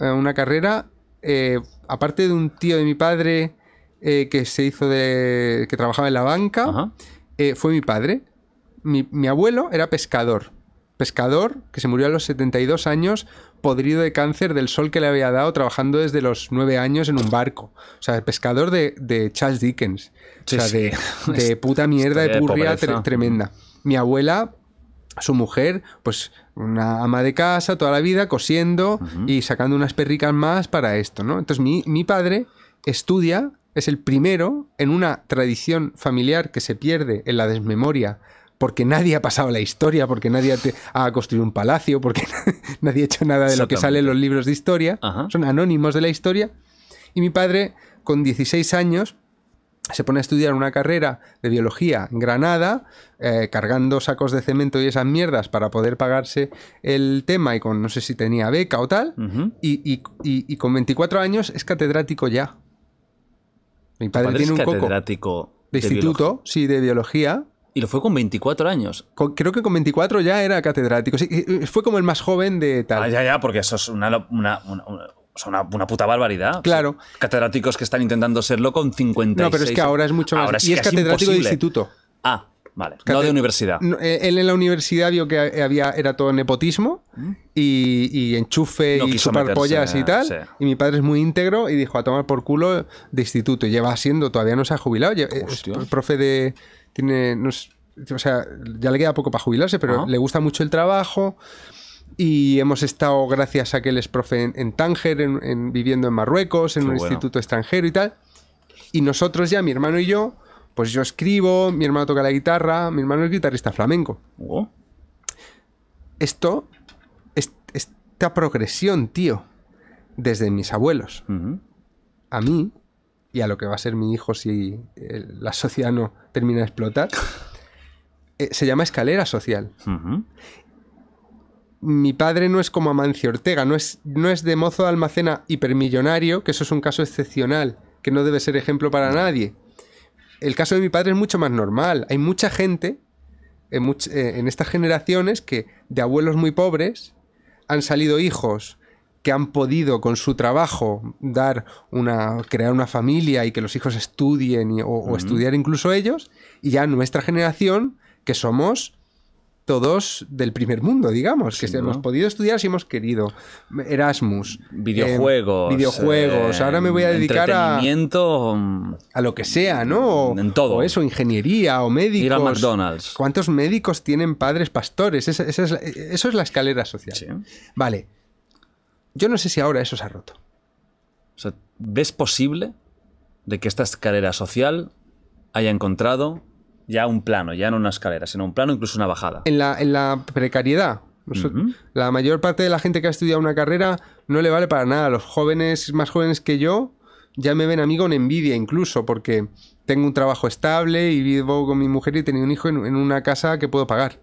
eh, una carrera, eh, aparte de un tío de mi padre eh, que se hizo de. que trabajaba en la banca. Eh, fue mi padre. Mi, abuelo era pescador. Pescador que se murió a los 72 años, podrido de cáncer del sol que le había dado trabajando desde los 9 años en un barco. O sea, pescador de, Charles Dickens. o sea, de, de puta mierda, de purria tremenda. Mi abuela, su mujer, pues una ama de casa toda la vida, cosiendo y sacando unas perricas más para esto, ¿no? Entonces mi, mi padre estudia es el primero en una tradición familiar que se pierde en la desmemoria porque nadie ha pasado la historia, porque nadie ha construido un palacio, porque nadie ha hecho nada de lo que sale en los libros de historia. Son anónimos de la historia. Y mi padre, con 16 años, se pone a estudiar una carrera de biología en Granada, eh, cargando sacos de cemento y esas mierdas para poder pagarse el tema y con no sé si tenía beca o tal. y con 24 años es catedrático ya. Mi padre, tiene un catedrático de, instituto, sí, de biología. Y lo fue con 24 años. creo que con 24 ya era catedrático. Eh, eh, fue como el más joven de tal. Ah, ya, ya, porque eso es una, una, puta barbaridad. Claro. catedráticos que están intentando serlo con 50. No, pero es que ahora es mucho más. Ahora y es, catedrático de instituto. Ah. Vale, no de universidad. Eh, él en la universidad vio que había, era todo nepotismo mm. y, enchufe y superpollas y tal. Y mi padre es muy íntegro y dijo a tomar por culo de instituto. Lleva siendo, todavía no se ha jubilado. el eh, profe de. Tiene. o sea, ya le queda poco para jubilarse, pero le gusta mucho el trabajo. Y hemos estado, gracias a que él es profe en, Tánger, en, viviendo en Marruecos, en un instituto extranjero y tal. Y nosotros ya, mi hermano y yo, pues yo escribo, mi hermano toca la guitarra, mi hermano es guitarrista flamenco. Oh. Esto, es, esta progresión, tío, desde mis abuelos, a mí y a lo que va a ser mi hijo si eh, la sociedad no termina de explotar, eh, se llama escalera social. Mi padre no es como Amancio Ortega, no es, no es de mozo de almacena hipermillonario, que eso es un caso excepcional, que no debe ser ejemplo para nadie. El caso de mi padre es mucho más normal. Hay mucha gente eh, en, estas generaciones que de abuelos muy pobres han salido hijos que han podido con su trabajo dar una crear una familia y que los hijos estudien o, o, estudiar incluso ellos y ya nuestra generación que somos todos del primer mundo, digamos, que hemos podido estudiar si hemos querido. Erasmus. Videojuegos. Em, videojuegos. Ahora me voy a dedicar a... A lo que sea, ¿no? en todo. O eso, ingeniería o médicos. Ir a McDonald's. ¿Cuántos médicos tienen padres pastores? eso es la escalera social. Vale. Yo no sé si ahora eso se ha roto. ¿ves posible de que esta escalera social haya encontrado ya un plano, ya no una escalera, sino un plano, incluso una bajada. En la, precariedad. La mayor parte de la gente que ha estudiado una carrera no le vale para nada. Los jóvenes más jóvenes que yo ya me ven a mí con envidia incluso, porque tengo un trabajo estable y vivo con mi mujer y he tenido un hijo en, una casa que puedo pagar.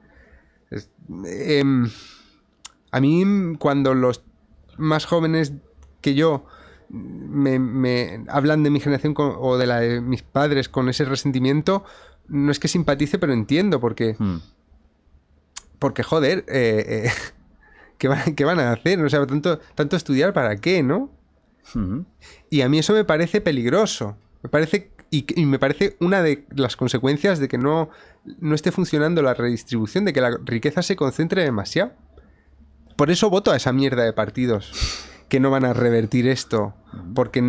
Em, a mí cuando los más jóvenes que yo me, hablan de mi generación o de la de mis padres con ese resentimiento, no es que simpatice, pero entiendo porque... Hmm. Porque, joder, eh, eh, ¿qué, van, a hacer? no tanto, tanto estudiar para qué, ¿no? Hmm. Y a mí eso me parece peligroso. Me parece y, me parece una de las consecuencias de que no, no esté funcionando la redistribución, de que la riqueza se concentre demasiado. Por eso voto a esa mierda de partidos que no van a revertir esto, hmm. porque,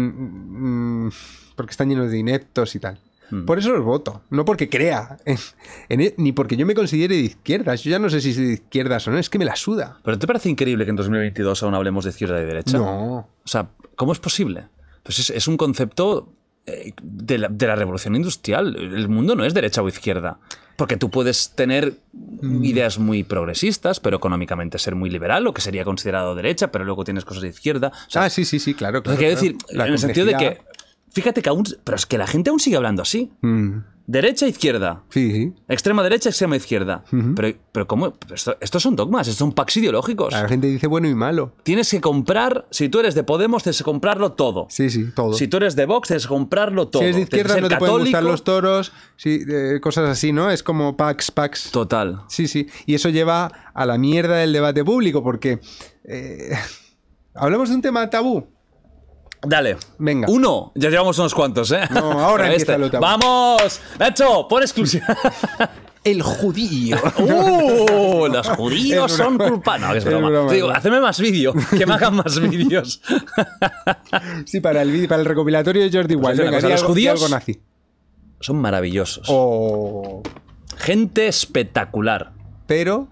porque están llenos de ineptos y tal. Mm. Por eso los voto. No porque crea. E, ni porque yo me considere de izquierdas. Yo ya no sé si soy de izquierdas o no. Es que me la suda. ¿Pero te parece increíble que en 2022 aún hablemos de izquierda y derecha? No. O sea, ¿cómo es posible? Pues es, un concepto eh, de la, revolución industrial. El mundo no es derecha o izquierda. Porque tú puedes tener mm. ideas muy progresistas, pero económicamente ser muy liberal, lo que sería considerado derecha, pero luego tienes cosas de izquierda. ah, sí, sí, sí, claro. claro quiero decir, en el sentido de que Fíjate que aún. Pero es que la gente aún sigue hablando así. Derecha mm. Derecha, izquierda. Sí, sí. Extrema derecha, extrema izquierda. Pero, pero ¿cómo? estos son dogmas, estos son packs ideológicos. La gente dice bueno y malo. Tienes que comprar, si tú eres de Podemos, tienes que comprarlo todo. Sí, sí, todo. Si tú eres de Vox, tienes que comprarlo todo. Si eres de izquierda, no te pueden gustar los toros, eh, cosas así, ¿no? Es como packs, packs. Total. Sí, sí. Y eso lleva a la mierda del debate público, porque. Eh, hablamos de un tema tabú. Dale. Venga. Uno. Ya llevamos unos cuantos, ¿eh? ahora este. empieza ¡Vamos! hecho! ¡Por exclusión! El judío. ¡Uh! Los judíos son culpables. No, es, broma. digo, más vídeo. Que me hagan más vídeos. sí, para el, para el recopilatorio de Jordi Wild. venga, los judíos son maravillosos. Oh. Gente espectacular. Pero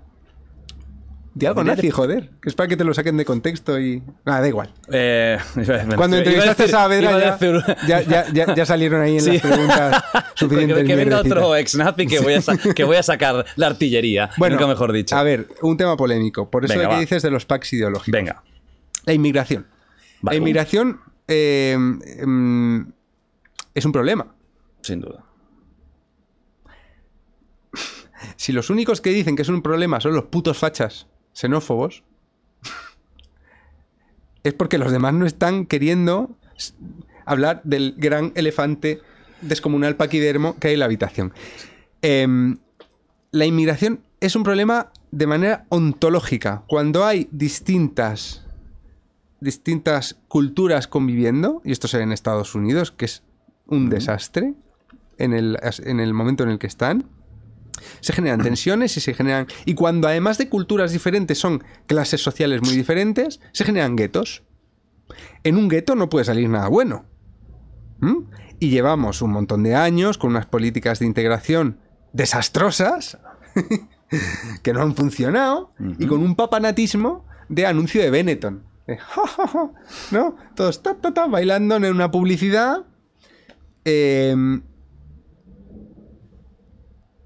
algo nazi, joder. Que es para que te lo saquen de contexto y. Nada, ah, da igual. Eh, Cuando entrevistaste a Saavedra, ya, ya, ya, salieron ahí en las preguntas suficientes. que venga otro ex nazi que, voy a que voy a sacar la artillería. Bueno, nunca mejor dicho. A ver, un tema polémico. Por eso lo que dices de los packs ideológicos. Venga. La inmigración. La inmigración eh, em, es un problema. Sin duda. Si los únicos que dicen que es un problema son los putos fachas xenófobos, es porque los demás no están queriendo hablar del gran elefante descomunal paquidermo que hay en la habitación. Em, la inmigración es un problema de manera ontológica. Cuando hay distintas, distintas culturas conviviendo, y esto se ve en Estados Unidos, que es un desastre en el, en el momento en el que están, se generan tensiones y se generan... Y cuando además de culturas diferentes son clases sociales muy diferentes, se generan guetos. En un gueto no puede salir nada bueno. ¿Mm? Y llevamos un montón de años con unas políticas de integración desastrosas que no han funcionado y con un papanatismo de anuncio de Benetton. ¿No? Todos ta, ta, bailando en una publicidad em,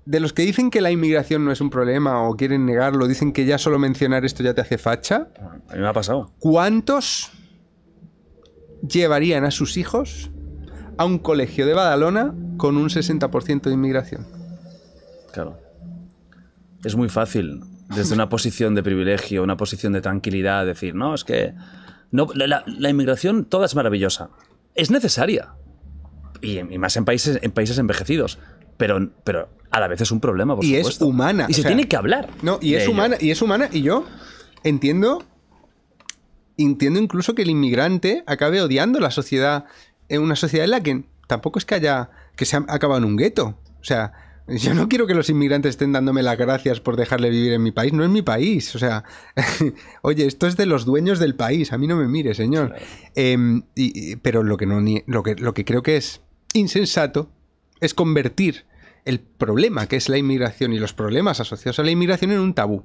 de los que dicen que la inmigración no es un problema o quieren negarlo, dicen que ya solo mencionar esto ya te hace facha. A mí me ha pasado. ¿Cuántos llevarían a sus hijos a un colegio de Badalona con un 60% de inmigración? Claro. Es muy fácil, desde una posición de privilegio, una posición de tranquilidad, decir, no, es que no, la, inmigración toda es maravillosa. Es necesaria. Y, y más en países, en países envejecidos pero, pero a la vez es un problema, por y es humana. Y se tiene que hablar. No, y es humana, y es humana, y yo entiendo. Entiendo incluso que el inmigrante acabe odiando la sociedad. En una sociedad en la que tampoco es que haya. que se ha acabado en un gueto. O sea, yo no quiero que los inmigrantes estén dándome las gracias por dejarle vivir en mi país. No es mi país. O sea, oye, esto es de los dueños del país. A mí no me mire, señor. Em, pero lo que, no, lo, que, lo que creo que es insensato es convertir el problema que es la inmigración y los problemas asociados a la inmigración en un tabú.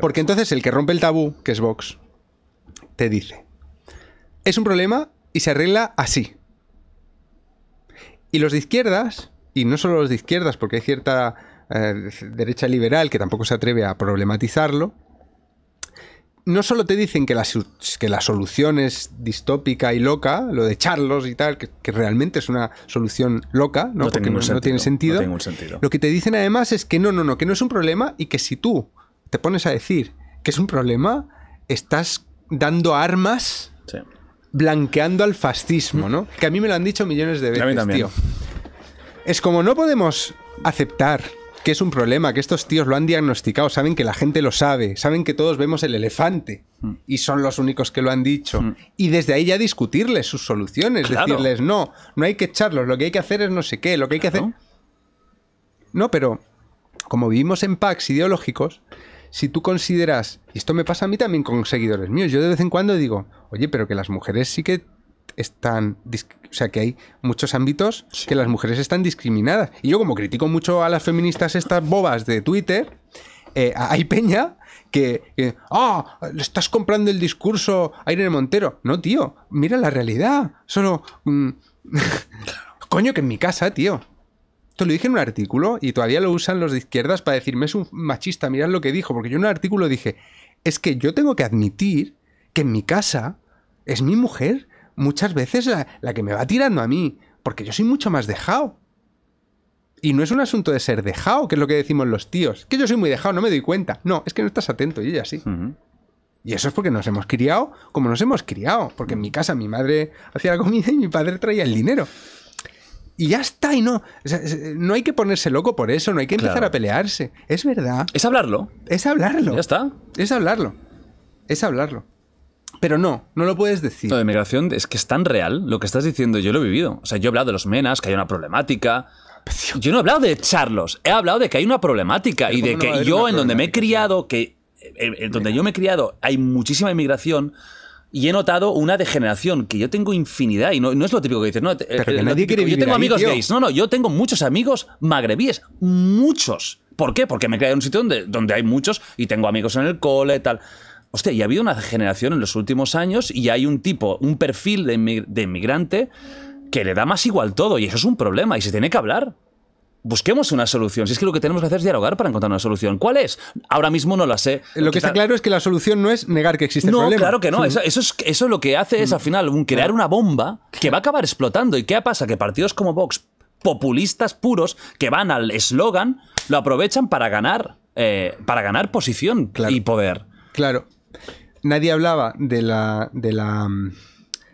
Porque entonces el que rompe el tabú, que es Vox, te dice, es un problema y se arregla así. Y los de izquierdas, y no solo los de izquierdas, porque hay cierta eh, derecha liberal que tampoco se atreve a problematizarlo, no solo te dicen que la, que solución es distópica y loca, lo de Charlos y tal, que, realmente es una solución loca, ¿no? Porque no, tiene sentido. Lo que te dicen además es que no, no, no, que no es un problema y que si tú te pones a decir que es un problema, estás dando armas blanqueando al fascismo, ¿no? Que a mí me lo han dicho millones de veces, tío. Es como no podemos aceptar que es un problema, que estos tíos lo han diagnosticado, saben que la gente lo sabe, saben que todos vemos el elefante mm. y son los únicos que lo han dicho. Mm. Y desde ahí ya discutirles sus soluciones, decirles, no, no hay que echarlos, lo que hay que hacer es no sé qué, lo que hay que hacer... No, pero como vivimos en packs ideológicos, si tú consideras, y esto me pasa a mí también con seguidores míos, yo de vez en cuando digo, oye, pero que las mujeres sí que están, o sea, que hay muchos ámbitos que las mujeres están discriminadas. Y yo como critico mucho a las feministas estas bobas de Twitter, eh, hay peña que, ah, le estás comprando el discurso a Irene Montero. No, tío, mira la realidad. Solo... Mm, coño, que en mi casa, tío. Te lo dije en un artículo y todavía lo usan los de izquierdas para decirme es un machista, mirad lo que dijo, porque yo en un artículo dije, es que yo tengo que admitir que en mi casa es mi mujer muchas veces la, que me va tirando a mí, porque yo soy mucho más dejado. Y no es un asunto de ser dejado, que es lo que decimos los tíos. Que yo soy muy dejado, no me doy cuenta. No, es que no estás atento y ella sí. Y eso es porque nos hemos criado como nos hemos criado. Porque en mi casa mi madre hacía la comida y mi padre traía el dinero. Y ya está, y no. no hay que ponerse loco por eso, no hay que empezar a pelearse. Es verdad. Es hablarlo. Es hablarlo. Ya está. Es hablarlo. Es hablarlo pero no, no lo puedes decir. Lo de migración es que es tan real lo que estás diciendo, yo lo he vivido. O sea, yo he hablado de los menas, que hay una problemática. Yo no he hablado de charlos, he hablado de que hay una problemática y de que yo en donde me he criado, que en, eh, eh, donde yo me he criado hay muchísima inmigración y he notado una degeneración, que yo tengo infinidad, y no, es lo típico que dices, no, yo tengo amigos gays, no, no, yo tengo muchos amigos magrebíes, muchos. ¿Por qué? Porque me he criado en un sitio donde, donde hay muchos y tengo amigos en el cole, y tal. Hostia, y ha habido una generación en los últimos años y hay un tipo, un perfil de, inmigrante que le da más igual todo y eso es un problema y se tiene que hablar busquemos una solución. Si es que lo que tenemos que hacer es dialogar para encontrar una solución. ¿Cuál es? Ahora mismo no la sé. Lo que está claro es que la solución no es negar que existe el problema. No, claro que no. Eso, es, eso lo que hace es, al final, crear una bomba que va a acabar explotando. ¿Y qué pasa? Que partidos como Vox, populistas puros, que van al eslogan, lo aprovechan para ganar, eh, para ganar posición y poder. Claro, nadie hablaba de la, de la mm,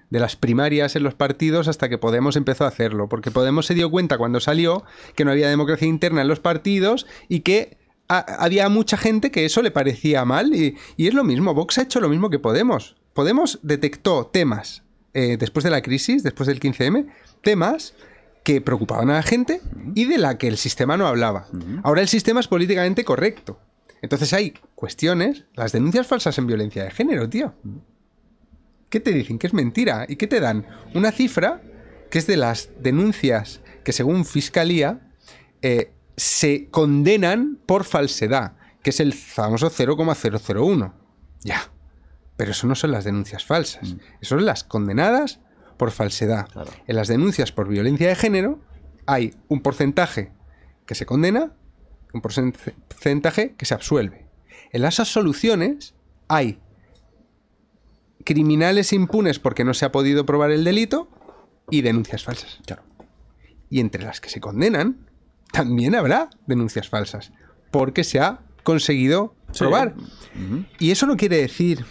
de las primarias en los partidos hasta que Podemos empezó a hacerlo, porque Podemos se dio cuenta cuando salió que no había democracia interna en los partidos y que había mucha gente que eso le parecía mal y, es lo mismo, Vox ha hecho lo mismo que Podemos. Podemos detectó temas eh, después de la crisis, después del 15M, temas que preocupaban a la gente y de la que el sistema no hablaba. Ahora el sistema es políticamente correcto. Entonces hay cuestiones las denuncias falsas en violencia de género, tío. ¿Qué te dicen? Que es mentira. ¿Y qué te dan? Una cifra que es de las denuncias que según Fiscalía eh, se condenan por falsedad, que es el famoso 0,001. Ya. Pero eso no son las denuncias falsas. Mm. son las condenadas por falsedad. En las denuncias por violencia de género hay un porcentaje que se condena, un porcentaje que se absuelve. En esas soluciones hay criminales impunes porque no se ha podido probar el delito y denuncias falsas. Y entre las que se condenan, también habrá denuncias falsas porque se ha conseguido probar. Y eso no quiere decir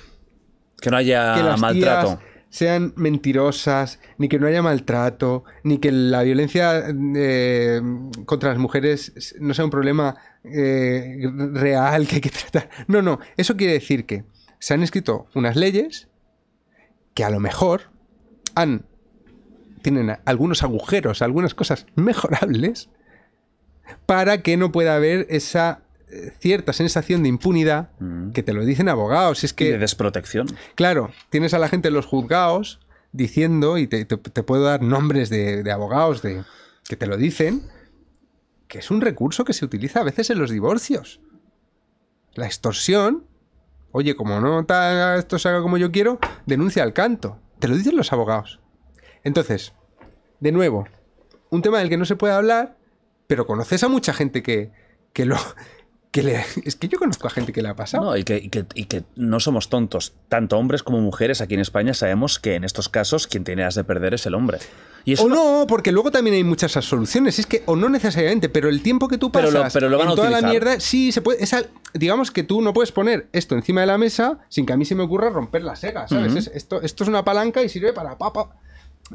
que no haya maltrato. sean mentirosas, ni que no haya maltrato, ni que la violencia eh, contra las mujeres no sea un problema eh, real que hay que tratar. No, no, eso quiere decir que se han escrito unas leyes que a lo mejor han, tienen algunos agujeros, algunas cosas mejorables para que no pueda haber esa eh, cierta sensación de impunidad mm. que te lo dicen abogados. Es que, de desprotección. Claro, tienes a la gente en los juzgados diciendo, y te, puedo dar nombres de, de abogados de, que te lo dicen, que es un recurso que se utiliza a veces en los divorcios. La extorsión, oye, como no esto se haga como yo quiero, denuncia al canto. Te lo dicen los abogados. Entonces, de nuevo, un tema del que no se puede hablar, pero conoces a mucha gente que, que lo, es que yo conozco a gente que le ha pasado. No, y, que, no somos tontos. Tanto hombres como mujeres aquí en España sabemos que en estos casos quien tiene has de perder es el hombre. o no, porque luego también hay muchas soluciones. Es que, o no necesariamente, pero el tiempo que tú pasas pero toda la mierda, sí, se puede. digamos que tú no puedes poner esto encima de la mesa sin que a mí se me ocurra romper la sega, ¿sabes? esto, esto es una palanca y sirve para papa.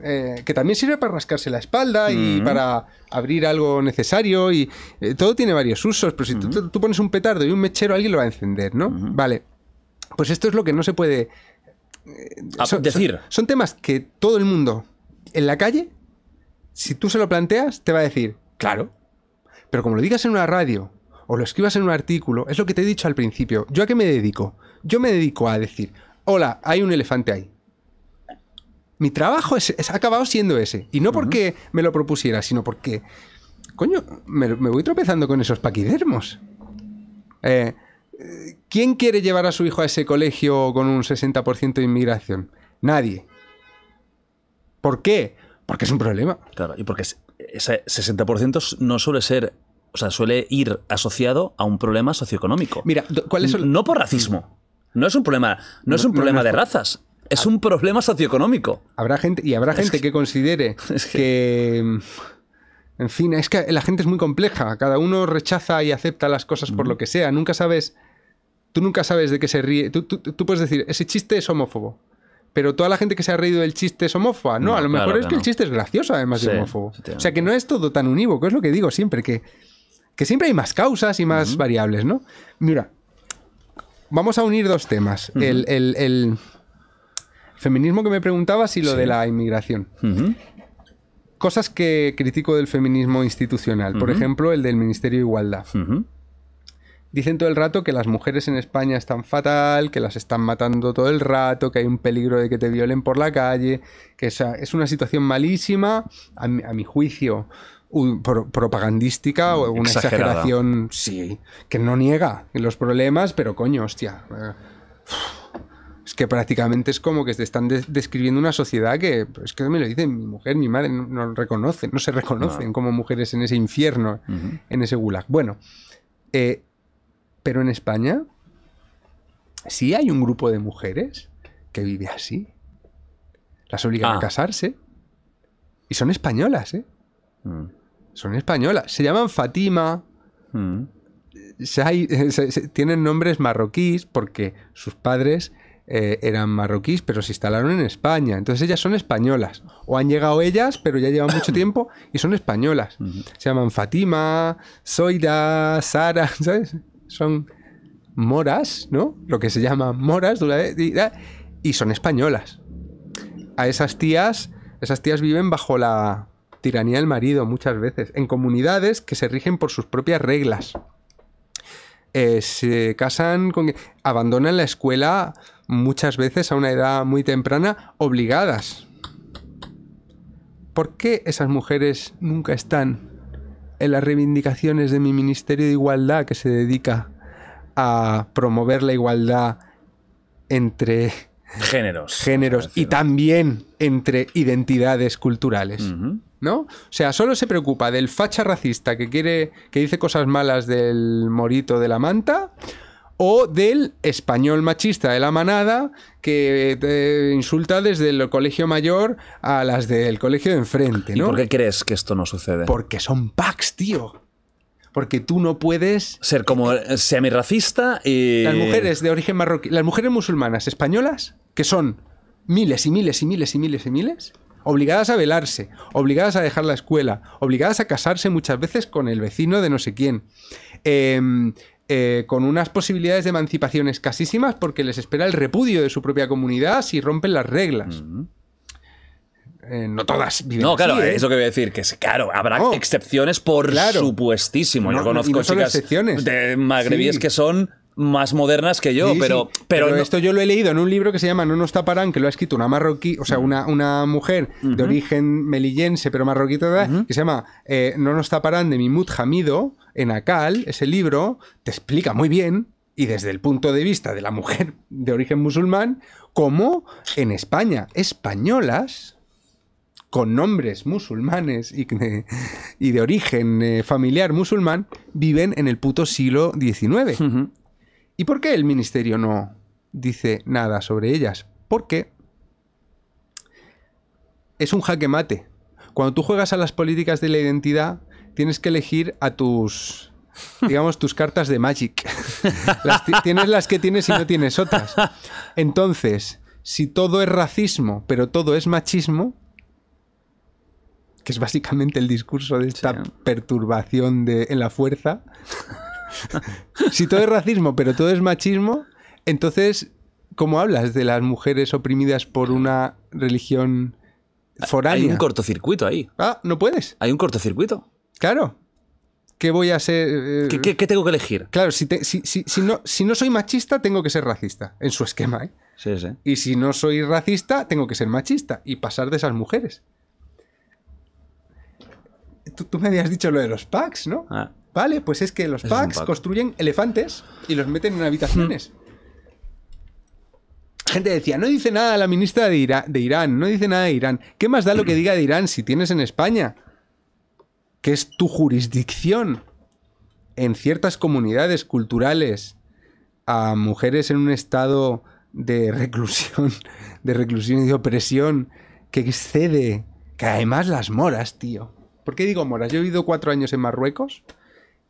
Eh, que también sirve para rascarse la espalda y para abrir algo necesario y eh, todo tiene varios usos, pero si tú, pones un petardo y un mechero alguien lo va a encender, ¿no? Vale, pues esto es lo que no se puede... Eh, ah, decir. son temas que todo el mundo en la calle, si tú se lo planteas, te va a decir, claro, pero como lo digas en una radio o lo escribas en un artículo, es lo que te he dicho al principio, ¿yo a qué me dedico? Yo me dedico a decir, hola, hay un elefante ahí. Mi trabajo es, ha acabado siendo ese. Y no porque me lo propusiera, sino porque, coño, me, voy tropezando con esos paquidermos. Eh, ¿Quién quiere llevar a su hijo a ese colegio con un 60% de inmigración? Nadie. ¿Por qué? Porque es un problema. Claro, y porque ese 60% no suele ser o sea, suele ir asociado a un problema socioeconómico. Mira, ¿cuál es el... No por racismo. Mm. No es un problema, no, es un problema de razas. Es un problema socioeconómico. Habrá gente, y habrá gente que, considere que... En fin, es que la gente es muy compleja. Cada uno rechaza y acepta las cosas por lo que sea. Nunca sabes. Tú nunca sabes de qué se ríe. Tú, puedes decir, ese chiste es homófobo. Pero toda la gente que se ha reído del chiste es homófoba. No, a lo mejor es que, el chiste es gracioso, además de homófobo. o sea que no es todo tan unívoco, es lo que digo siempre, que, siempre hay más causas y más variables, ¿no? Mira, vamos a unir dos temas. el Feminismo que me preguntabas y lo de la inmigración. Cosas que critico del feminismo institucional. Por ejemplo, el del Ministerio de Igualdad. Dicen todo el rato que las mujeres en España están fatal, que las están matando todo el rato, que hay un peligro de que te violen por la calle, que es una situación malísima, a mi, juicio, propagandística o una exageración, sí, que no niega los problemas, pero coño, hostia. Eh, es que prácticamente es como que te están describiendo una sociedad que, pues, es que me lo dicen mi mujer, mi madre, no, reconocen, no se reconocen como mujeres en ese infierno, en ese gulag. Bueno, eh, pero en España sí hay un grupo de mujeres que vive así. Las obligan a ah. casarse. Y son españolas, ¿eh? Mm. Son españolas. Se llaman Fatima. Mm. tienen nombres marroquíes porque sus padres eh, eran marroquíes, pero se instalaron en España. Entonces ellas son españolas. O han llegado ellas, pero ya llevan mucho tiempo y son españolas. Se llaman Fatima, Zoida, Sara, ¿sabes? Son moras, ¿no? Lo que se llama moras y son españolas. A esas tías, esas tías viven bajo la tiranía del marido muchas veces, en comunidades que se rigen por sus propias reglas. Eh, se casan con... abandonan la escuela muchas veces a una edad muy temprana obligadas. ¿Por qué esas mujeres nunca están en las reivindicaciones de mi Ministerio de Igualdad que se dedica a promover la igualdad entre géneros, géneros y también entre identidades culturales? ¿No? O sea, solo se preocupa del facha racista que quiere que dice cosas malas del morito de la manta o del español machista de la manada que te eh, insulta desde el colegio mayor a las del colegio de enfrente, ¿no? ¿Y por qué crees que esto no sucede? Porque son packs, tío. Porque tú no puedes ser como eh, semirracista y las mujeres de origen marroquí, las mujeres musulmanas españolas que son miles y miles y miles y miles y miles obligadas a velarse, obligadas a dejar la escuela, obligadas a casarse muchas veces con el vecino de no sé quién. Em, eh, con unas posibilidades de emancipación escasísimas porque les espera el repudio de su propia comunidad si rompen las reglas. Eh, no todas viven No, claro, eh, eso que voy a decir, que claro, habrá excepciones por supuestísimo. No, yo conozco chicas de magrebíes que son más modernas que yo, pero, pero, esto yo lo he leído en un libro que se llama No nos taparán, que lo ha escrito una marroquí, o sea, una, una mujer de origen melillense, pero marroquí que se llama No nos taparán de Mimut Hamido, en Akal, ese libro, te explica muy bien, y desde el punto de vista de la mujer de origen musulmán, cómo en España españolas con nombres musulmanes y de, origen eh, familiar musulmán viven en el puto siglo XIX. ¿Y por qué el ministerio no dice nada sobre ellas? Porque es un jaque mate. Cuando tú juegas a las políticas de la identidad, tienes que elegir a tus digamos, tus cartas de Magic. tienes las que tienes y no tienes otras. Entonces, si todo es racismo, pero todo es machismo, que es básicamente el discurso de esta perturbación de, en la fuerza, si todo es racismo, pero todo es machismo, entonces, ¿cómo hablas de las mujeres oprimidas por una religión foral? Hay un cortocircuito ahí. Ah, no puedes. Hay un cortocircuito. Claro. ¿Qué voy a ser? Eh, qué, tengo que elegir? Claro, si, si, no, soy machista, tengo que ser racista, en su esquema. ¿eh? Sí, Y si no soy racista, tengo que ser machista y pasar de esas mujeres. Tú, me habías dicho lo de los packs, ¿no? Ah. Vale, pues es que los PACs packs construyen elefantes y los meten en habitaciones. Hmm. Gente decía, no dice nada la ministra de, de Irán, no dice nada de Irán. ¿Qué más da lo que diga de Irán si tienes en España? que es tu jurisdicción en ciertas comunidades culturales a mujeres en un estado de reclusión, de reclusión y de opresión que excede, que además las moras, tío. ¿Por qué digo moras? Yo he vivido cuatro años en Marruecos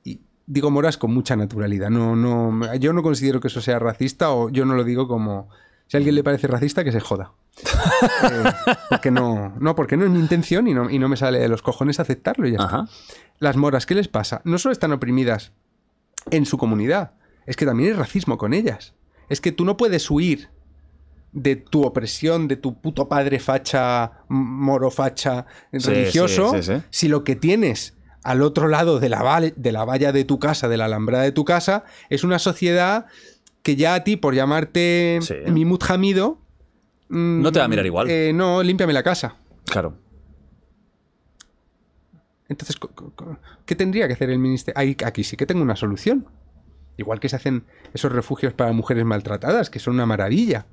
y digo moras con mucha naturalidad. No, no, yo no considero que eso sea racista o yo no lo digo como si alguien le parece racista, que se joda. Eh, porque no, no, porque no es mi intención y no, me sale de los cojones aceptarlo. ya Las moras, ¿qué les pasa? No solo están oprimidas en su comunidad, es que también hay racismo con ellas. Es que tú no puedes huir de tu opresión, de tu puto padre facha, moro facha, religioso, si lo que tienes al otro lado de la, de la valla de tu casa, de la alambrada de tu casa, es una sociedad que ya a ti, por llamarte mi Mimut mm, no te va a mirar igual. Eh, no, límpiame la casa. Claro. Entonces, ¿qué tendría que hacer el ministerio? aquí sí que tengo una solución. Igual que se hacen esos refugios para mujeres maltratadas, que son una maravilla,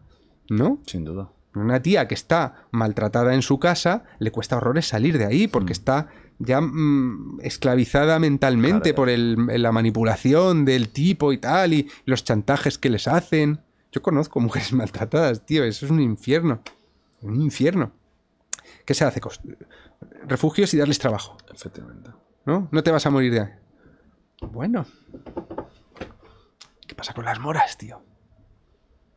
¿no? Sin duda. Una tía que está maltratada en su casa, le cuesta horrores salir de ahí porque mm. está ya mm, esclavizada mentalmente por la manipulación del tipo y tal, y los chantajes que les hacen. Yo conozco mujeres maltratadas, tío, eso es un infierno. Un infierno. ¿Qué se hace? Refugios y darles trabajo. Efectivamente. ¿No? No te vas a morir de ahí. Bueno. ¿Qué pasa con las moras, tío?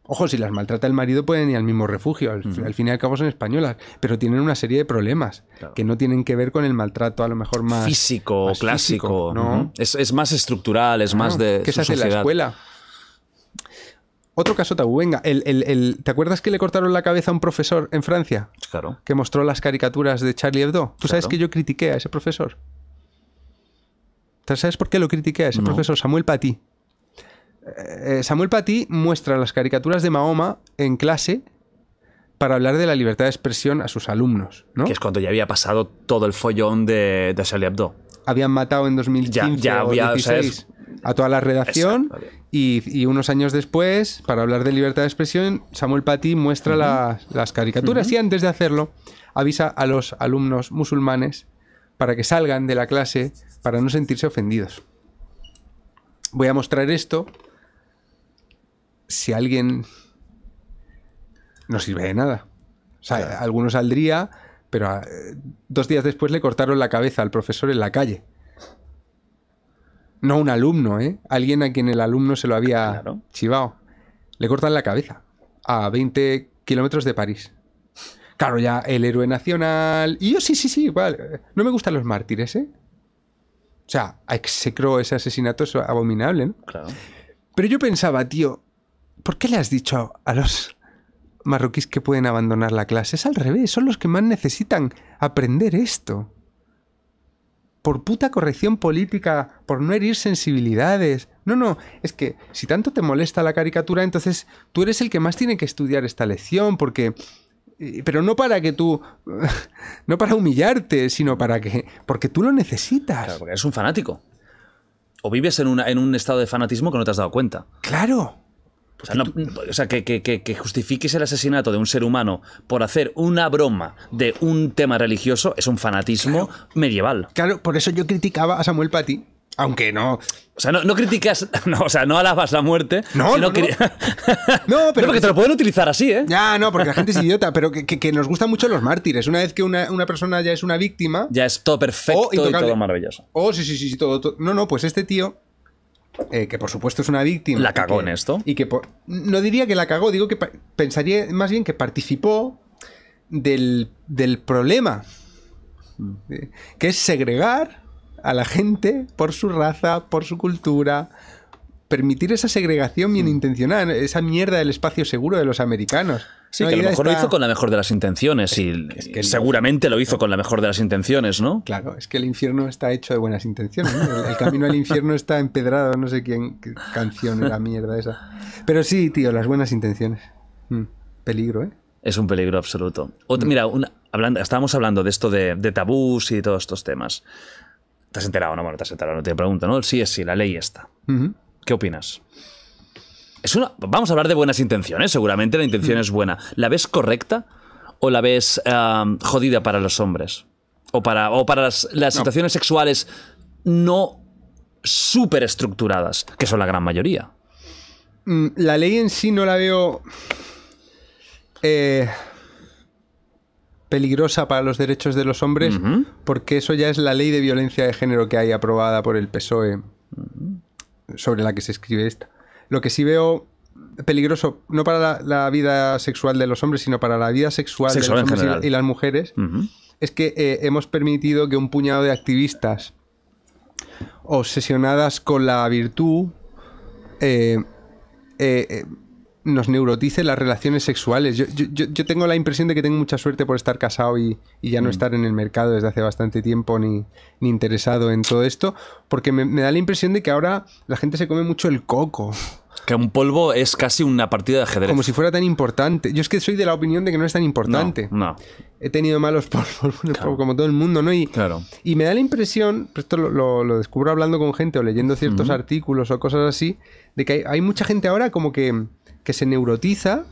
Ojo, si las maltrata el marido pueden ir al mismo refugio, al, fin y al cabo son españolas, pero tienen una serie de problemas que no tienen que ver con el maltrato a lo mejor más físico, clásico, ¿no? es, más estructural, es más de... ¿Qué se hace en la escuela? Otro caso tabú, venga, ¿te acuerdas que le cortaron la cabeza a un profesor en Francia? Claro. Que mostró las caricaturas de Charlie Hebdo. ¿Tú sabes que yo critiqué a ese profesor? ¿Sabes por qué lo critiqué a ese profesor Samuel Paty? Eh, Samuel Paty muestra las caricaturas de Mahoma en clase para hablar de la libertad de expresión a sus alumnos, Que es cuando ya había pasado todo el follón de, de Charlie Habían matado en 2015 a toda la redacción y, unos años después, para hablar de libertad de expresión, Samuel Paty muestra las, caricaturas y antes de hacerlo avisa a los alumnos musulmanes para que salgan de la clase para no sentirse ofendidos. Voy a mostrar esto si alguien no sirve de nada. O sea, alguno saldría, pero ah, dos días después le cortaron la cabeza al profesor en la calle. No un alumno, ¿eh? Alguien a quien el alumno se lo había chivado. Le cortan la cabeza a 20 kilómetros de París. Claro, ya el héroe nacional. Y yo sí, sí, sí, igual No me gustan los mártires, ¿eh? O sea, execro ese asesinato, es abominable, ¿no? Claro. Pero yo pensaba, tío, ¿Por qué le has dicho a los marroquíes que pueden abandonar la clase? Es al revés, son los que más necesitan aprender esto. Por puta corrección política, por no herir sensibilidades. No, no, es que si tanto te molesta la caricatura, entonces tú eres el que más tiene que estudiar esta lección, porque eh, pero no para que tú no para humillarte, sino para que porque tú lo necesitas. Claro, porque eres un fanático. O vives en, en un estado de fanatismo que no te has dado cuenta. Claro. O sea, que, justifiques el asesinato de un ser humano por hacer una broma de un tema religioso es un fanatismo medieval. Claro, por eso yo criticaba a Samuel Paty. Aunque no. O sea, no, criticas. No, o sea, no alabas la muerte. No, no, no. pero. porque te lo pueden utilizar así, ¿eh? Ya, no, porque la gente es idiota. Pero que, nos gustan mucho los mártires. Una vez que una, persona ya es una víctima. Ya es todo perfecto y todo maravilloso. Oh, sí, sí, sí, todo. No, no, pues este tío eh, que por supuesto es una víctima. ¿La cagó en esto? Y que no diría que la cagó, digo que pensaría más bien que participó del, problema, mm. eh, que es segregar a la gente por su raza, por su cultura, permitir esa segregación bien intencionada, esa mierda del espacio seguro de los americanos. Sí, que a lo mejor lo hizo con la mejor de las intenciones y que seguramente lo hizo con la mejor de las intenciones, ¿no? Claro, es que el infierno está hecho de buenas intenciones. El, camino al infierno está empedrado, no sé quién qué canción la mierda esa. Pero sí, tío, las buenas intenciones. Mm, peligro, ¿eh? Es un peligro absoluto. Mm. Mira, hablando, estábamos hablando de esto de, tabús y todos estos temas. ¿Te has enterado? No, bueno, te has enterado, no te pregunto, ¿no? Sí, es sí, la ley está. ¿Qué opinas? vamos a hablar de buenas intenciones, seguramente la intención es buena. ¿La ves correcta o la ves jodida para los hombres? O para, las, situaciones sexuales no súper estructuradas, que son la gran mayoría. Mm, la ley en sí no la veo eh, peligrosa para los derechos de los hombres, porque eso ya es la ley de violencia de género que hay aprobada por el PSOE sobre la que se escribe esta. Lo que sí veo peligroso, no para la, vida sexual de los hombres, sino para la vida sexual, de los hombres y, las mujeres, es que eh, hemos permitido que un puñado de activistas obsesionadas con la virtud eh, eh, nos neurotice las relaciones sexuales. Yo, tengo la impresión de que tengo mucha suerte por estar casado y, ya no mm. estar en el mercado desde hace bastante tiempo ni, interesado en todo esto, porque me, da la impresión de que ahora la gente se come mucho el coco. Que un polvo es casi una partida de ajedrez. Como si fuera tan importante. Yo es que soy de la opinión de que no es tan importante. No. He tenido malos polvos, como todo el mundo, ¿no? Y, claro. y me da la impresión, pues esto lo, descubro hablando con gente o leyendo ciertos artículos o cosas así, de que hay mucha gente ahora como que que se neurotiza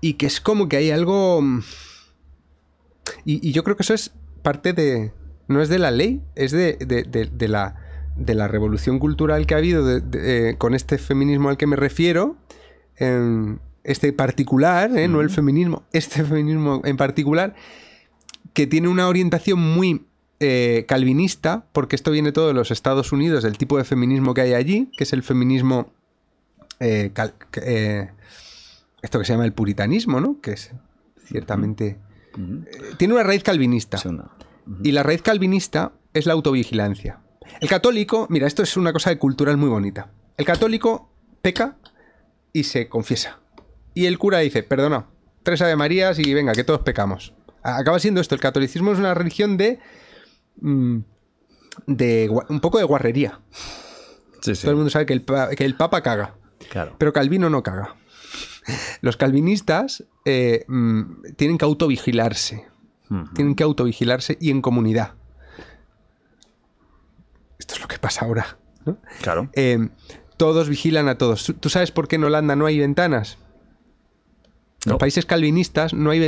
y que es como que hay algo... Mm, y, yo creo que eso es parte de... No es de la ley, es de, de, la, revolución cultural que ha habido eh, con este feminismo al que me refiero. Em, este particular, eh, no el feminismo, este feminismo en particular, que tiene una orientación muy eh, calvinista, porque esto viene todo de los Estados Unidos, del tipo de feminismo que hay allí, que es el feminismo eh, eh, esto que se llama el puritanismo, ¿no? Que es ciertamente... Eh, tiene una raíz calvinista. Y la raíz calvinista es la autovigilancia. El católico, mira, esto es una cosa cultural muy bonita. El católico peca y se confiesa. Y el cura dice, perdona, tres Ave Marías y venga, que todos pecamos. Acaba siendo esto, el catolicismo es una religión de... Mm, de un poco de guarrería. Todo el mundo sabe que el Papa caga. Pero Calvino no caga. Los calvinistas eh, mm, tienen que autovigilarse. Tienen que autovigilarse y en comunidad. Esto es lo que pasa ahora. Claro. Eh, todos vigilan a todos. ¿Tú sabes por qué en Holanda no hay ventanas? los países calvinistas no hay,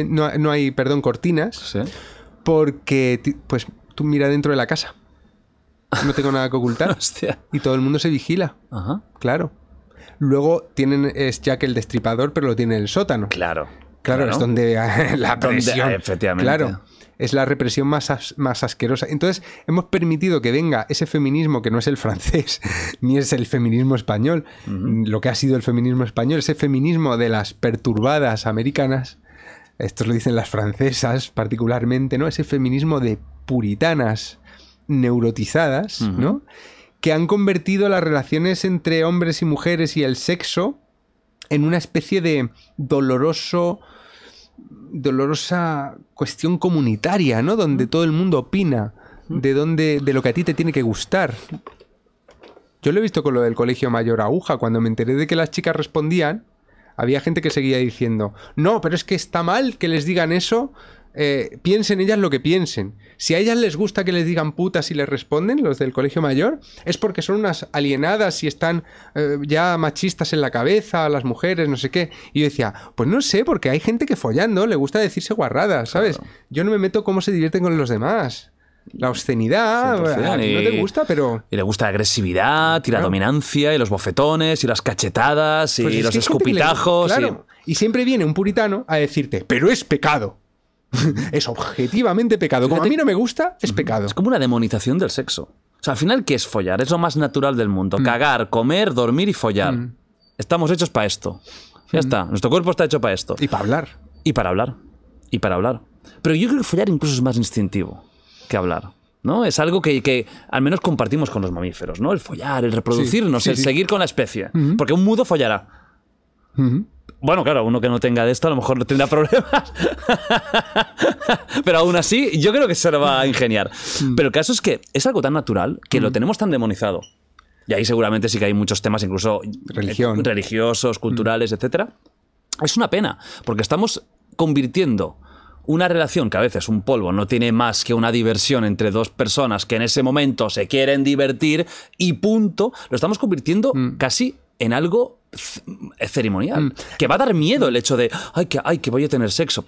hay perdón, cortinas. Porque, pues, tú mira dentro de la casa. No tengo nada que ocultar. Hostia. Y todo el mundo se vigila. Ajá. Claro. Luego tienen es Jack el Destripador, pero lo tiene el sótano. Claro. Claro, es donde la presión. efectivamente. Claro. Es la represión más, más asquerosa. Entonces, hemos permitido que venga ese feminismo que no es el francés, ni es el feminismo español, lo que ha sido el feminismo español, ese feminismo de las perturbadas americanas, esto lo dicen las francesas particularmente, ¿no? Ese feminismo de puritanas neurotizadas, ¿no? que han convertido las relaciones entre hombres y mujeres y el sexo en una especie de doloroso dolorosa cuestión comunitaria, ¿no? Donde todo el mundo opina de dónde de lo que a ti te tiene que gustar. Yo lo he visto con lo del colegio mayor aguja, cuando me enteré de que las chicas respondían, había gente que seguía diciendo, "No, pero es que está mal que les digan eso eh, piensen ellas lo que piensen. Si a ellas les gusta que les digan putas y les responden, los del colegio mayor, es porque son unas alienadas y están eh, ya machistas en la cabeza, las mujeres, no sé qué. Y yo decía, pues no sé, porque hay gente que follando le gusta decirse guarradas, ¿sabes? Yo no me meto cómo se divierten con los demás. La obscenidad, no te gusta, pero. Y le gusta la agresividad, y la dominancia, y los bofetones, y las cachetadas, y pues los escupitajos. y siempre viene un puritano a decirte, pero es pecado. es objetivamente pecado. Como a mí no me gusta, es pecado. Es como una demonización del sexo. O sea, al final, ¿qué es follar? Es lo más natural del mundo. Mm. Cagar, comer, dormir y follar. Mm. Estamos hechos para esto. Ya mm. está. Nuestro cuerpo está hecho para esto. Y para hablar. Y para hablar. Y para hablar. Pero yo creo que follar incluso es más instintivo que hablar. ¿no? Es algo que, que, al menos compartimos con los mamíferos, ¿no? El follar, el reproducirnos, el seguir con la especie. Porque un mudo follará. Bueno, claro, uno que no tenga de esto a lo mejor no tendrá problemas. Pero aún así, yo creo que se lo va a ingeniar. Mm. Pero el caso es que es algo tan natural que lo mm. tenemos tan demonizado. Y ahí seguramente sí que hay muchos temas, incluso eh, religiosos, mm. culturales, etc. Es una pena, porque estamos convirtiendo una relación que a veces un polvo no tiene más que una diversión entre dos personas que en ese momento se quieren divertir y punto, lo estamos convirtiendo casi en algo eh, ceremonial. Mm. Que va a dar miedo el hecho de, ay que, ay, que voy a tener sexo.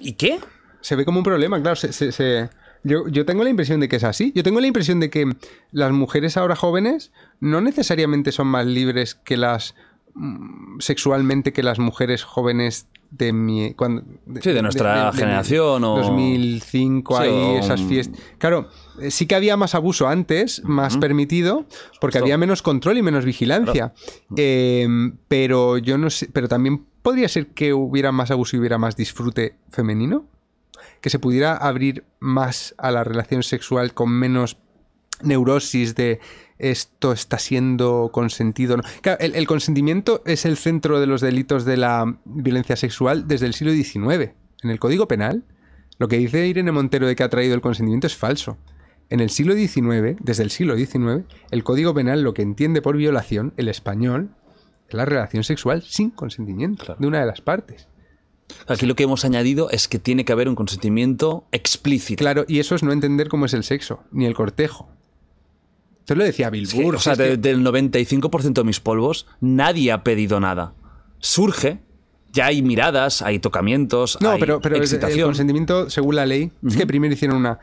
¿Y qué? Se ve como un problema, claro. Yo, yo, tengo la impresión de que es así. Yo tengo la impresión de que las mujeres ahora jóvenes no necesariamente son más libres que las Mm, sexualmente que las mujeres jóvenes de mi. Cuando, sí, de nuestra generación o. 2005, ahí, esas fiestas. Claro, eh, sí que había más abuso antes, más permitido, porque había menos control y menos vigilancia. Em, pero yo no sé. Pero también podría ser que hubiera más abuso y hubiera más disfrute femenino. Que se pudiera abrir más a la relación sexual con menos neurosis de esto está siendo consentido. Claro, el, consentimiento es el centro de los delitos de la violencia sexual desde el siglo XIX. En el Código Penal, lo que dice Irene Montero de que ha traído el consentimiento es falso. En el siglo XIX, desde el siglo XIX, el Código Penal lo que entiende por violación, el español, es la relación sexual sin consentimiento de una de las partes. Aquí lo que hemos añadido es que tiene que haber un consentimiento explícito. Claro, y eso es no entender cómo es el sexo, ni el cortejo. Te lo decía Bill o sea, del 95% de mis polvos, nadie ha pedido nada. Surge, ya hay miradas, hay tocamientos, no, pero, pero El consentimiento, según la ley, es que primero hicieron una.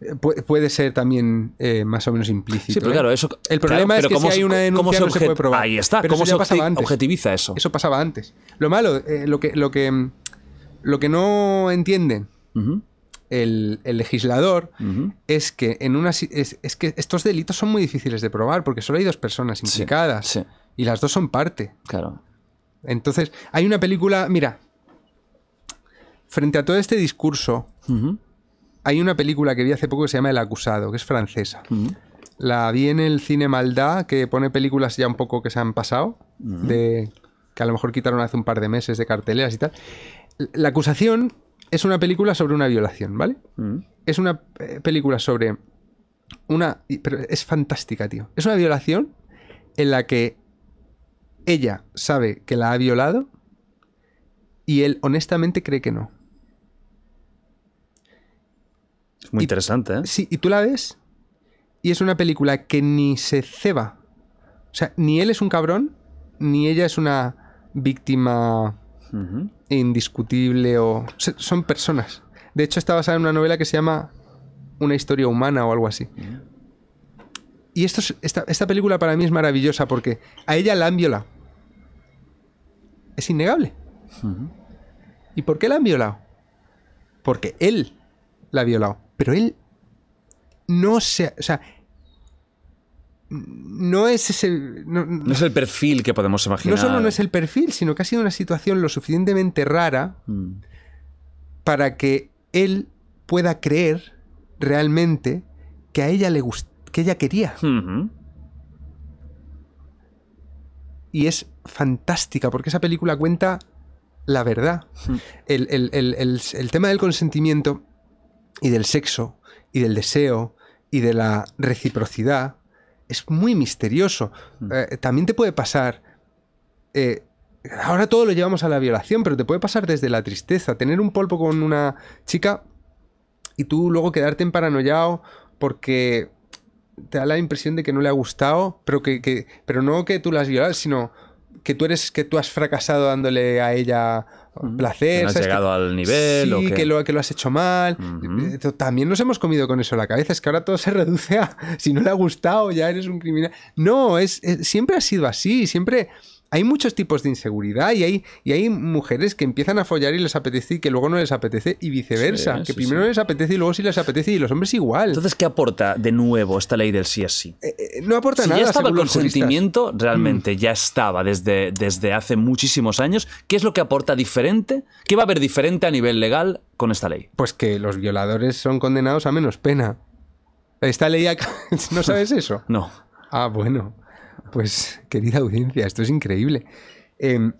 Eh, puede ser también eh, más o menos implícito. Sí, pero ¿eh? claro, eso. El problema es que si hay una denuncia se no se puede probar. Ahí está, ¿cómo se objetiviza eso? Eso pasaba antes. Lo malo, lo, que, lo, que, mm, lo que no entienden el, legislador es que en una, es, que estos delitos son muy difíciles de probar porque solo hay dos personas implicadas y las dos son parte. Claro. Entonces, hay una película, mira, frente a todo este discurso, hay una película que vi hace poco que se llama El acusado, que es francesa. La vi en el cine Maldad, que pone películas ya un poco que se han pasado, de, que a lo mejor quitaron hace un par de meses de carteleras y tal. La acusación es una película sobre una violación, ¿vale? Mm. Es una eh, película sobre una... Pero es fantástica, tío. Es una violación en la que ella sabe que la ha violado y él honestamente cree que no. Es muy interesante, ¿eh? Sí, y tú la ves y es una película que ni se ceba. O sea, ni él es un cabrón, ni ella es una víctima indiscutible o... Son personas. De hecho, está basada en una novela que se llama Una historia humana o algo así. Mm. Y esto esta, película para mí es maravillosa porque a ella la han violado. Es innegable. ¿Y por qué la han violado? Porque él la ha violado. Pero él no se... O sea, no es ese. No, es el perfil que podemos imaginar. No solo no es el perfil, sino que ha sido una situación lo suficientemente rara mm. para que él pueda creer realmente que a ella le gust que ella quería. Y es fantástica, porque esa película cuenta la verdad. Mm. El, el tema del consentimiento y del sexo y del deseo y de la reciprocidad es muy misterioso. Mm. Eh, también te puede pasar... Eh, ahora todo lo llevamos a la violación, pero te puede pasar desde la tristeza. Tener un polvo con una chica y tú luego quedarte en emparanoiao porque te da la impresión de que no le ha gustado, pero que, pero no que tú la has violado, sino que tú eres que tú has fracasado dándole a ella placer. has llegado al nivel. que... lo, que lo has hecho mal. Eh, también nos hemos comido con eso la cabeza. Es que ahora todo se reduce a si no le ha gustado, ya eres un criminal. No, siempre ha sido así. Siempre hay muchos tipos de inseguridad y hay, mujeres que empiezan a follar y les apetece y que luego no les apetece y viceversa, que primero les apetece y luego sí les apetece y los hombres igual. Entonces, ¿qué aporta de nuevo esta ley del sí es sí? Eh, eh, no aporta nada. Ya estaba el consentimiento, realmente mm. ya estaba desde, desde hace muchísimos años. ¿Qué es lo que aporta diferente? ¿Qué va a haber diferente a nivel legal con esta ley? Pues que los violadores son condenados a menos pena. Esta ley acá... ¿No sabes eso? no. Ah, bueno pues querida audiencia, esto es increíble. Em,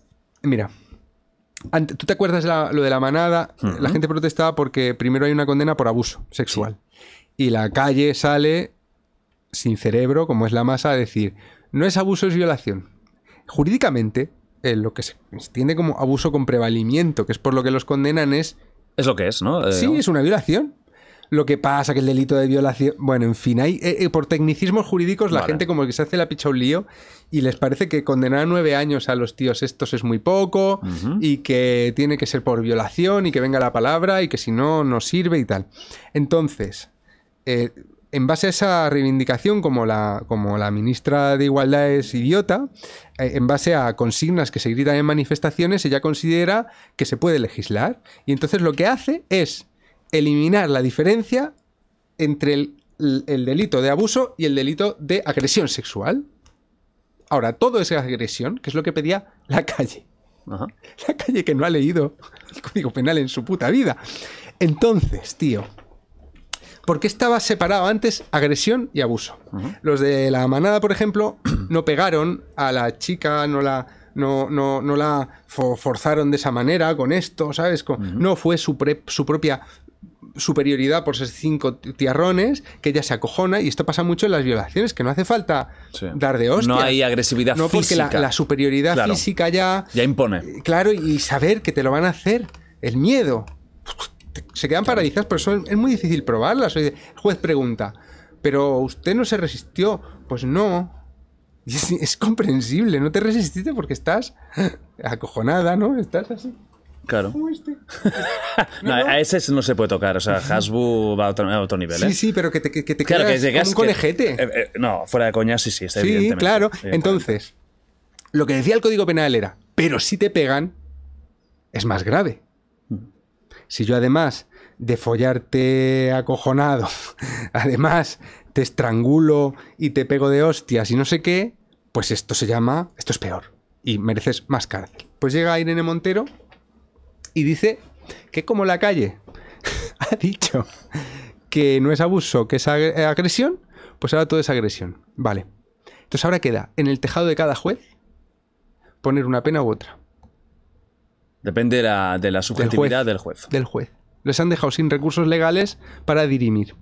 mira, ¿tú te acuerdas lo de la manada? La gente protestaba porque primero hay una condena por abuso sexual. Y la calle sale sin cerebro, como es la masa, a decir, no es abuso, es violación. Jurídicamente, eh, lo que se entiende como abuso con prevalimiento, que es por lo que los condenan, es... Es lo que es, ¿no? Eh, sí, es una violación lo que pasa, que el delito de violación. Bueno, en fin, hay, eh, eh, por tecnicismos jurídicos la gente como que se hace la picha un lío y les parece que condenar a nueve años a los tíos estos es muy poco y que tiene que ser por violación y que venga la palabra y que si no, no sirve y tal. Entonces, eh, en base a esa reivindicación, como la, como la ministra de Igualdad es idiota, en base a consignas que se gritan en manifestaciones, ella considera que se puede legislar. Y entonces lo que hace es eliminar la diferencia entre el, delito de abuso y el delito de agresión sexual. Ahora, todo es agresión, que es lo que pedía la calle. La calle que no ha leído el Código Penal en su puta vida. Entonces, tío, ¿por qué estaba separado antes agresión y abuso? Los de la manada, por ejemplo, no pegaron a la chica, no la, no, la forzaron de esa manera con esto, ¿sabes? no fue su propia superioridad por ser cinco tiarrones que ella se acojona y esto pasa mucho en las violaciones que no hace falta dar de hostia. no hay agresividad no física. porque la, superioridad física ya ya impone claro y saber que te lo van a hacer el miedo se quedan paralizadas por eso es, muy difícil probarlas el juez pregunta pero usted no se resistió pues no es comprensible no te resististe porque estás acojonada no estás así Claro. Este? a ese no se puede tocar. O sea, Hasbu va a otro, nivel. Sí, ¿eh? sí, pero que te, que, un conejete. Eh, eh, no, fuera de coña, sí, sí, Sí, claro. Entonces, lo que decía el Código Penal era, pero si te pegan, es más grave. Mm. Si yo además de follarte acojonado, además te estrangulo y te pego de hostias y no sé qué, pues esto se llama, esto es peor y mereces más cárcel. Pues llega Irene Montero y dice que como la calle ha dicho que no es abuso, que es eh, agresión, pues ahora todo es agresión. Vale. Entonces ahora queda en el tejado de cada juez poner una pena u otra. Depende de la, subjetividad del juez, del juez. Del juez. Les han dejado sin recursos legales para dirimir.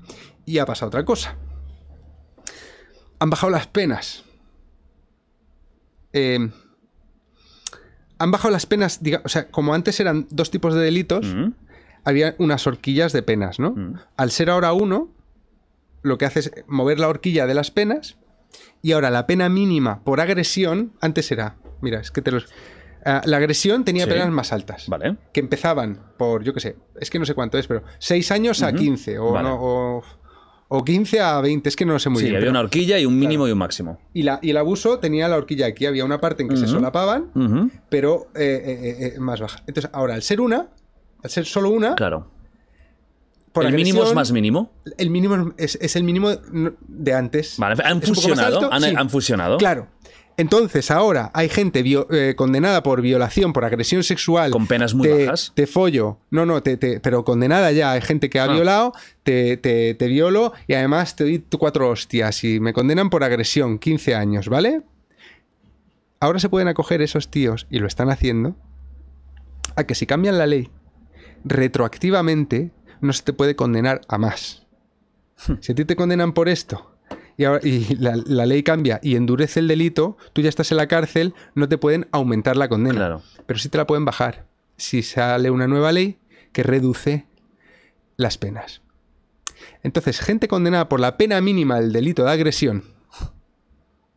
Y ha pasado otra cosa. Han bajado las penas. Eh, han bajado las penas, o sea, como antes eran dos tipos de delitos, había unas horquillas de penas, ¿no? Al ser ahora uno, lo que hace es mover la horquilla de las penas y ahora la pena mínima por agresión, antes era, mira, es que te los... Ah, la agresión tenía penas más altas. Vale. Que empezaban por, yo qué sé, es que no sé cuánto es, pero 6 años a 15 o o 15 a 20, es que no lo sé muy bien. Sí, había una horquilla y un mínimo y un máximo. Y, la, y el abuso tenía la horquilla aquí, había una parte en que se solapaban, pero eh, eh, eh, más baja. Entonces, ahora, al ser una, al ser solo una. Claro. Por ¿El mínimo es más mínimo? El mínimo es, el mínimo de antes. Vale, han fusionado. han fusionado. Claro. Entonces, ahora hay gente eh, condenada por violación, por agresión sexual. Con penas muy te, bajas. Te follo. No, no, te, pero condenada ya. Hay gente que ha ah. violado, te, te, violo y además te doy cuatro hostias y me condenan por agresión, 15 años, ¿vale? Ahora se pueden acoger esos tíos, y lo están haciendo, a que si cambian la ley, retroactivamente no se te puede condenar a más. Hmm. si a ti te condenan por esto y, la, ley cambia y endurece el delito, tú ya estás en la cárcel, no te pueden aumentar la condena. Pero sí te la pueden bajar si sale una nueva ley que reduce las penas. Entonces, gente condenada por la pena mínima del delito de agresión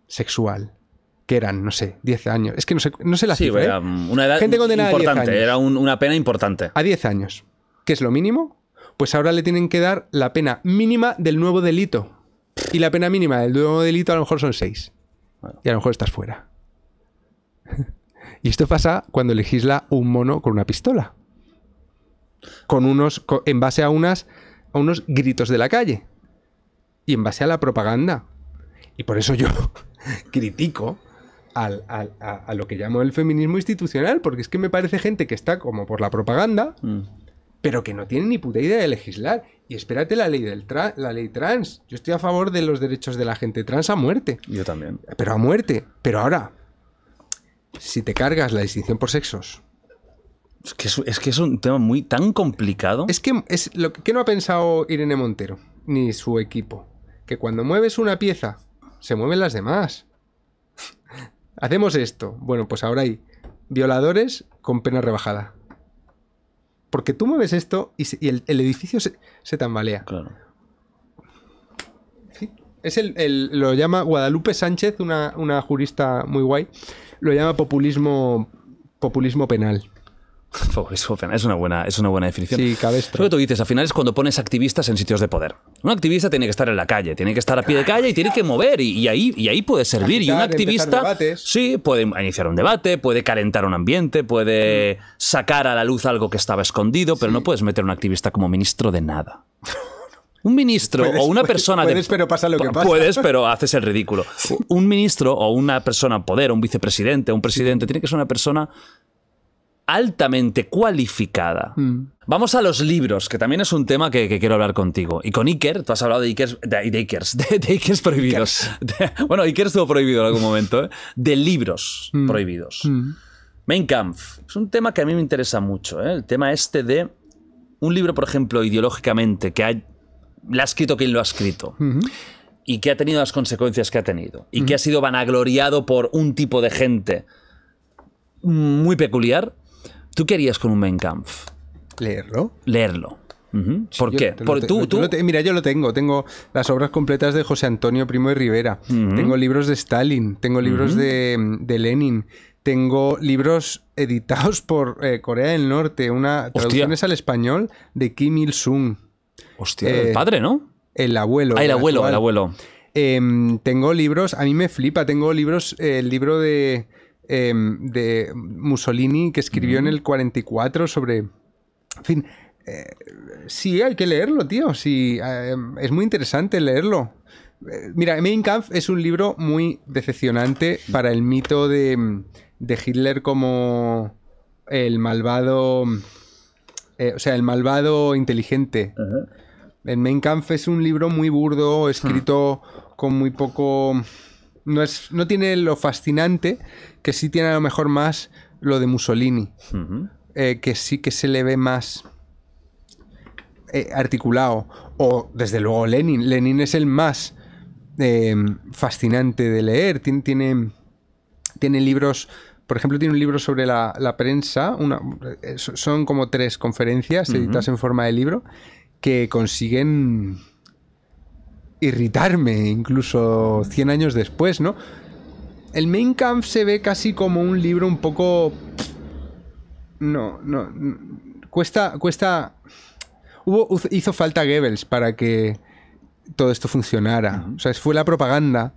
sexual, que eran, no sé, 10 años. Es que no sé, no sé la sí, cifra, ¿eh? una edad gente importante, años. era una pena importante. A 10 años, que es lo mínimo, pues ahora le tienen que dar la pena mínima del nuevo delito. Y la pena mínima del nuevo delito a lo mejor son seis. Y a lo mejor estás fuera. y esto pasa cuando legisla un mono con una pistola. Con unos, en base a, unas, a unos gritos de la calle. Y en base a la propaganda. Y por eso yo critico a, lo que llamo el feminismo institucional, porque es que me parece gente que está como por la propaganda. Mm pero que no tienen ni puta idea de legislar. Y espérate la ley, del la ley trans. Yo estoy a favor de los derechos de la gente trans a muerte. Yo también. Pero a muerte. Pero ahora, si te cargas la distinción por sexos. Es que es, es, que es un tema muy tan complicado. Es que es lo que no ha pensado Irene Montero, ni su equipo. Que cuando mueves una pieza, se mueven las demás. Hacemos esto. Bueno, pues ahora hay violadores con pena rebajada. Porque tú mueves esto y, el, edificio se, tambalea. Claro. Es el, lo llama Guadalupe Sánchez, una, jurista muy guay, lo llama populismo, populismo penal. Es una buena, es una definición. Sí, cabestro. Lo que tú dices, al final es cuando pones activistas en sitios de poder. Un activista tiene que estar en la calle, tiene que estar a pie de calle y tiene que mover y, ahí, y ahí puede servir. y un activista sí puede iniciar un debate, puede calentar un ambiente, puede sacar a la luz algo que estaba escondido, pero no puedes meter a un activista como ministro de nada. Un ministro o una persona puedes, pero pasa lo que pasa. Puedes, pero haces el ridículo. Un ministro o una persona en poder, un vicepresidente, un presidente, tiene que ser una persona altamente cualificada. Mm. Vamos a los libros, que también es un tema que, quiero hablar contigo. Y con Iker, tú has hablado de Iker de, de de, prohibidos. bueno, Iker estuvo prohibido en algún momento, ¿eh? de libros mm. prohibidos. Main mm. Kampf es un tema que a mí me interesa mucho. ¿eh? El tema este de un libro, por ejemplo, ideológicamente, que ha, le ha escrito quien lo ha escrito. Mm-hmm. y que ha tenido las consecuencias que ha tenido y que mm-hmm. ha sido vanagloriado por un tipo de gente muy peculiar ¿Tú querías con un Mein Kampf? Leerlo. Leerlo. ¿Por qué? tú, tú. mira, yo lo tengo. Tengo las obras completas de José Antonio Primo de Rivera. Tengo libros de Stalin. Tengo libros de, Lenin. Tengo libros editados por eh, Corea del Norte. Una traducciones al español de Kim Il-sung. Hostia, eh, el padre, ¿no? El abuelo. Ah, el abuelo, el abuelo. Em, tengo libros, a mí me flipa, tengo libros, el libro de Em, de Mussolini que escribió en el 44 sobre... En fin, eh, sí, hay que leerlo, tío. Sí, em, es muy interesante leerlo. Eh, mira, Mein Kampf es un libro muy decepcionante para el mito de, de Hitler como el malvado. Eh, o sea, el malvado inteligente. Mein Kampf es un libro muy burdo, escrito hmm. con muy poco no, tiene lo fascinante que sí tiene a lo mejor más lo de Mussolini. Eh, que sí que se le ve más eh, articulado. O desde luego Lenin. Lenin es el más eh, fascinante de leer. tiene, tiene libros por ejemplo, tiene un libro sobre la, prensa, son como tres conferencias editadas en forma de libro, que consiguen irritarme, incluso 100 mm. años después, ¿no? El main camp se ve casi como un libro un poco... No, no, Cuesta, cuesta... Hubo, hizo falta Goebbels para que todo esto funcionara. O sea, fue la propaganda.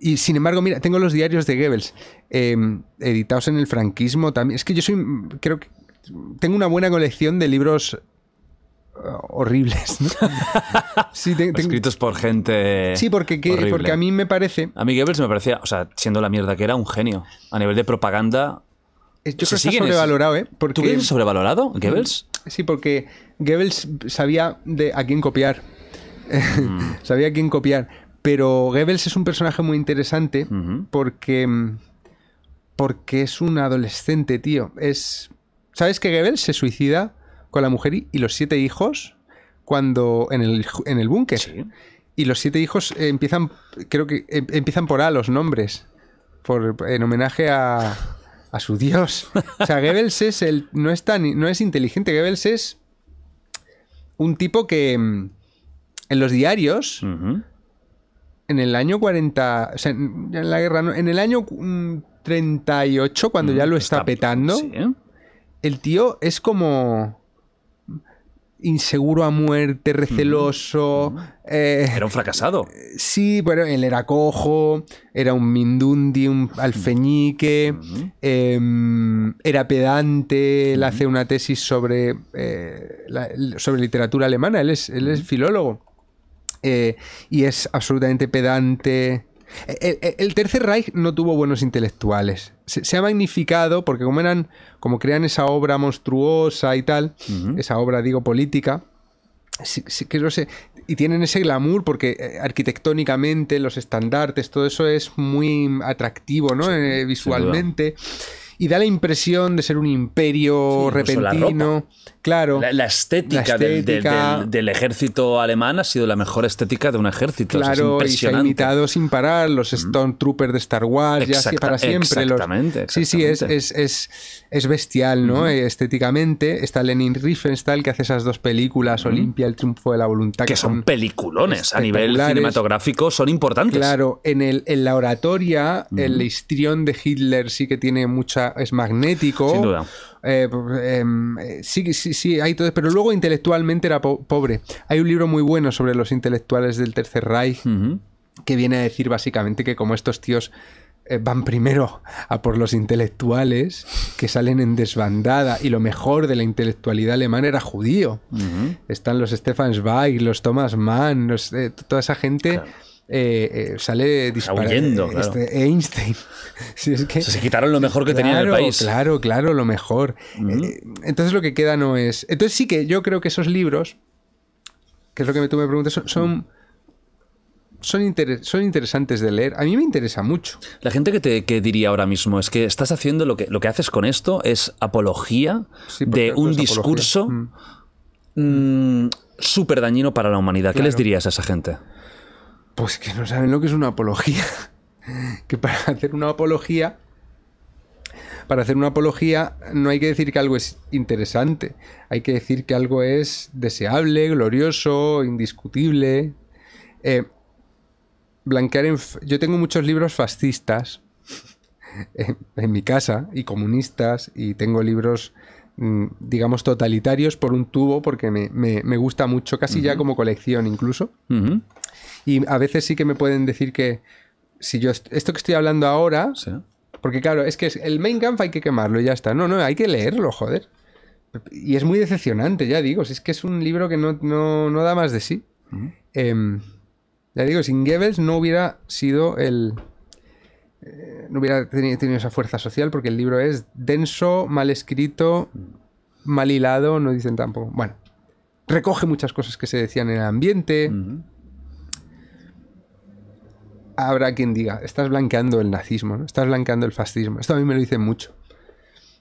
Y sin embargo, mira, tengo los diarios de Goebbels, em, editados en el franquismo también. Es que yo soy, creo que tengo una buena colección de libros horribles. ¿no? Escritos por gente. Sí, porque, porque a mí me parece. A mí Goebbels me parecía, o sea, siendo la mierda que era, un genio. A nivel de propaganda. Yo creo que está sobrevalorado, ¿eh? Porque... ¿Tú crees sobrevalorado, Goebbels? Mm, sí, porque Goebbels sabía de a quién copiar. Mm. sabía a quién copiar. Pero Goebbels es un personaje muy interesante porque. Mm, porque es un adolescente, tío. Es. ¿Sabes que Goebbels se suicida con la mujer y los siete hijos cuando en el, búnker. Y los siete hijos empiezan, creo que em, empiezan por A los nombres, por, en homenaje a, a su dios. O sea, Goebbels es el, no, es tan, no es inteligente, Goebbels es un tipo que em, en los diarios... En el año 40, o sea, en la guerra, en el año 38, mm, cuando mm, ya lo está, petando, el tío es como inseguro a muerte, receloso. Eh, era un fracasado. Sí, bueno, él era cojo, era un mindundi, un alfeñique, em, era pedante, él hace una tesis sobre, eh, sobre literatura alemana, él él es filólogo. Eh, y es absolutamente pedante, el, Tercer Reich no tuvo buenos intelectuales. Se, ha magnificado porque como eran, como crean esa obra monstruosa y tal, esa obra, digo, política, sé, y tienen ese glamour porque eh, arquitectónicamente los estandartes, todo eso es muy atractivo, ¿no? Eh, visualmente. Y da la impresión de ser un imperio repentino. Claro. La, estética, Del, ejército alemán ha sido la mejor estética de un ejército. Claro, es impresionante. sin parar los Stone Troopers de Star Wars, ya para siempre. Sí, sí, es, es, es, bestial, ¿no? Eh, estéticamente. Está Lenin Riefenstahl, que hace esas dos películas, Olimpia, El triunfo de la voluntad. Que, son, peliculones a nivel cinematográfico, son importantes. Claro, en, el, en la oratoria, el histrión de Hitler sí que tiene mucha. es magnético. Sin duda. Eh, em, eh, sí, sí, sí, hay todo. Pero luego intelectualmente era pobre. Hay un libro muy bueno sobre los intelectuales del Tercer Reich que viene a decir básicamente que como estos tíos eh, van primero a por los intelectuales que salen en desbandada y lo mejor de la intelectualidad alemana era judío. Están los Stefan Zweig, los Thomas Mann, toda esa gente eh, eh, sale disparando. Eh, este Einstein. se quitaron lo mejor que tenían tenía en el país. Claro, claro, lo mejor. Entonces lo que queda no es. Entonces sí que yo creo que esos libros, que es lo que tú me preguntas, son. son, son, interesantes de leer. A mí me interesa mucho. La gente que te diría ahora mismo es que estás haciendo lo que, lo que haces con esto es apología de un discurso mm. mm, súper dañino para la humanidad. ¿Qué les dirías a esa gente? pues que no saben lo que es una apología. que para hacer una apología, para hacer una apología no hay que decir que algo es interesante, hay que decir que algo es deseable, glorioso, indiscutible. Eh, blanquear yo tengo muchos libros fascistas en, mi casa y comunistas y tengo libros mm, digamos totalitarios por un tubo porque me, gusta mucho, casi ya como colección incluso. Y a veces sí que me pueden decir que si yo esto que estoy hablando ahora, porque claro, es que el main camp hay que quemarlo y ya está. No, no, hay que leerlo, joder. Y es muy decepcionante, ya digo. Si es que es un libro que no, da más de sí. Em, ya digo, sin Goebbels no hubiera sido el. Eh, no hubiera tenido, esa fuerza social porque el libro es denso, mal escrito, mal hilado, no dicen tampoco. Bueno, recoge muchas cosas que se decían en el ambiente habrá quien diga, estás blanqueando el nazismo, estás blanqueando el fascismo. Esto a mí me lo dicen mucho.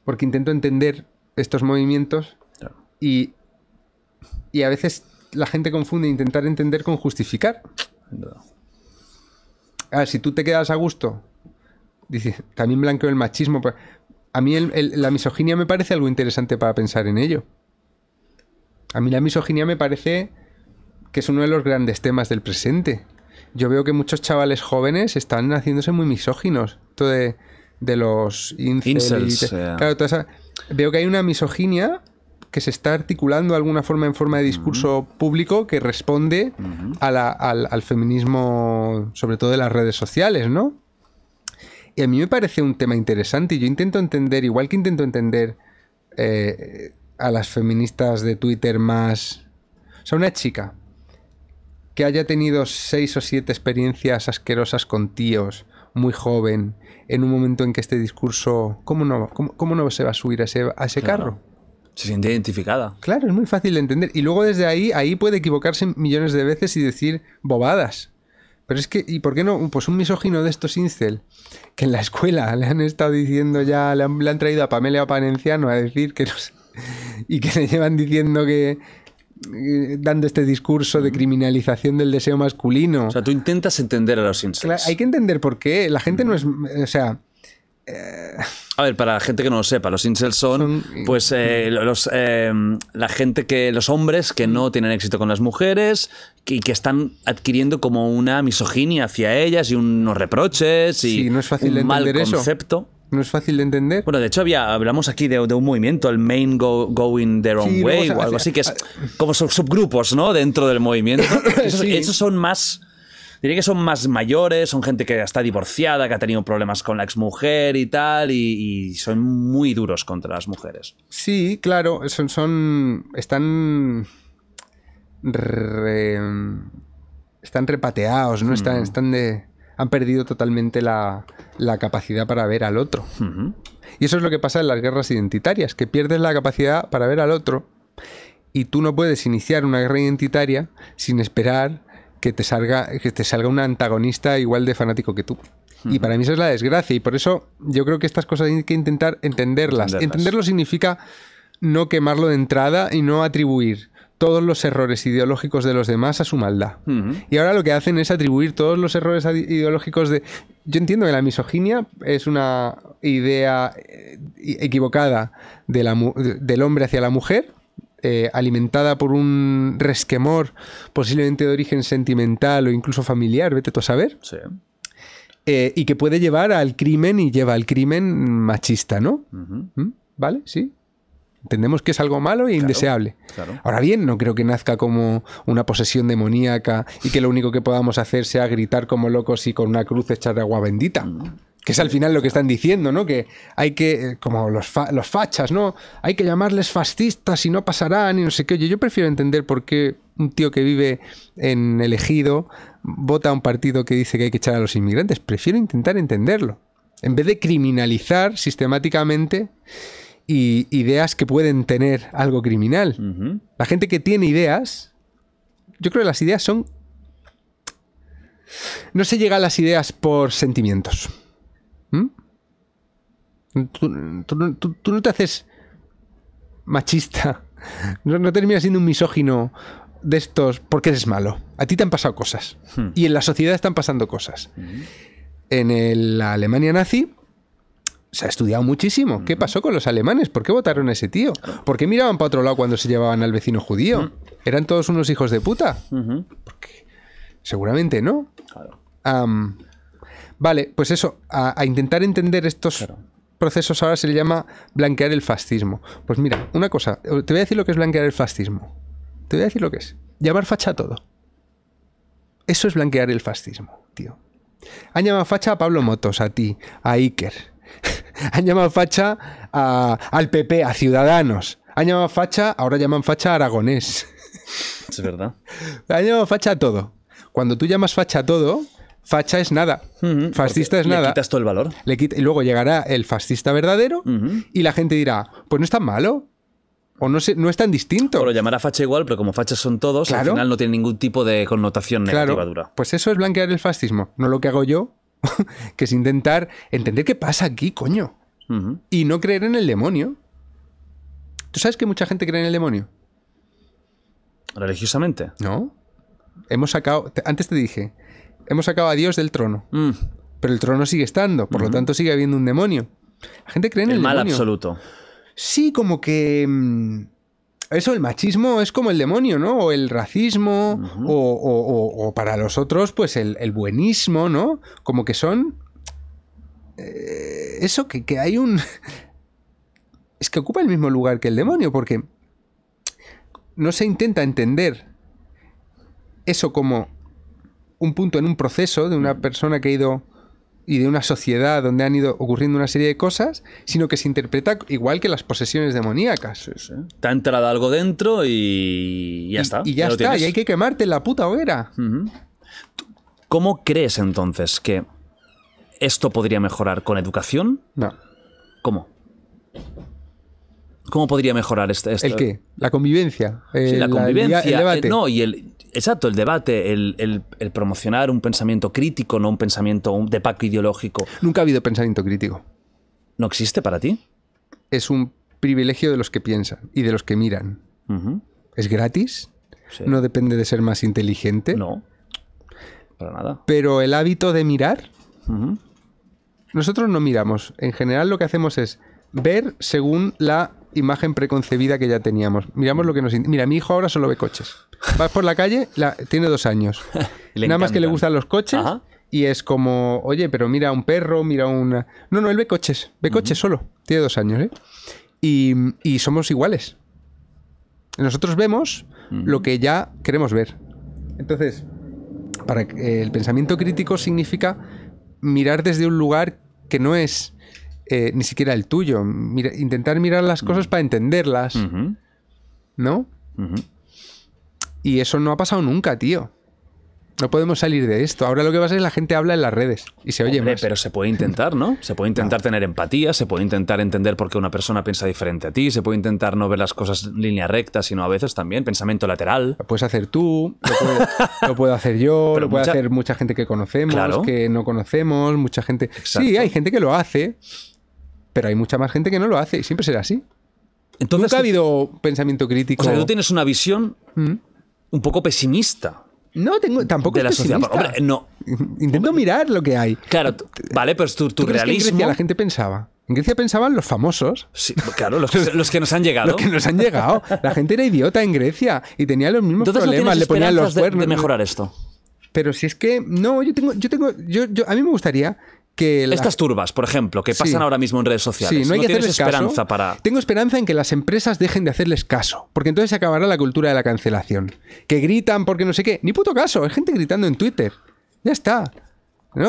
Porque intento entender estos movimientos y, a veces la gente confunde intentar entender con justificar. si tú te quedas a gusto, dices, también blanqueo el machismo. Pues, a mí la misoginia me parece algo interesante para pensar en ello. A mí la misoginia me parece que es uno de los grandes temas del presente yo veo que muchos chavales jóvenes están haciéndose muy misóginos. Esto de, los incels. veo que hay una misoginia que se está articulando de alguna forma en forma de discurso público que responde al, feminismo, sobre todo de las redes sociales, ¿no? Y a mí me parece un tema interesante y yo intento entender, igual que intento entender eh, a las feministas de Twitter más... O sea, una chica, que haya tenido seis o siete experiencias asquerosas con tíos, muy joven, en un momento en que este discurso, ¿cómo no, cómo, no se va a subir a ese, carro? Se siente identificada. Claro, es muy fácil de entender. Y luego desde ahí, ahí puede equivocarse millones de veces y decir bobadas. Pero es que, ¿y por qué no? Pues un misógino de estos incel, que en la escuela le han estado diciendo ya, le han, traído a Pamela Panenciano a decir que no, y que le llevan diciendo que eh, dando este discurso de mm. criminalización del deseo masculino. O sea, tú intentas entender a los incels. hay que entender por qué. La gente mm. no es. O sea. A ver, para la gente que no lo sepa, los incels son, pues eh, mm. los, eh, la gente que los hombres que no tienen éxito con las mujeres y que están adquiriendo como una misoginia hacia ellas y unos reproches y sí, no es fácil un mal concepto no es fácil de entender. Bueno, de hecho, había, hablamos aquí de, un movimiento, el main going their own way o, algo así, que es como subgrupos, ¿no? Dentro del movimiento. Esos, esos son más. Diría que son más mayores, son gente que está divorciada, que ha tenido problemas con la exmujer y tal, y, son muy duros contra las mujeres. Sí, claro, son. son están. están repateados, ¿no? Están, mm. están de han perdido totalmente la, capacidad para ver al otro. Y eso es lo que pasa en las guerras identitarias, que pierdes la capacidad para ver al otro y tú no puedes iniciar una guerra identitaria sin esperar que te salga, que te salga un antagonista igual de fanático que tú. Y para mí esa es la desgracia y por eso yo creo que estas cosas hay que intentar entenderlas. Entenderlo significa no quemarlo de entrada y no atribuir todos los errores ideológicos de los demás a su maldad. Y ahora lo que hacen es atribuir todos los errores ideológicos de... Yo entiendo que la misoginia es una idea eh, equivocada del hombre hacia la mujer, eh, alimentada por un resquemor posiblemente de origen sentimental o incluso familiar, vete tú a saber. Sí. Eh, y que puede llevar al crimen y lleva al crimen machista, ¿no? ¿Mm? ¿Vale? Sí. Entendemos que es algo malo e indeseable. Ahora bien, no creo que nazca como una posesión demoníaca y que lo único que podamos hacer sea gritar como locos y con una cruz echar agua bendita. Que es al final lo que están diciendo, ¿no? Que hay que, eh, como los, los fachas, ¿no? Hay que llamarles fascistas y no pasarán y no sé qué. Oye, yo prefiero entender por qué un tío que vive en el ejido vota a un partido que dice que hay que echar a los inmigrantes. Prefiero intentar entenderlo. En vez de criminalizar sistemáticamente y ideas que pueden tener algo criminal. La gente que tiene ideas, yo creo que las ideas son... No se llega a las ideas por sentimientos. ¿Mm? Tú, no te haces machista, no, terminas siendo un misógino de estos porque eres malo. A ti te han pasado cosas. Hmm. Y en la sociedad están pasando cosas. En la Alemania nazi, se ha estudiado muchísimo. ¿Qué pasó con los alemanes? ¿Por qué votaron a ese tío? ¿Por qué miraban para otro lado cuando se llevaban al vecino judío? ¿Eran todos unos hijos de puta? seguramente no. vale, pues eso, a, intentar entender estos procesos ahora se le llama blanquear el fascismo. Pues mira, una cosa, te voy a decir lo que es blanquear el fascismo. Te voy a decir lo que es. Llamar facha a todo. Eso es blanquear el fascismo, tío. Han llamado facha a Pablo Motos, a ti, a Iker, Han llamado facha al PP, a Ciudadanos. Han llamado facha, ahora llaman facha a Aragonés. Es verdad. Han llamado facha a todo. Cuando tú llamas facha a todo, facha es nada. fascista es nada. Le quitas todo el valor. y luego llegará el fascista verdadero y la gente dirá, pues no es tan malo. O no, es tan distinto. Pero lo llamará facha igual, pero como fachas son todos, al final no tiene ningún tipo de connotación negativa claro. dura. Pues eso es blanquear el fascismo. No lo que hago yo, que es intentar entender qué pasa aquí, coño. Y no creer en el demonio. ¿Tú sabes que mucha gente cree en el demonio? ¿Religiosamente? No. Hemos sacado. Antes te dije, hemos sacado a Dios del trono. Mm. Pero el trono sigue estando, por lo tanto sigue habiendo un demonio. La gente cree en el, el mal absoluto. Sí, como que. Mm, eso, el machismo es como el demonio, ¿no? O el racismo, o, para los otros, pues el, buenismo, ¿no? Como que son... Eh, eso, que hay un... es que ocupa el mismo lugar que el demonio, porque no se intenta entender eso como un punto en un proceso de una persona que ha ido y de una sociedad donde han ido ocurriendo una serie de cosas, sino que se interpreta igual que las posesiones demoníacas. Sí, Te ha entrado algo dentro y ya está. Y, ya, está, y hay que quemarte la puta hoguera. ¿Cómo crees entonces que esto podría mejorar? ¿Con educación? No. ¿Cómo? ¿Cómo podría mejorar este, este ¿El qué? La convivencia. la convivencia. no, y el, Exacto, el debate, el, promocionar un pensamiento crítico, no un pensamiento de pacto ideológico. Nunca ha habido pensamiento crítico. ¿No existe para ti? Es un privilegio de los que piensan y de los que miran. Es gratis, no depende de ser más inteligente. No, para nada. Pero el hábito de mirar, nosotros no miramos. En general lo que hacemos es ver según la imagen preconcebida que ya teníamos. Miramos lo que nos. Mira, mi hijo ahora solo ve coches. Vas por la calle, tiene dos años. Nada más que le gustan los coches. Y es como, oye, pero mira un perro, mira una. No, no, él ve coches. Ve coches solo. Tiene dos años, ¿eh? Y, somos iguales. Nosotros vemos lo que ya queremos ver. Entonces, para, el pensamiento crítico significa mirar desde un lugar que no es eh, ni siquiera el tuyo. intentar mirar las cosas para entenderlas. ¿No? Y eso no ha pasado nunca, tío. No podemos salir de esto. Ahora lo que pasa es que la gente habla en las redes y se oye más. Pero se puede intentar, ¿no? Se puede intentar ah. tener empatía, se puede intentar entender por qué una persona piensa diferente a ti, se puede intentar no ver las cosas en línea recta, sino a veces también pensamiento lateral. Lo puedes hacer tú, lo, puedo hacer yo, lo puede hacer mucha gente que conocemos, que no conocemos, mucha gente. Sí, hay gente que lo hace, pero hay mucha más gente que no lo hace y siempre será así. Entonces, Nunca ha habido pensamiento crítico. O sea, tú tienes una visión mm. un poco pesimista. No, tengo, tampoco la pesimista. no. Intento mirar lo que hay. Claro, vale, pero tu, tu en Grecia la gente pensaba. En Grecia pensaban los famosos. Sí, claro, los, que- nos han llegado. Los que nos han llegado. La gente era idiota en Grecia y tenía los mismos Entonces problemas. le ponían los de- mejorar esto. Pero si es que. No, yo tengo. Yo tengo. Yo, yo- a mí me gustaría estas turbas, por ejemplo, que pasan ahora mismo en redes sociales. no hay que esperanza para... Tengo esperanza en que las empresas dejen de hacerles caso, porque entonces se acabará la cultura de la cancelación. Que gritan porque no sé qué. Ni puto caso, hay gente gritando en Twitter. Ya está.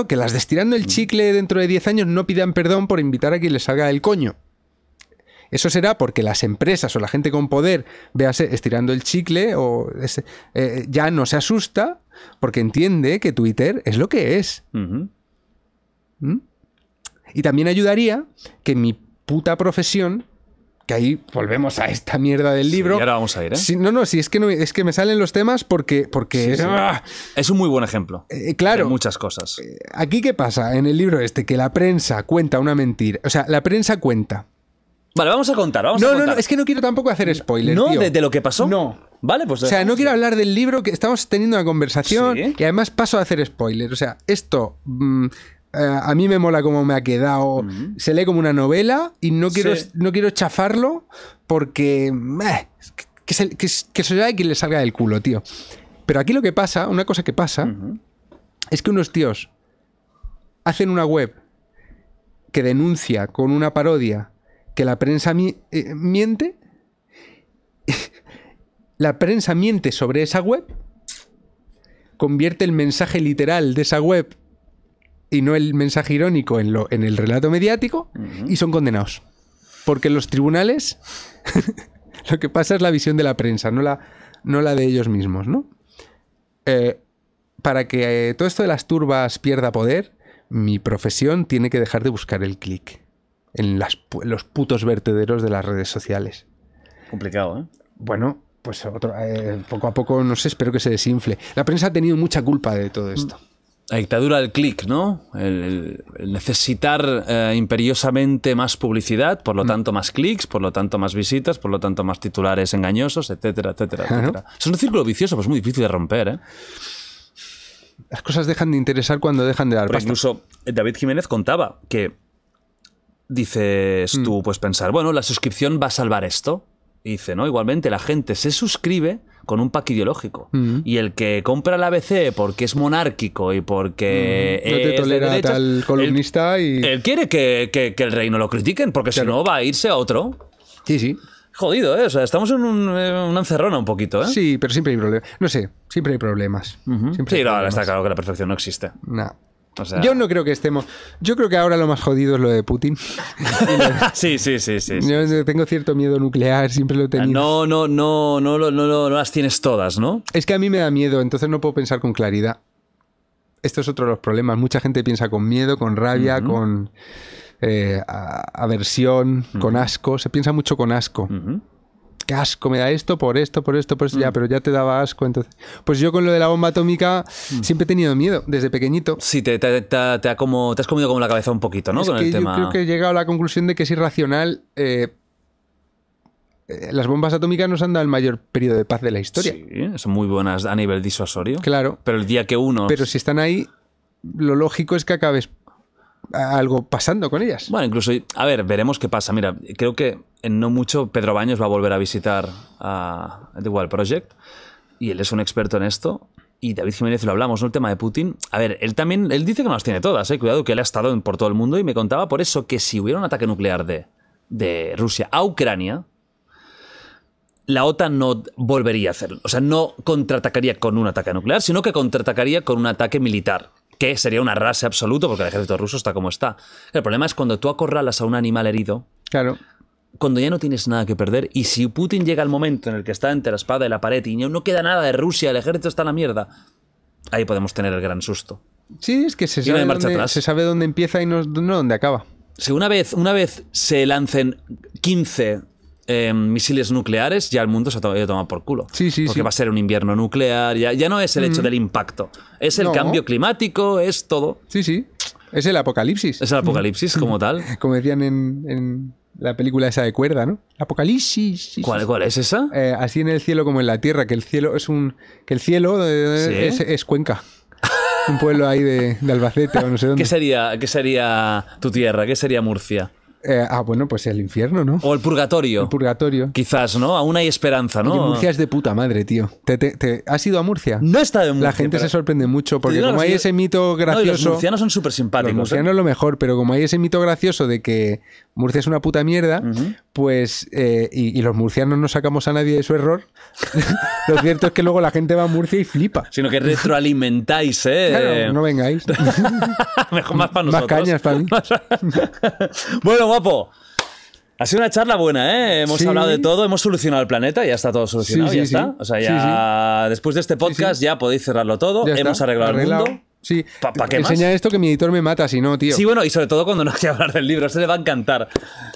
Que las destirando el chicle dentro de 10 años no pidan perdón por invitar a quien les salga del coño. Eso será porque las empresas o la gente con poder, véase, estirando el chicle o eh, ya no se asusta porque entiende que Twitter es lo que es. ¿Mm? Y también ayudaría que mi puta profesión que ahí volvemos a esta mierda del libro. ahora vamos a ir, ¿eh? no, no, sí, es que, no, es que me salen los temas porque... porque ¡Ah! Es un muy buen ejemplo. Eh, eh, claro. De muchas cosas. Eh, aquí, ¿qué pasa en el libro este? Que la prensa cuenta una mentira. O sea, la prensa cuenta. Vale, vamos a contar, no, No, no, es que no quiero tampoco hacer spoilers, ¿No? De, lo que pasó? No. Vale, pues... O sea, no quiero hablar del libro, que estamos teniendo una conversación y además paso a hacer spoilers. O sea, esto... Mm, eh, a mí me mola cómo me ha quedado. Se lee como una novela y no quiero, no quiero chafarlo porque. que, se, que, que se le salga del culo, tío. Pero aquí lo que pasa, una cosa que pasa, es que unos tíos hacen una web que denuncia con una parodia que la prensa eh, miente. la prensa miente sobre esa web, convierte el mensaje literal de esa web y no el mensaje irónico en, en el relato mediático y son condenados. Porque en los tribunales lo que pasa es la visión de la prensa, no la, no la de ellos mismos, eh, para que eh, todo esto de las turbas pierda poder, mi profesión tiene que dejar de buscar el clic en las, los putos vertederos de las redes sociales. Complicado, ¿eh? Bueno, pues otro, eh, poco a poco, no sé, espero que se desinfle. La prensa ha tenido mucha culpa de todo esto la dictadura del clic, ¿no? El, necesitar eh, imperiosamente más publicidad, por lo mm. tanto más clics, por lo tanto más visitas, por lo tanto más titulares engañosos, etcétera, etcétera, etcétera. Es un círculo vicioso, pues muy difícil de romper, ¿eh? Las cosas dejan de interesar cuando dejan de dar Incluso eh, David Jiménez contaba que dices mm. tú, pues pensar, bueno, la suscripción va a salvar esto. Y dice, ¿no? Igualmente la gente se suscribe con un pack ideológico. Mm. Y el que compra el ABC porque es monárquico y porque. Mm. No te tolera tal columnista y. Él quiere que, que, el reino lo critiquen porque si no va a irse a otro. Sí, sí. Jodido, ¿eh? O sea, estamos en un, una encerrona un poquito, ¿eh? Sí, pero siempre hay problemas. No sé, siempre hay problemas. siempre sí, está claro que la perfección no existe. No yo no creo que estemos. Yo creo que ahora lo más jodido es lo de Putin. sí, sí, sí, sí. Yo tengo cierto miedo nuclear, siempre lo he tenido. No, no, no, no, no, no, no, las tienes todas, ¿no? Es que a mí me da miedo, entonces no puedo pensar con claridad. Esto es otro de los problemas. Mucha gente piensa con miedo, con rabia, con eh, aversión, con asco. Se piensa mucho con asco qué asco me da esto, por esto, por esto, por esto, ya, mm. pero ya te daba asco. Entonces, pues yo con lo de la bomba atómica mm. siempre he tenido miedo, desde pequeñito. Sí, te, te, te, has comido como la cabeza un poquito, ¿no? Es que yo creo que he llegado a la conclusión de que es irracional. Eh, eh, las bombas atómicas nos han dado el mayor periodo de paz de la historia. Sí, son muy buenas a nivel disuasorio. Claro. Pero el día que uno. Pero si están ahí, lo lógico es que acabes algo pasando con ellas. Bueno, incluso, a ver, veremos qué pasa. Mira, creo que en no mucho Pedro Baños va a volver a visitar a The World Project y él es un experto en esto. Y David Jiménez lo hablamos, ¿no? El tema de Putin. A ver, él también, él dice que no las tiene todas, ¿eh? Cuidado que él ha estado por todo el mundo y me contaba por eso que si hubiera un ataque nuclear de, de Rusia a Ucrania, la OTAN no volvería a hacerlo. O sea, no contraatacaría con un ataque nuclear, sino que contraatacaría con un ataque militar que sería una arrase absoluto porque el ejército ruso está como está. El problema es cuando tú acorralas a un animal herido. Claro. Cuando ya no tienes nada que perder y si Putin llega al momento en el que está entre la espada y la pared y no queda nada de Rusia, el ejército está en la mierda, ahí podemos tener el gran susto. Sí, es que se sabe, dónde, se sabe dónde empieza y no, dónde acaba. Si una vez, una vez se lancen 15 Em, misiles nucleares, ya el mundo se ha eh, tomado por culo. Sí, sí, porque va a ser un invierno nuclear, ya, ya no es el hecho del impacto, es el cambio climático, es todo. Sí, sí. Es el apocalipsis. Es el apocalipsis como tal. como decían en, la película esa de cuerda, ¿no? Apocalipsis. ¿Cuál, es esa? Eh, así en el cielo como en la tierra, que el cielo es un. que el cielo eh, es, Cuenca un pueblo ahí de, Albacete o no sé dónde. sería, qué sería tu tierra? ¿Qué sería Murcia? Eh, ah, bueno, pues el infierno, ¿no? O el purgatorio. El purgatorio. Quizás, ¿no? Aún hay esperanza, ¿no? Murcia es de puta madre, tío. ¿Te, has ido a Murcia? No he estado en Murcia. La gente se sorprende mucho porque como hay ese mito gracioso... No, los murcianos son súper simpáticos. Los ¿eh? murcianos lo mejor, pero como hay ese mito gracioso de que Murcia es una puta mierda, pues... Eh, y, los murcianos no sacamos a nadie de su error. lo cierto es que luego la gente va a Murcia y flipa. Sino que retroalimentáis, ¿eh? Claro, no vengáis. mejor más para nosotros. Más cañas para mí. bueno, guapo. Ha sido una charla buena, ¿eh? Hemos hablado de todo, hemos solucionado el planeta, ya está todo solucionado, ya está. O sea, ya después de este podcast ya podéis cerrarlo todo, hemos arreglado, el mundo. Sí. ¿Para qué Enseña esto que mi editor me mata, si no, tío. Sí, bueno, y sobre todo cuando no que hablar del libro, se le va a encantar.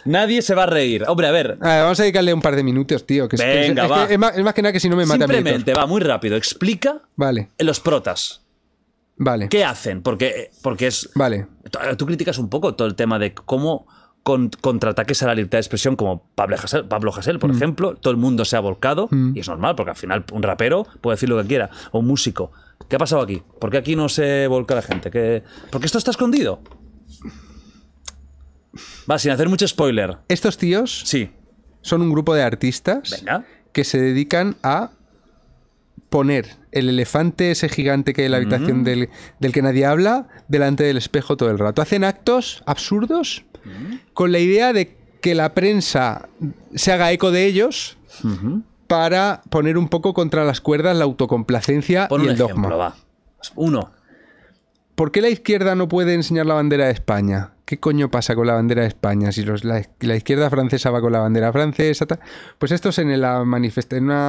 Nadie se va a reír. Hombre, a ver. vamos a dedicarle un par de minutos, tío. Que es, que es, más, que nada que si no me mata Simplemente, va, muy rápido. Explica vale. los protas. Vale. ¿Qué hacen? Porque, porque es. Vale. Tú criticas un poco todo el tema de cómo contraataques a la libertad de expresión como Pablo Hassel, por mm. ejemplo. Todo el mundo se ha volcado mm. y es normal porque al final un rapero puede decir lo que quiera o un músico. ¿Qué ha pasado aquí? ¿Por qué aquí no se volca la gente? ¿Qué... Porque esto está escondido. Va, sin hacer mucho spoiler. Estos tíos sí. son un grupo de artistas que se dedican a poner el elefante, ese gigante que hay en la habitación del, que nadie habla, delante del espejo todo el rato. Hacen actos absurdos con la idea de que la prensa se haga eco de ellos para poner un poco contra las cuerdas la autocomplacencia Pon y el dogma. Va. Uno. ¿Por qué la izquierda no puede enseñar la bandera de España? ¿Qué coño pasa con la bandera de España? Si la, izquierda francesa va con la bandera francesa, pues estos en, en una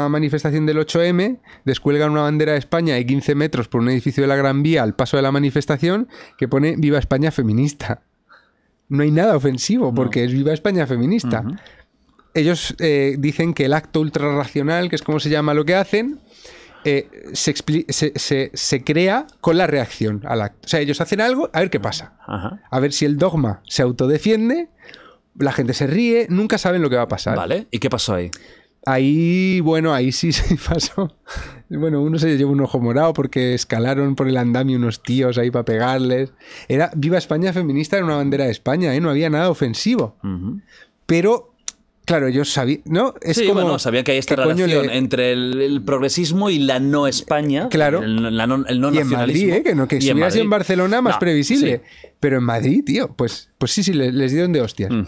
manifestación del 8M descuelgan una bandera de España de 15 metros por un edificio de la Gran Vía al paso de la manifestación que pone Viva España feminista. No hay nada ofensivo porque es Viva España feminista. Ellos eh, dicen que el acto ultrarracional, que es como se llama lo que hacen, eh, se, crea con la reacción al acto. O sea, ellos hacen algo, a ver qué pasa. A ver si el dogma se autodefiende, la gente se ríe, nunca saben lo que va a pasar. Vale, ¿y qué pasó ahí? Ahí, bueno, ahí sí se pasó. Bueno, uno se llevó un ojo morado porque escalaron por el andamio unos tíos ahí para pegarles. Era Viva España feminista, era una bandera de España, ¿eh? no había nada ofensivo. Pero Claro, yo sabía. ¿No? Es sabía que hay esta relación entre el, progresismo y la no España. Claro. El, no, el y en Madrid, ¿eh? Que, no, que si hubieras ido en Barcelona, más previsible. Pero en Madrid, tío, pues, pues sí, sí, les, dieron de hostias mm.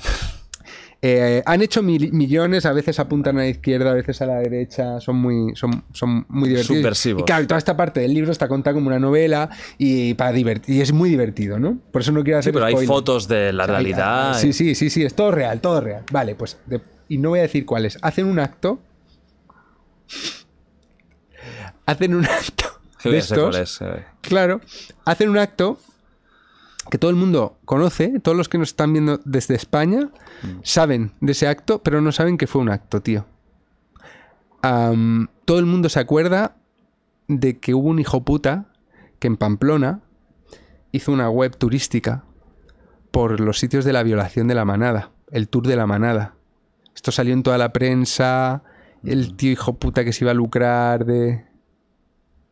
Eh, han hecho millones, a veces apuntan a la izquierda, a veces a la derecha, son muy, son, son muy divertidos. claro, toda esta parte del libro está contada como una novela y, para divertir, y es muy divertido, ¿no? Por eso no quiero hacer. Sí, pero hay fotos de la realidad. sí, sí, sí, sí, es todo real, todo real. Vale, pues. y no voy a decir cuáles. Hacen un acto. Hacen un acto. De estos, eh. claro, hacen un acto que todo el mundo conoce, todos los que nos están viendo desde España saben de ese acto, pero no saben que fue un acto, tío. todo el mundo se acuerda de que hubo un hijo puta que en Pamplona hizo una web turística por los sitios de la violación de la manada, el tour de la manada. Esto salió en toda la prensa, el mm. tío hijo puta que se iba a lucrar de...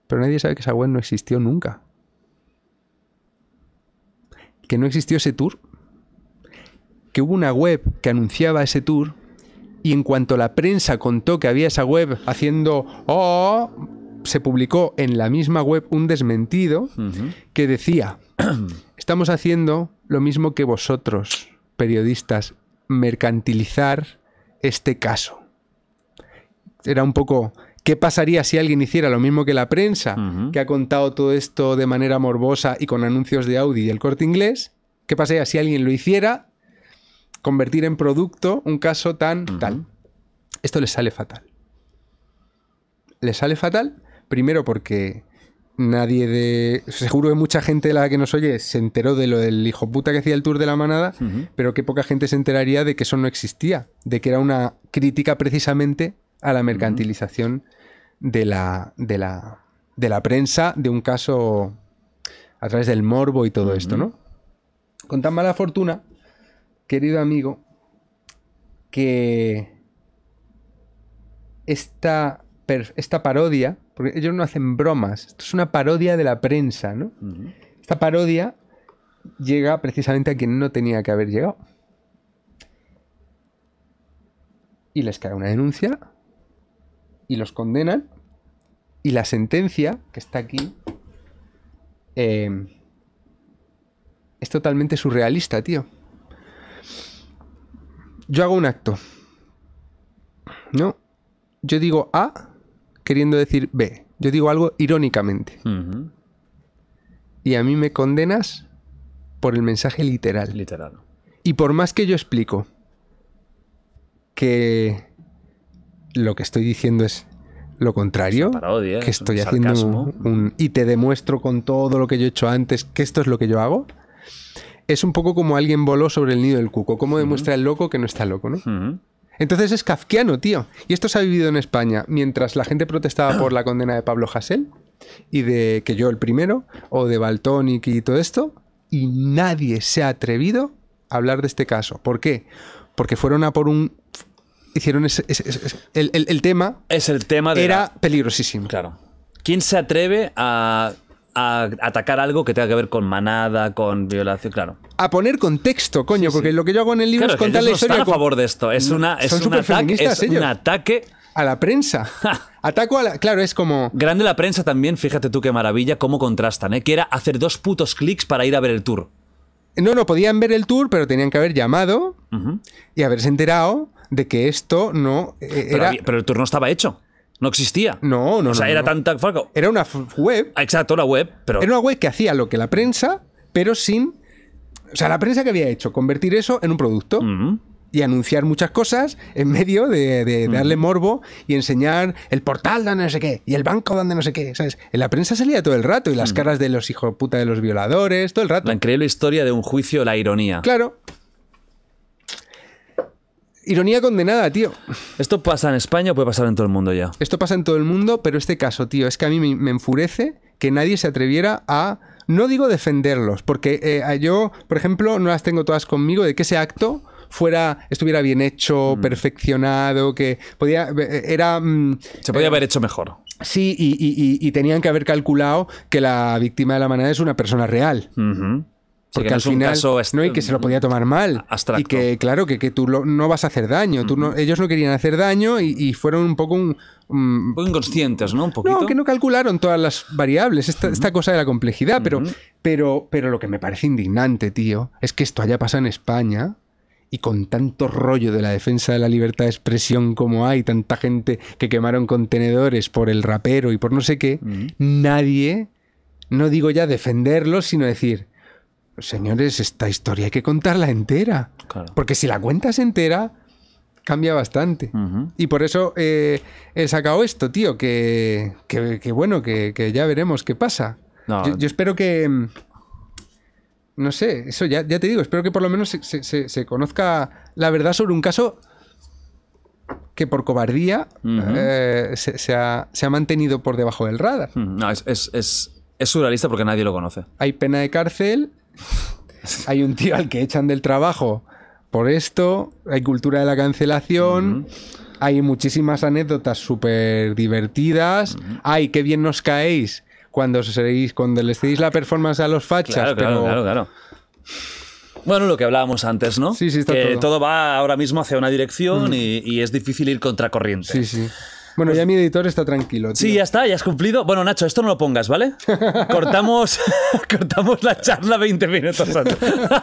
Pero nadie sabe que esa web no existió nunca que no existió ese tour, que hubo una web que anunciaba ese tour y en cuanto la prensa contó que había esa web haciendo oh, se publicó en la misma web un desmentido que decía, estamos haciendo lo mismo que vosotros, periodistas, mercantilizar este caso. Era un poco ¿Qué pasaría si alguien hiciera lo mismo que la prensa, que ha contado todo esto de manera morbosa y con anuncios de Audi y el corte inglés? ¿Qué pasaría si alguien lo hiciera, convertir en producto un caso tan tal? Esto le sale fatal. Les sale fatal, primero porque nadie de. Seguro que mucha gente de la que nos oye se enteró de lo del hijo puta que hacía el tour de la manada, pero qué poca gente se enteraría de que eso no existía, de que era una crítica precisamente a la mercantilización de, la, de, la, prensa de un caso a través del morbo y todo esto, ¿no? Con tan mala fortuna, querido amigo, que esta, esta parodia, porque ellos no hacen bromas, esto es una parodia de la prensa, ¿no? Esta parodia llega precisamente a quien no tenía que haber llegado. Y les cae una denuncia y los condenan. Y la sentencia, que está aquí, eh, es totalmente surrealista, tío. Yo hago un acto. ¿No? Yo digo A queriendo decir B. Yo digo algo irónicamente. Y a mí me condenas por el mensaje literal. Literal. Y por más que yo explico que lo que estoy diciendo es lo contrario, que estoy haciendo un, y te demuestro con todo lo que yo he hecho antes que esto es lo que yo hago. Es un poco como alguien voló sobre el nido del cuco, como demuestra el loco que no está loco, ¿no? Entonces es kafkiano, tío. Y esto se ha vivido en España, mientras la gente protestaba por la condena de Pablo Hassel y de que yo el primero o de Baltón y todo esto, y nadie se ha atrevido a hablar de este caso. ¿Por qué? Porque fueron a por un hicieron ese, el, tema. Es el tema de. Era peligrosísimo. Claro. ¿Quién se atreve a, atacar algo que tenga que ver con manada, con violación? Claro. A poner contexto, coño, porque lo que yo hago en el libro es contar la historia. a favor de esto. Es, mm, una, es, un, ataque, es un ataque a la prensa. Ataco a la. Claro, es como. Grande la prensa también, fíjate tú qué maravilla, cómo contrastan, ¿eh? Que era hacer dos putos clics para ir a ver el tour. No, no podían ver el tour, pero tenían que haber llamado y haberse enterado de que esto no eh, era... pero el turno estaba hecho. No existía. No, no. O sea, no, era tan tanta. Era una web. Ah, exacto, la web. Pero... Era una web que hacía lo que la prensa, pero sin. O sea, la prensa que había hecho, convertir eso en un producto. Y anunciar muchas cosas en medio de, darle morbo y enseñar el portal donde no sé qué y el banco donde no sé qué. ¿sabes? En la prensa salía todo el rato y las caras de los hijos puta de los violadores, todo el rato. La increíble historia de un juicio, la ironía. Claro. Ironía condenada, tío. Esto pasa en España o puede pasar en todo el mundo ya. Esto pasa en todo el mundo, pero este caso, tío, es que a mí me, enfurece que nadie se atreviera a. No digo defenderlos, porque eh, yo, por ejemplo, no las tengo todas conmigo de que ese acto fuera estuviera bien hecho, mm. perfeccionado, que podía eh, era mm, se podía eh, haber hecho mejor. Sí, y, tenían que haber calculado que la víctima de la manada es una persona real. Porque al final y que se lo podía tomar mal. Y que, claro, que, tú no vas a hacer daño. Tú ellos no querían hacer daño y, fueron un poco inconscientes, ¿no? Un poquito. No, que no calcularon todas las variables. Esta, cosa de la complejidad. Pero, pero, pero lo que me parece indignante, tío, es que esto haya pasado en España y con tanto rollo de la defensa de la libertad de expresión como hay, tanta gente que quemaron contenedores por el rapero y por no sé qué, nadie, no digo ya defenderlo, sino decir señores, esta historia hay que contarla entera. Porque si la cuentas entera, cambia bastante. Y por eso eh, he sacado esto, tío, que, que, bueno, que, ya veremos qué pasa. Yo, espero que... Mm, no sé, eso ya, ya te digo, espero que por lo menos se, conozca la verdad sobre un caso que por cobardía eh, se, ha, mantenido por debajo del radar. No, es, es surrealista porque nadie lo conoce. Hay pena de cárcel, hay un tío al que echan del trabajo por esto, hay cultura de la cancelación. Hay muchísimas anécdotas súper divertidas. Ay, qué bien nos caéis cuando, seréis, cuando les cedéis la performance a los fachas. Claro, claro, Bueno, lo que hablábamos antes, ¿no? Sí, sí, está todo. va ahora mismo hacia una dirección y, es difícil ir contracorriente. Sí, sí. Bueno, pues ya mi editor está tranquilo. Sí, ya está, ya has cumplido. Bueno, Nacho, esto no lo pongas, ¿vale? Cortamos, cortamos la charla 20 minutos antes.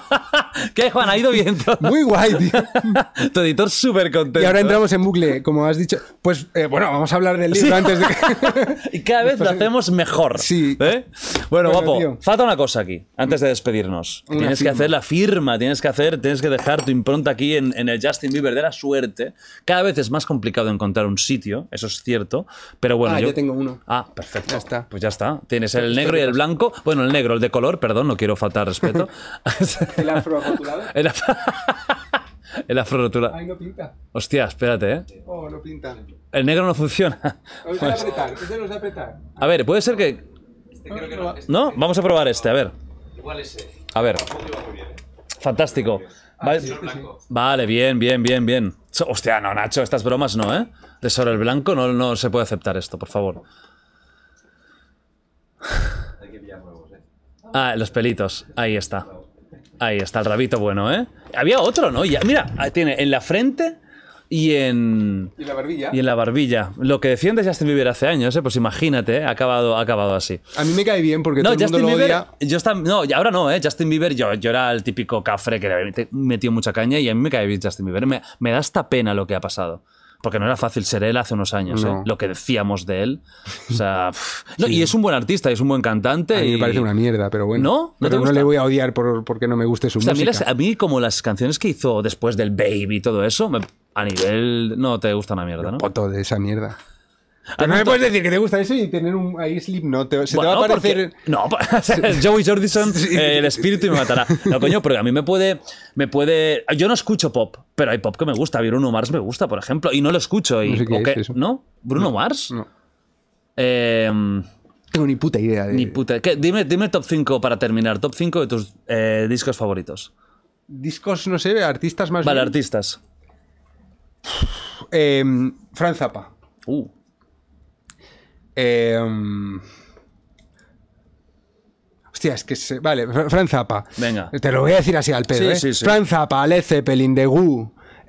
¿Qué, Juan? ¿Ha ido bien todo? Muy guay, tío. tu editor súper contento. Y ahora entramos en bucle, como has dicho. Pues eh, bueno, vamos a hablar del libro antes de que... y cada vez lo hacemos mejor. Sí. ¿eh? Bueno, guapo, falta una cosa aquí, antes de despedirnos. tienes que hacer la firma, tienes que hacer, tienes que dejar tu impronta aquí en, el Justin Bieber de la suerte. Cada vez es más complicado encontrar un sitio, eso es cierto. Pero bueno. Ah, yo, tengo uno. Ah, perfecto. Ya está. Pues ya está. Tienes el negro y el blanco. Bueno, el negro, el de color, perdón, no quiero faltar respeto. el El, en el afro rotulado. no pinta. Hostia, espérate, ¿eh? Oh, no pinta. El negro no funciona. Pues- este a ver, puede ser que... Este no. Este Vamos a probar este, a ver. Igual ese. A ver. ¿eh? Fantástico. Ah, vale, bien, bien, bien, bien. Hostia, no, Nacho, estas bromas no, ¿eh? De sobre el blanco no, no se puede aceptar esto, por favor. Hay que pillar ¿eh? Ah, los pelitos. Ahí está. Ahí está el rabito bueno, ¿eh? Había otro, ¿no? Ya, mira, tiene en la frente y en. Y la barbilla. Y en la barbilla. Lo que decían de Justin Bieber hace años, ¿eh? Pues imagínate, ¿eh? ha, acabado, ha acabado así. A mí me cae bien porque no, todo el Justin Bieber, yo no, ahora no, ¿eh? Justin Bieber, yo, era el típico cafre que le metió mucha caña y a mí me cae bien Justin Bieber. Me, me da esta pena lo que ha pasado. Porque no era fácil ser él hace unos años, ¿eh? lo que decíamos de él. O sea, no, y es un buen artista, es un buen cantante. A mí me parece una mierda, pero bueno. No, ¿No, le voy a odiar por, porque no me guste su música. A mí, como las canciones que hizo después del Baby y todo eso, a nivel no te gusta una mierda, ¿no? Poto de esa mierda. Pero no me puedes decir que te gusta eso y tener un, ahí slipnote se te va a parecer. no, Joey Jordison, eh, el espíritu me matará. No, coño, porque a mí me puede, me puede. Yo no escucho pop, pero hay pop que me gusta. Bruno Mars me gusta, por ejemplo, y no lo escucho. no, qué ¿no? ¿Bruno Mars? No. Eh, Tengo ni puta idea. De... Ni puta. Dime, dime top 5 para terminar. Top 5 de tus eh, discos favoritos. Discos, no sé, artistas más. Vale, artistas. Em, Fran Zappa. Uh. Eh, hostia, es que se, Vale, Fran Zappa. Venga. Te lo voy a decir así al pedo, ¿eh? Fran Zappa, Led Zeppelin, The Goo, 091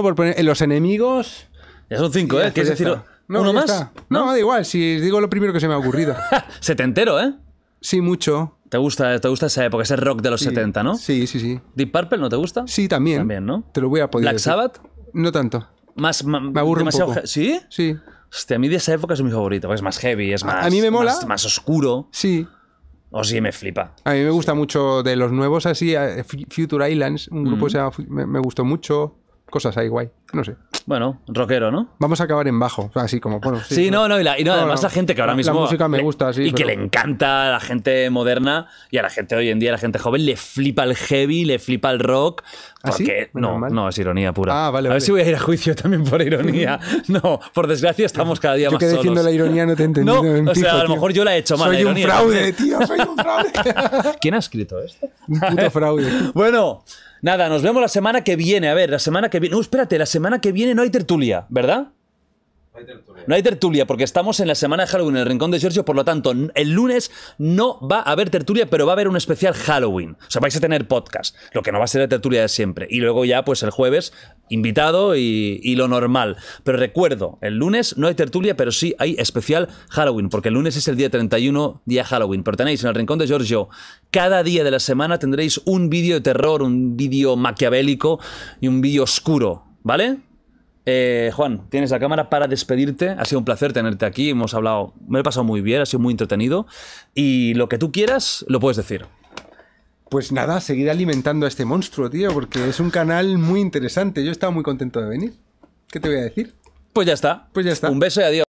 eh, por poner... Eh, los enemigos... Ya son 5 ¿eh? ¿Quieres decir uno más? ¿No? da igual, si digo lo primero que se me ha ocurrido. Setentero, ¿eh? Sí, mucho. ¿Te gusta, te gusta esa época, ese rock de los 70, no? Sí, sí, sí. ¿Deep Purple no te gusta? Sí, también. También, ¿no? Te lo voy a poder ¿Black Sabbath? No tanto. Más, me aburro Sí a mí de esa época es mi favorito, es más heavy, es más, más, oscuro. Sí. O sí, me flipa. A mí me gusta mucho de los nuevos así, eh, Future Islands, un grupo mm. se me, gustó mucho cosas ahí guay. No sé. Bueno, rockero, ¿no? Vamos a acabar en bajo, así como Sí, sí no, no, y, la, y no, además la gente que ahora mismo. La música me le, gusta, sí. Y que le encanta a la gente moderna y a la gente hoy en día, a la gente joven, le flipa el heavy, le flipa el rock. ¿Ah, porque, ¿Ah, no, no, es ironía pura. Ah, vale, a ver si voy a ir a juicio también por ironía. No, por desgracia estamos cada día yo más que diciendo la ironía no te he entendido. No, o sea, a lo mejor yo la he hecho mal. Soy ironía, un fraude, tío, soy un fraude. ¿Quién ha escrito esto? Un puto fraude. bueno, Nada, nos vemos la semana que viene. A ver, la semana que viene. No, espérate, la semana que viene no hay tertulia, ¿verdad? No hay tertulia porque estamos en la semana de Halloween en el Rincón de Giorgio, por lo tanto, el lunes no va a haber tertulia, pero va a haber un especial Halloween. O sea, vais a tener podcast, lo que no va a ser la tertulia de siempre. Y luego ya, pues el jueves, invitado y, y lo normal. Pero recuerdo, el lunes no hay tertulia, pero sí hay especial Halloween, porque el lunes es el día 31, día Halloween. Pero tenéis en el Rincón de Giorgio, cada día de la semana tendréis un vídeo de terror, un vídeo maquiavélico y un vídeo oscuro, ¿vale? Eh, Juan, tienes la cámara para despedirte. Ha sido un placer tenerte aquí. Hemos hablado, me he pasado muy bien, ha sido muy entretenido. Y lo que tú quieras, lo puedes decir. Pues nada, seguir alimentando a este monstruo, tío, porque es un canal muy interesante. Yo estaba muy contento de venir. ¿Qué te voy a decir? Pues ya está. Pues ya está. Un beso y adiós.